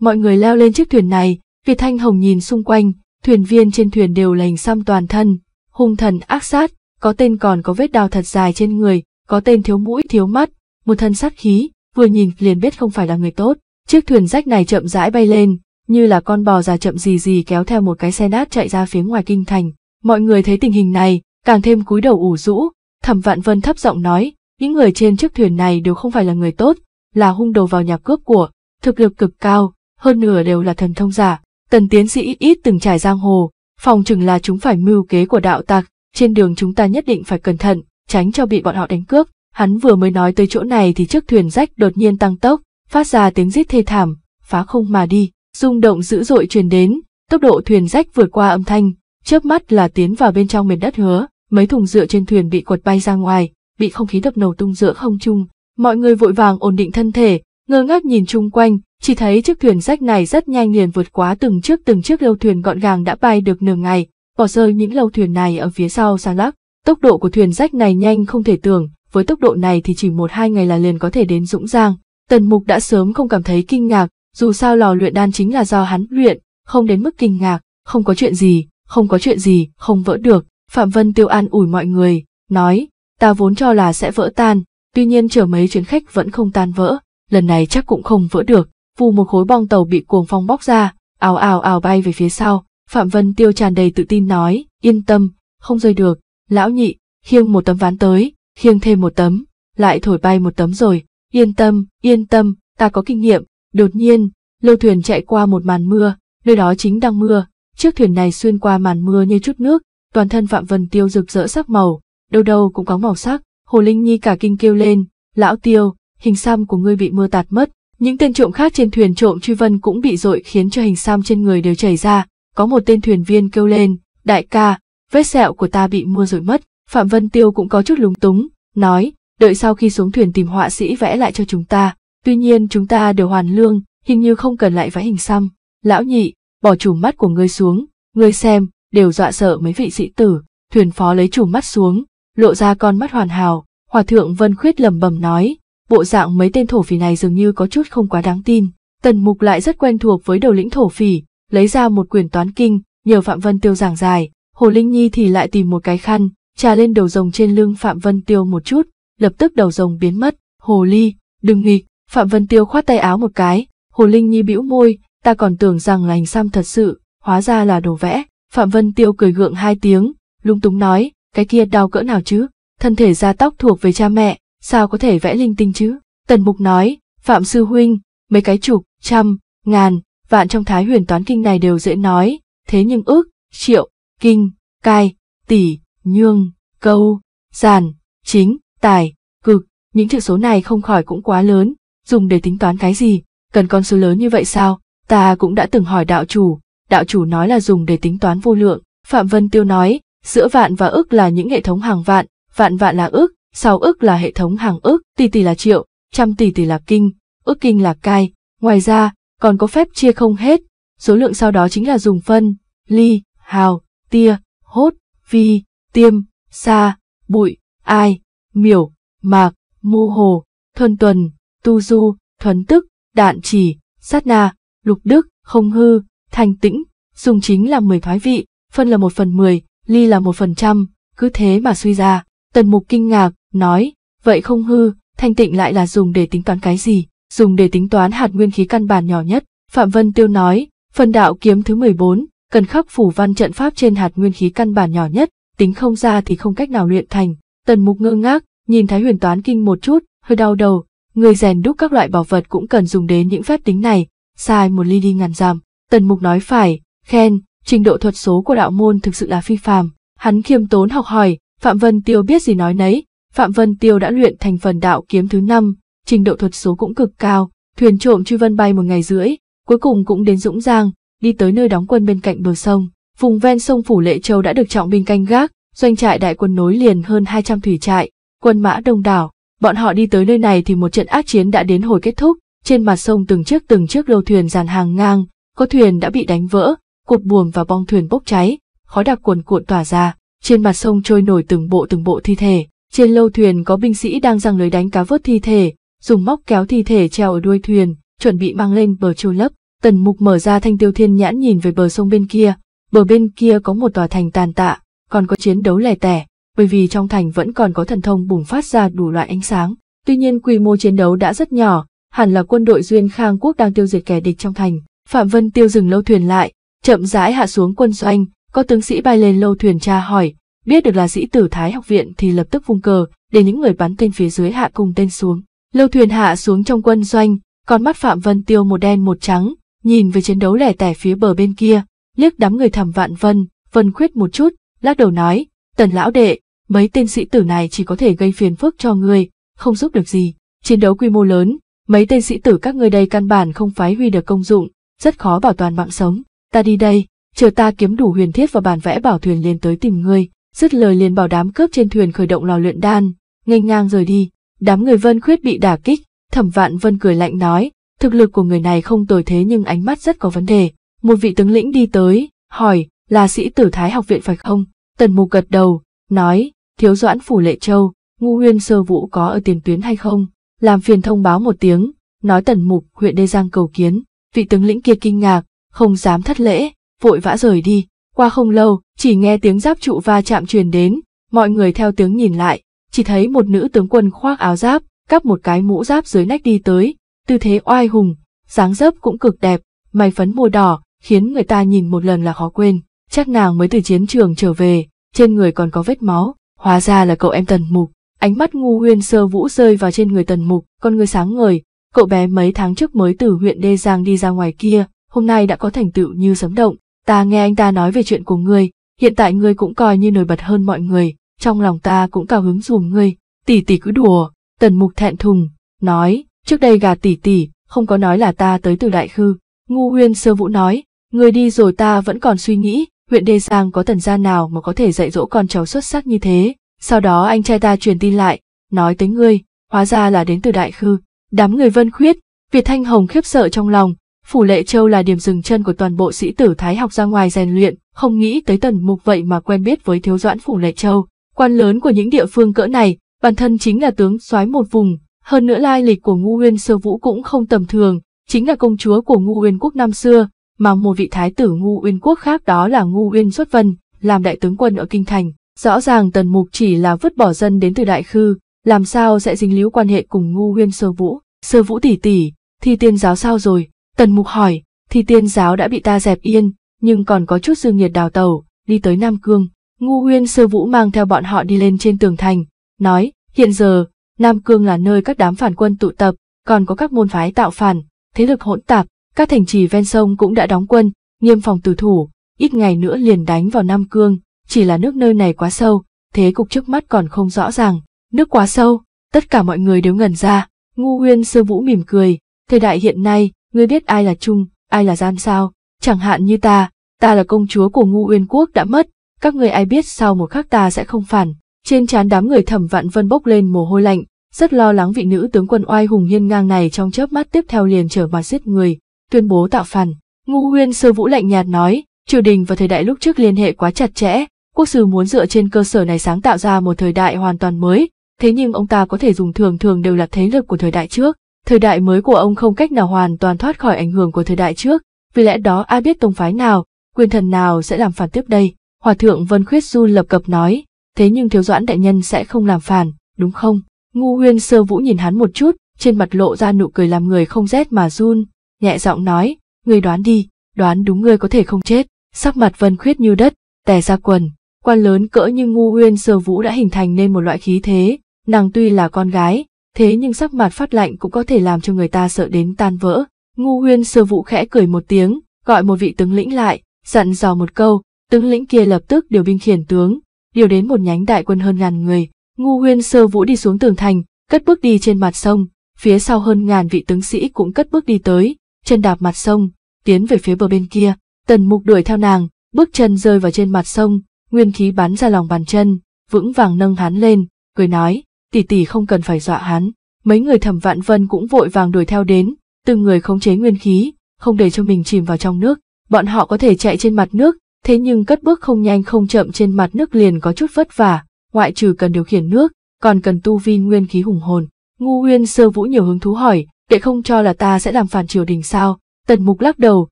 mọi người leo lên chiếc thuyền này, Việt Thanh Hồng nhìn xung quanh, thuyền viên trên thuyền đều lành xăm toàn thân, hung thần ác sát, có tên còn có vết đào thật dài trên người, có tên thiếu mũi thiếu mắt, một thân sát khí, vừa nhìn liền biết không phải là người tốt. Chiếc thuyền rách này chậm rãi bay lên, như là con bò già chậm gì gì kéo theo một cái xe nát chạy ra phía ngoài kinh thành. Mọi người thấy tình hình này, càng thêm cúi đầu ủ rũ, Thẩm Vạn Vân thấp giọng nói, những người trên chiếc thuyền này đều không phải là người tốt, là hung đầu vào nhà cướp của, thực lực cực cao, hơn nửa đều là thần thông giả. Tần tiến sĩ ít từng trải giang hồ, phòng chừng là chúng phải mưu kế của đạo tặc, trên đường chúng ta nhất định phải cẩn thận, tránh cho bị bọn họ đánh cướp. Hắn vừa mới nói tới chỗ này thì chiếc thuyền rách đột nhiên tăng tốc, phát ra tiếng rít thê thảm, phá không mà đi, rung động dữ dội truyền đến, tốc độ thuyền rách vượt qua âm thanh, chớp mắt là tiến vào bên trong miền đất hứa, mấy thùng dựa trên thuyền bị quật bay ra ngoài, bị không khí đập nổ tung giữa không trung, Mọi người vội vàng ổn định thân thể, ngơ ngác nhìn chung quanh, chỉ thấy chiếc thuyền rách này rất nhanh liền vượt quá từng chiếc từng chiếc lâu thuyền gọn gàng đã bay được nửa ngày, bỏ rơi những lâu thuyền này ở phía sau sang lắc. Tốc độ của thuyền rách này nhanh không thể tưởng, với tốc độ này thì chỉ một hai ngày là liền có thể đến Dũng Giang. Tần Mục đã sớm không cảm thấy kinh ngạc, dù sao lò luyện đan chính là do hắn luyện, không đến mức kinh ngạc, không có chuyện gì, không có chuyện gì, không vỡ được. Phạm Vân Tiêu an ủi mọi người, nói, ta vốn cho là sẽ vỡ tan, Tuy nhiên chở mấy chuyến khách vẫn không tan vỡ, lần này chắc cũng không vỡ được. Vù một khối bong tàu bị cuồng phong bóc ra, ào ào ào bay về phía sau. Phạm Vân Tiêu tràn đầy tự tin nói, yên tâm, không rơi được. Lão nhị, khiêng một tấm ván tới, khiêng thêm một tấm, lại thổi bay một tấm rồi. Yên tâm, yên tâm, ta có kinh nghiệm. Đột nhiên, lâu thuyền chạy qua một màn mưa, nơi đó chính đang mưa. Chiếc thuyền này xuyên qua màn mưa như chút nước, toàn thân Phạm Vân Tiêu rực rỡ sắc màu, đâu đâu cũng có màu sắc Hồ Linh Nhi cả kinh kêu lên, lão tiêu, hình xăm của ngươi bị mưa tạt mất. Những tên trộm khác trên thuyền trộm truy vân cũng bị dội khiến cho hình xăm trên người đều chảy ra. Có một tên thuyền viên kêu lên, đại ca, vết sẹo của ta bị mưa rồi mất. Phạm Vân Tiêu cũng có chút lúng túng, nói, đợi sau khi xuống thuyền tìm họa sĩ vẽ lại cho chúng ta. Tuy nhiên chúng ta đều hoàn lương, hình như không cần lại vẽ hình xăm. Lão nhị, bỏ chùm mắt của ngươi xuống, ngươi xem, đều dọa sợ mấy vị sĩ tử. Thuyền phó lấy chùm mắt xuống, lộ ra con mắt hoàn hảo, Hòa thượng Vân Khuyết lẩm bẩm nói, bộ dạng mấy tên thổ phỉ này dường như có chút không quá đáng tin. Tần Mục lại rất quen thuộc với đầu lĩnh thổ phỉ, lấy ra một quyển toán kinh, nhờ Phạm Vân Tiêu giảng giải, Hồ Linh Nhi thì lại tìm một cái khăn, trà lên đầu rồng trên lưng Phạm Vân Tiêu một chút, lập tức đầu rồng biến mất, Hồ Ly, đừng nghịch, Phạm Vân Tiêu khoát tay áo một cái, Hồ Linh Nhi bĩu môi, ta còn tưởng rằng là hình xăm thật sự, hóa ra là đồ vẽ, Phạm Vân Tiêu cười gượng hai tiếng, lung túng nói, cái kia đau cỡ nào chứ, thân thể da tóc thuộc về cha mẹ, sao có thể vẽ linh tinh chứ. Tần Mục nói, Phạm Sư Huynh, mấy cái chục, trăm, ngàn, vạn trong thái huyền toán kinh này đều dễ nói, thế nhưng ước, triệu, kinh, cai, tỷ, nhương, câu, giàn, chính, tài, cực, những chữ số này không khỏi cũng quá lớn, dùng để tính toán cái gì, cần con số lớn như vậy sao, ta cũng đã từng hỏi đạo chủ, đạo chủ nói là dùng để tính toán vô lượng, Phạm Vân Tiêu nói, Giữa vạn và ức là những hệ thống hàng vạn, vạn vạn là ức, sau ức là hệ thống hàng ức, tỷ tỷ là triệu, trăm tỷ tỷ là kinh, ức kinh là cai. Ngoài ra, còn có phép chia không hết, số lượng sau đó chính là dùng phân, ly, hào, tia, hốt, vi, tiêm, sa, bụi, ai, miểu, mạc, mô hồ, thuần tuần, tu du, thuấn tức, đạn chỉ, sát na, lục đức, không hư, thanh tĩnh, dùng chính là 10 thoái vị, phân là 1 phần 10, ly là một phần trăm, cứ thế mà suy ra. Tần mục kinh ngạc, nói, vậy không hư, thanh tịnh lại là dùng để tính toán cái gì, dùng để tính toán hạt nguyên khí căn bản nhỏ nhất. Phạm Vân Tiêu nói, phần đạo kiếm thứ 14, cần khắc phủ văn trận pháp trên hạt nguyên khí căn bản nhỏ nhất, tính không ra thì không cách nào luyện thành. Tần mục ngơ ngác, nhìn Thái huyền toán kinh một chút, hơi đau đầu, người rèn đúc các loại bảo vật cũng cần dùng đến những phép tính này, sai một ly đi ngàn giảm. Tần mục nói phải, khen, trình độ thuật số của đạo môn thực sự là phi phàm. Hắn khiêm tốn học hỏi, Phạm Vân Tiêu biết gì nói nấy, Phạm Vân Tiêu đã luyện thành phần đạo kiếm thứ năm, trình độ thuật số cũng cực cao, thuyền trộm truy vân bay một ngày rưỡi, cuối cùng cũng đến Dũng Giang, đi tới nơi đóng quân bên cạnh bờ sông. Vùng ven sông Phủ Lệ Châu đã được trọng binh canh gác, doanh trại đại quân nối liền hơn 200 thủy trại, quân mã đông đảo. Bọn họ đi tới nơi này thì một trận ác chiến đã đến hồi kết thúc, trên mặt sông từng chiếc từng chiếc lâu thuyền dàn hàng ngang, có thuyền đã bị đánh vỡ, cột buồm và bong thuyền bốc cháy, khói đặc cuồn cuộn tỏa ra, trên mặt sông trôi nổi từng bộ từng bộ thi thể. Trên lâu thuyền có binh sĩ đang giăng lưới đánh cá vớt thi thể, dùng móc kéo thi thể treo ở đuôi thuyền, chuẩn bị mang lên bờ trôi lấp. Tần Mục mở ra thanh tiêu thiên nhãn nhìn về bờ sông bên kia, bờ bên kia có một tòa thành tàn tạ, còn có chiến đấu lẻ tẻ, bởi vì trong thành vẫn còn có thần thông bùng phát ra đủ loại ánh sáng. Tuy nhiên quy mô chiến đấu đã rất nhỏ, hẳn là quân đội Duyên Khang quốc đang tiêu diệt kẻ địch trong thành. Phạm Vân Tiêu dừng lâu thuyền lại, chậm rãi hạ xuống quân doanh, có tướng sĩ bay lên lâu thuyền tra hỏi, biết được là sĩ tử Thái học viện thì lập tức vung cờ, để những người bắn tên phía dưới hạ cùng tên xuống. Lâu thuyền hạ xuống trong quân doanh, con mắt Phạm Vân Tiêu một đen một trắng, nhìn về chiến đấu lẻ tẻ phía bờ bên kia, liếc đám người thầm vạn vân, vân khuyết một chút, lắc đầu nói, tần lão đệ, mấy tên sĩ tử này chỉ có thể gây phiền phức cho ngươi, không giúp được gì. Chiến đấu quy mô lớn, mấy tên sĩ tử các ngươi đây căn bản không phái huy được công dụng, rất khó bảo toàn mạng sống ta đi đây, chờ ta kiếm đủ huyền thiết và bản vẽ bảo thuyền lên tới tìm ngươi, dứt lời liền bảo đám cướp trên thuyền khởi động lò luyện đan, nghênh ngang rời đi. Đám người Vân Khuyết bị đả kích, Thẩm Vạn Vân cười lạnh nói, thực lực của người này không tồi thế nhưng ánh mắt rất có vấn đề. Một vị tướng lĩnh đi tới, hỏi, là sĩ tử Thái học viện phải không? Tần Mục gật đầu, nói, thiếu doãn phủ lệ châu, ngu huyên sơ vũ có ở tiền tuyến hay không? Làm phiền thông báo một tiếng, nói Tần Mục huyện Đê Giang cầu kiến. Vị tướng lĩnh kia kinh ngạc, không dám thất lễ, vội vã rời đi. Qua không lâu, chỉ nghe tiếng giáp trụ va chạm truyền đến, mọi người theo tiếng nhìn lại, chỉ thấy một nữ tướng quân khoác áo giáp, cắp một cái mũ giáp dưới nách đi tới, tư thế oai hùng, dáng dấp cũng cực đẹp, mày phấn môi đỏ, khiến người ta nhìn một lần là khó quên. Chắc nàng mới từ chiến trường trở về, trên người còn có vết máu, hóa ra là cậu em Tần Mục. Ánh mắt ngu huyên sơ vũ rơi vào trên người Tần Mục, con người sáng ngời, cậu bé mấy tháng trước mới từ huyện Đê Giang đi ra ngoài kia, hôm nay đã có thành tựu như sấm động, ta nghe anh ta nói về chuyện của ngươi, hiện tại ngươi cũng coi như nổi bật hơn mọi người, trong lòng ta cũng cao hứng dùm ngươi, tỷ tỷ cứ đùa, tần mục thẹn thùng, nói, trước đây gà tỷ tỷ, không có nói là ta tới từ đại khư, ngu huyên sơ vũ nói, ngươi đi rồi ta vẫn còn suy nghĩ, huyện Đê Giang có tần gia nào mà có thể dạy dỗ con cháu xuất sắc như thế, sau đó anh trai ta truyền tin lại, nói tới ngươi, hóa ra là đến từ đại khư, đám người vân khuyết, Việt Thanh Hồng khiếp sợ trong lòng, Phủ Lệ Châu là điểm dừng chân của toàn bộ sĩ tử Thái học ra ngoài rèn luyện, không nghĩ tới tần mục vậy mà quen biết với thiếu doãn Phủ Lệ Châu. Quan lớn của những địa phương cỡ này, bản thân chính là tướng soái một vùng, hơn nữa lai lịch của Ngu Nguyên Sơ Vũ cũng không tầm thường, chính là công chúa của Ngu Nguyên Quốc năm xưa, mà một vị thái tử Ngu Nguyên Quốc khác đó là Ngu Nguyên Xuất Vân, làm đại tướng quân ở Kinh Thành. Rõ ràng tần mục chỉ là vứt bỏ dân đến từ đại khư, làm sao sẽ dính líu quan hệ cùng Ngu Nguyên Sơ Vũ, Sơ Vũ tỷ tỷ, thì tiên giáo sao rồi, Tần Mục hỏi, thì tiên giáo đã bị ta dẹp yên, nhưng còn có chút dư nhiệt đào tàu, đi tới Nam Cương. Ngu huyên sơ vũ mang theo bọn họ đi lên trên tường thành, nói, hiện giờ, Nam Cương là nơi các đám phản quân tụ tập, còn có các môn phái tạo phản, thế lực hỗn tạp, các thành trì ven sông cũng đã đóng quân, nghiêm phòng tử thủ, ít ngày nữa liền đánh vào Nam Cương, chỉ là nước nơi này quá sâu, thế cục trước mắt còn không rõ ràng, nước quá sâu, tất cả mọi người đều ngẩn ra, ngu huyên sơ vũ mỉm cười, thời đại hiện nay, ngươi biết ai là trung, ai là gian sao, chẳng hạn như ta, ta là công chúa của ngu uyên quốc đã mất, các ngươi ai biết sao một khắc ta sẽ không phản. Trên trán đám người thẩm vạn vân bốc lên mồ hôi lạnh, rất lo lắng vị nữ tướng quân oai hùng hiên ngang này trong chớp mắt tiếp theo liền trở mặt giết người, tuyên bố tạo phản. Ngu Uyên sơ vũ lạnh nhạt nói, triều đình và thời đại lúc trước liên hệ quá chặt chẽ, quốc sư muốn dựa trên cơ sở này sáng tạo ra một thời đại hoàn toàn mới, thế nhưng ông ta có thể dùng thường thường đều là thế lực của thời đại trước, Thời đại mới của ông không cách nào hoàn toàn thoát khỏi ảnh hưởng của thời đại trước, vì lẽ đó ai biết tông phái nào, quyền thần nào sẽ làm phản tiếp đây. Hòa thượng Vân Khuyết Du lập cập nói, thế nhưng thiếu doãn đại nhân sẽ không làm phản, đúng không? Ngu huyên sơ vũ nhìn hắn một chút, trên mặt lộ ra nụ cười làm người không rét mà run, nhẹ giọng nói, ngươi đoán đi, đoán đúng ngươi có thể không chết, sắc mặt Vân Khuyết như đất, tè ra quần. Quan lớn cỡ như ngu huyên sơ vũ đã hình thành nên một loại khí thế, nàng tuy là con gái, thế nhưng sắc mặt phát lạnh cũng có thể làm cho người ta sợ đến tan vỡ. Ngu huyên sơ vụ khẽ cười một tiếng, gọi một vị tướng lĩnh lại, dặn dò một câu, tướng lĩnh kia lập tức điều binh khiển tướng, điều đến một nhánh đại quân hơn ngàn người. Ngu huyên sơ vũ đi xuống tường thành, cất bước đi trên mặt sông, phía sau hơn ngàn vị tướng sĩ cũng cất bước đi tới, chân đạp mặt sông, tiến về phía bờ bên kia, tần mục đuổi theo nàng, bước chân rơi vào trên mặt sông, nguyên khí bắn ra lòng bàn chân, vững vàng nâng hắn lên, cười nói, tỷ tỷ không cần phải dọa hắn. Mấy người thẩm vạn vân cũng vội vàng đuổi theo đến, từng người khống chế nguyên khí, không để cho mình chìm vào trong nước. Bọn họ có thể chạy trên mặt nước, thế nhưng cất bước không nhanh không chậm trên mặt nước liền có chút vất vả, ngoại trừ cần điều khiển nước, còn cần tu vi nguyên khí hùng hồn. Ngu Uyên sơ vũ nhiều hứng thú hỏi, để không cho là ta sẽ làm phản triều đình sao? Tần Mục lắc đầu,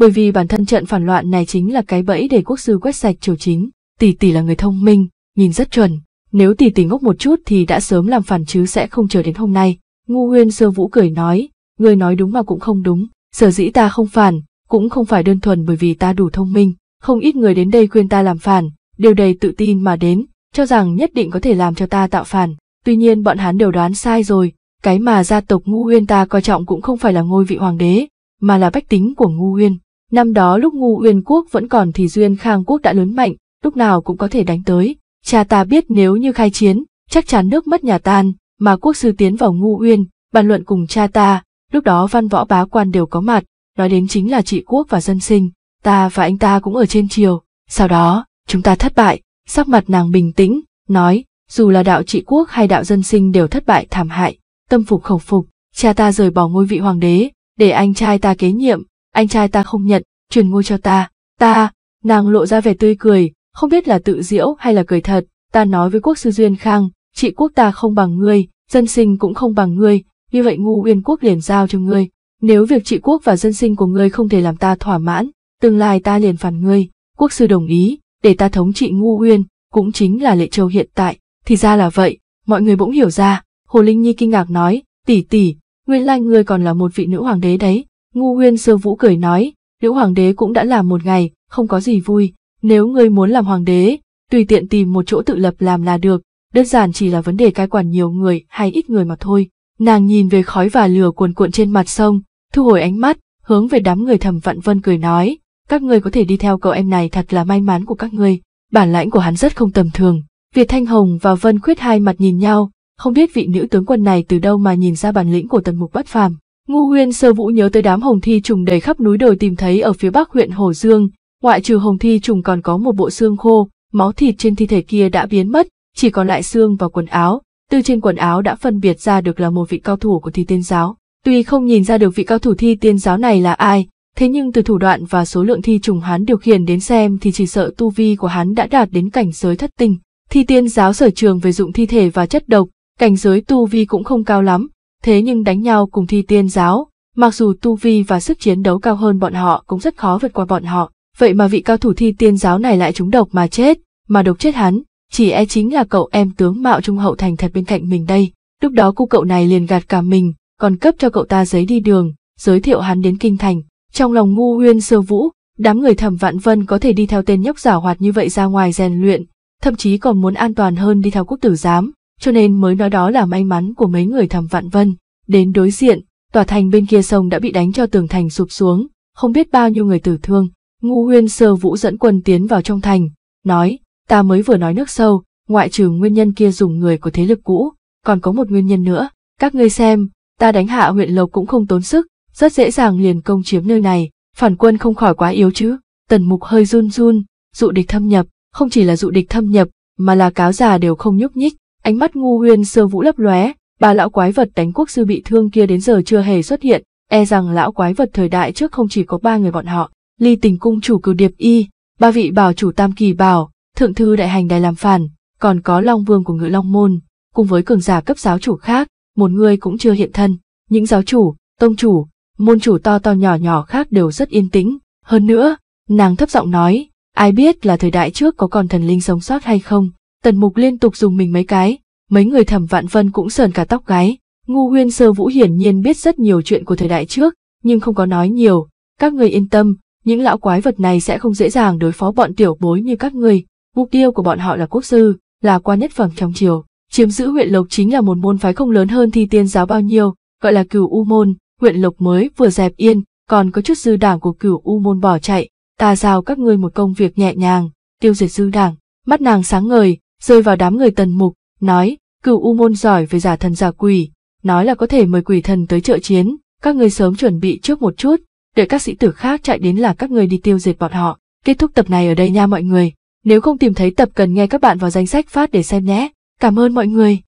bởi vì bản thân trận phản loạn này chính là cái bẫy để quốc sư quét sạch triều chính. Tỷ tỷ là người thông minh, nhìn rất chuẩn, nếu tỷ tỷ ngốc một chút thì đã sớm làm phản chứ sẽ không chờ đến hôm nay. Ngu huyên sơ vũ cười nói, ngươi nói đúng mà cũng không đúng, sở dĩ ta không phản, cũng không phải đơn thuần bởi vì ta đủ thông minh, không ít người đến đây khuyên ta làm phản, đều đầy tự tin mà đến, cho rằng nhất định có thể làm cho ta tạo phản. Tuy nhiên bọn hắn đều đoán sai rồi, cái mà gia tộc Ngu Huyên ta coi trọng cũng không phải là ngôi vị hoàng đế, mà là bách tính của Ngu Huyên. Năm đó lúc Ngu Huyên quốc vẫn còn thì Duyên Khang quốc đã lớn mạnh, lúc nào cũng có thể đánh tới, Cha ta biết nếu như khai chiến, chắc chắn nước mất nhà tan, mà quốc sư tiến vào ngu uyên, bàn luận cùng cha ta, lúc đó văn võ bá quan đều có mặt, nói đến chính là trị quốc và dân sinh, ta và anh ta cũng ở trên triều, sau đó, chúng ta thất bại, sắc mặt nàng bình tĩnh, nói, dù là đạo trị quốc hay đạo dân sinh đều thất bại thảm hại, tâm phục khẩu phục, cha ta rời bỏ ngôi vị hoàng đế, để anh trai ta kế nhiệm, anh trai ta không nhận, truyền ngôi cho ta, ta, nàng lộ ra vẻ tươi cười, không biết là tự diễu hay là cười thật, ta nói với quốc sư Duyên Khang, trị quốc ta không bằng ngươi, dân sinh cũng không bằng ngươi, như vậy ngu uyên quốc liền giao cho ngươi, nếu việc trị quốc và dân sinh của ngươi không thể làm ta thỏa mãn, tương lai ta liền phản ngươi, quốc sư đồng ý, để ta thống trị ngu uyên, cũng chính là lệ châu hiện tại, thì ra là vậy, mọi người bỗng hiểu ra, Hồ Linh Nhi kinh ngạc nói, tỷ tỷ, nguyên lai ngươi còn là một vị nữ hoàng đế đấy, ngu uyên sơ vũ cười nói, nữ hoàng đế cũng đã làm một ngày, không có gì vui, nếu ngươi muốn làm hoàng đế, tùy tiện tìm một chỗ tự lập làm là được, đơn giản chỉ là vấn đề cai quản nhiều người hay ít người mà thôi. Nàng nhìn về khói và lửa cuồn cuộn trên mặt sông, thu hồi ánh mắt, hướng về đám người thầm vạn vân cười nói, các ngươi có thể đi theo cậu em này thật là may mắn của các ngươi, bản lãnh của hắn rất không tầm thường. Việt Thanh Hồng và Vân Khuyết hai mặt nhìn nhau, không biết vị nữ tướng quân này từ đâu mà nhìn ra bản lĩnh của tần mục bất phàm. Ngu nguyên sơ vũ nhớ tới đám hồng thi trùng đầy khắp núi đồi tìm thấy ở phía bắc huyện Hồ Dương, Ngoại trừ hồng thi trùng còn có một bộ xương khô, máu thịt trên thi thể kia đã biến mất, chỉ còn lại xương và quần áo, từ trên quần áo đã phân biệt ra được là một vị cao thủ của thi tiên giáo. Tuy không nhìn ra được vị cao thủ thi tiên giáo này là ai, thế nhưng từ thủ đoạn và số lượng thi trùng hắn điều khiển đến xem thì chỉ sợ tu vi của hắn đã đạt đến cảnh giới thất tình. Thi tiên giáo sở trường về dụng thi thể và chất độc, cảnh giới tu vi cũng không cao lắm, thế nhưng đánh nhau cùng thi tiên giáo, mặc dù tu vi và sức chiến đấu cao hơn bọn họ cũng rất khó vượt qua bọn họ vậy mà vị cao thủ thi tiên giáo này lại trúng độc mà chết, mà độc chết hắn, chỉ e chính là cậu em tướng mạo trung hậu thành thật bên cạnh mình đây. Lúc đó cu cậu này liền gạt cả mình, còn cấp cho cậu ta giấy đi đường, giới thiệu hắn đến kinh thành. Trong lòng ngu uyên sơ vũ, đám người thẩm vạn vân có thể đi theo tên nhóc giả hoạt như vậy ra ngoài rèn luyện, thậm chí còn muốn an toàn hơn đi theo quốc tử giám, cho nên mới nói đó là may mắn của mấy người thẩm vạn vân. Đến đối diện, tòa thành bên kia sông đã bị đánh cho tường thành sụp xuống, không biết bao nhiêu người tử thương, Ngu huyên sơ vũ dẫn quân tiến vào trong thành, nói, ta mới vừa nói nước sâu, ngoại trừ nguyên nhân kia dùng người của thế lực cũ, còn có một nguyên nhân nữa, các ngươi xem, ta đánh hạ huyện lộc cũng không tốn sức, rất dễ dàng liền công chiếm nơi này, phản quân không khỏi quá yếu chứ, tần mục hơi run run, dụ địch thâm nhập, không chỉ là dụ địch thâm nhập, mà là cáo già đều không nhúc nhích, ánh mắt ngu huyên sơ vũ lấp lóe, bà lão quái vật đánh quốc sư bị thương kia đến giờ chưa hề xuất hiện, e rằng lão quái vật thời đại trước không chỉ có ba người bọn họ, ly tình cung chủ cửu điệp y, ba vị bảo chủ tam kỳ bảo, thượng thư đại hành đài làm phản, còn có long vương của ngự long môn, cùng với cường giả cấp giáo chủ khác, một người cũng chưa hiện thân. Những giáo chủ, tông chủ, môn chủ to to nhỏ nhỏ khác đều rất yên tĩnh. Hơn nữa, nàng thấp giọng nói, ai biết là thời đại trước có còn thần linh sống sót hay không. Tần mục liên tục dùng mình mấy cái, mấy người thẩm vạn vân cũng sờn cả tóc gái. Ngu huyên sơ vũ hiển nhiên biết rất nhiều chuyện của thời đại trước, nhưng không có nói nhiều. Các người yên tâm, những lão quái vật này sẽ không dễ dàng đối phó bọn tiểu bối như các người. Mục tiêu của bọn họ là quốc sư, là quan nhất phẩm trong triều. Chiếm giữ huyện Lộc chính là một môn phái không lớn hơn thi tiên giáo bao nhiêu, gọi là cửu U môn, huyện Lộc mới vừa dẹp yên, còn có chút dư đảng của cửu U môn bỏ chạy, ta giao các ngươi một công việc nhẹ nhàng, tiêu diệt dư đảng. Mắt nàng sáng ngời, rơi vào đám người tần mục, nói, cửu U môn giỏi về giả thần giả quỷ, nói là có thể mời quỷ thần tới trợ chiến, các ngươi sớm chuẩn bị trước một chút, đợi các sĩ tử khác chạy đến là các người đi tiêu diệt bọn họ. Kết thúc tập này ở đây nha mọi người. Nếu không tìm thấy tập cần nghe các bạn vào danh sách phát để xem nhé. Cảm ơn mọi người.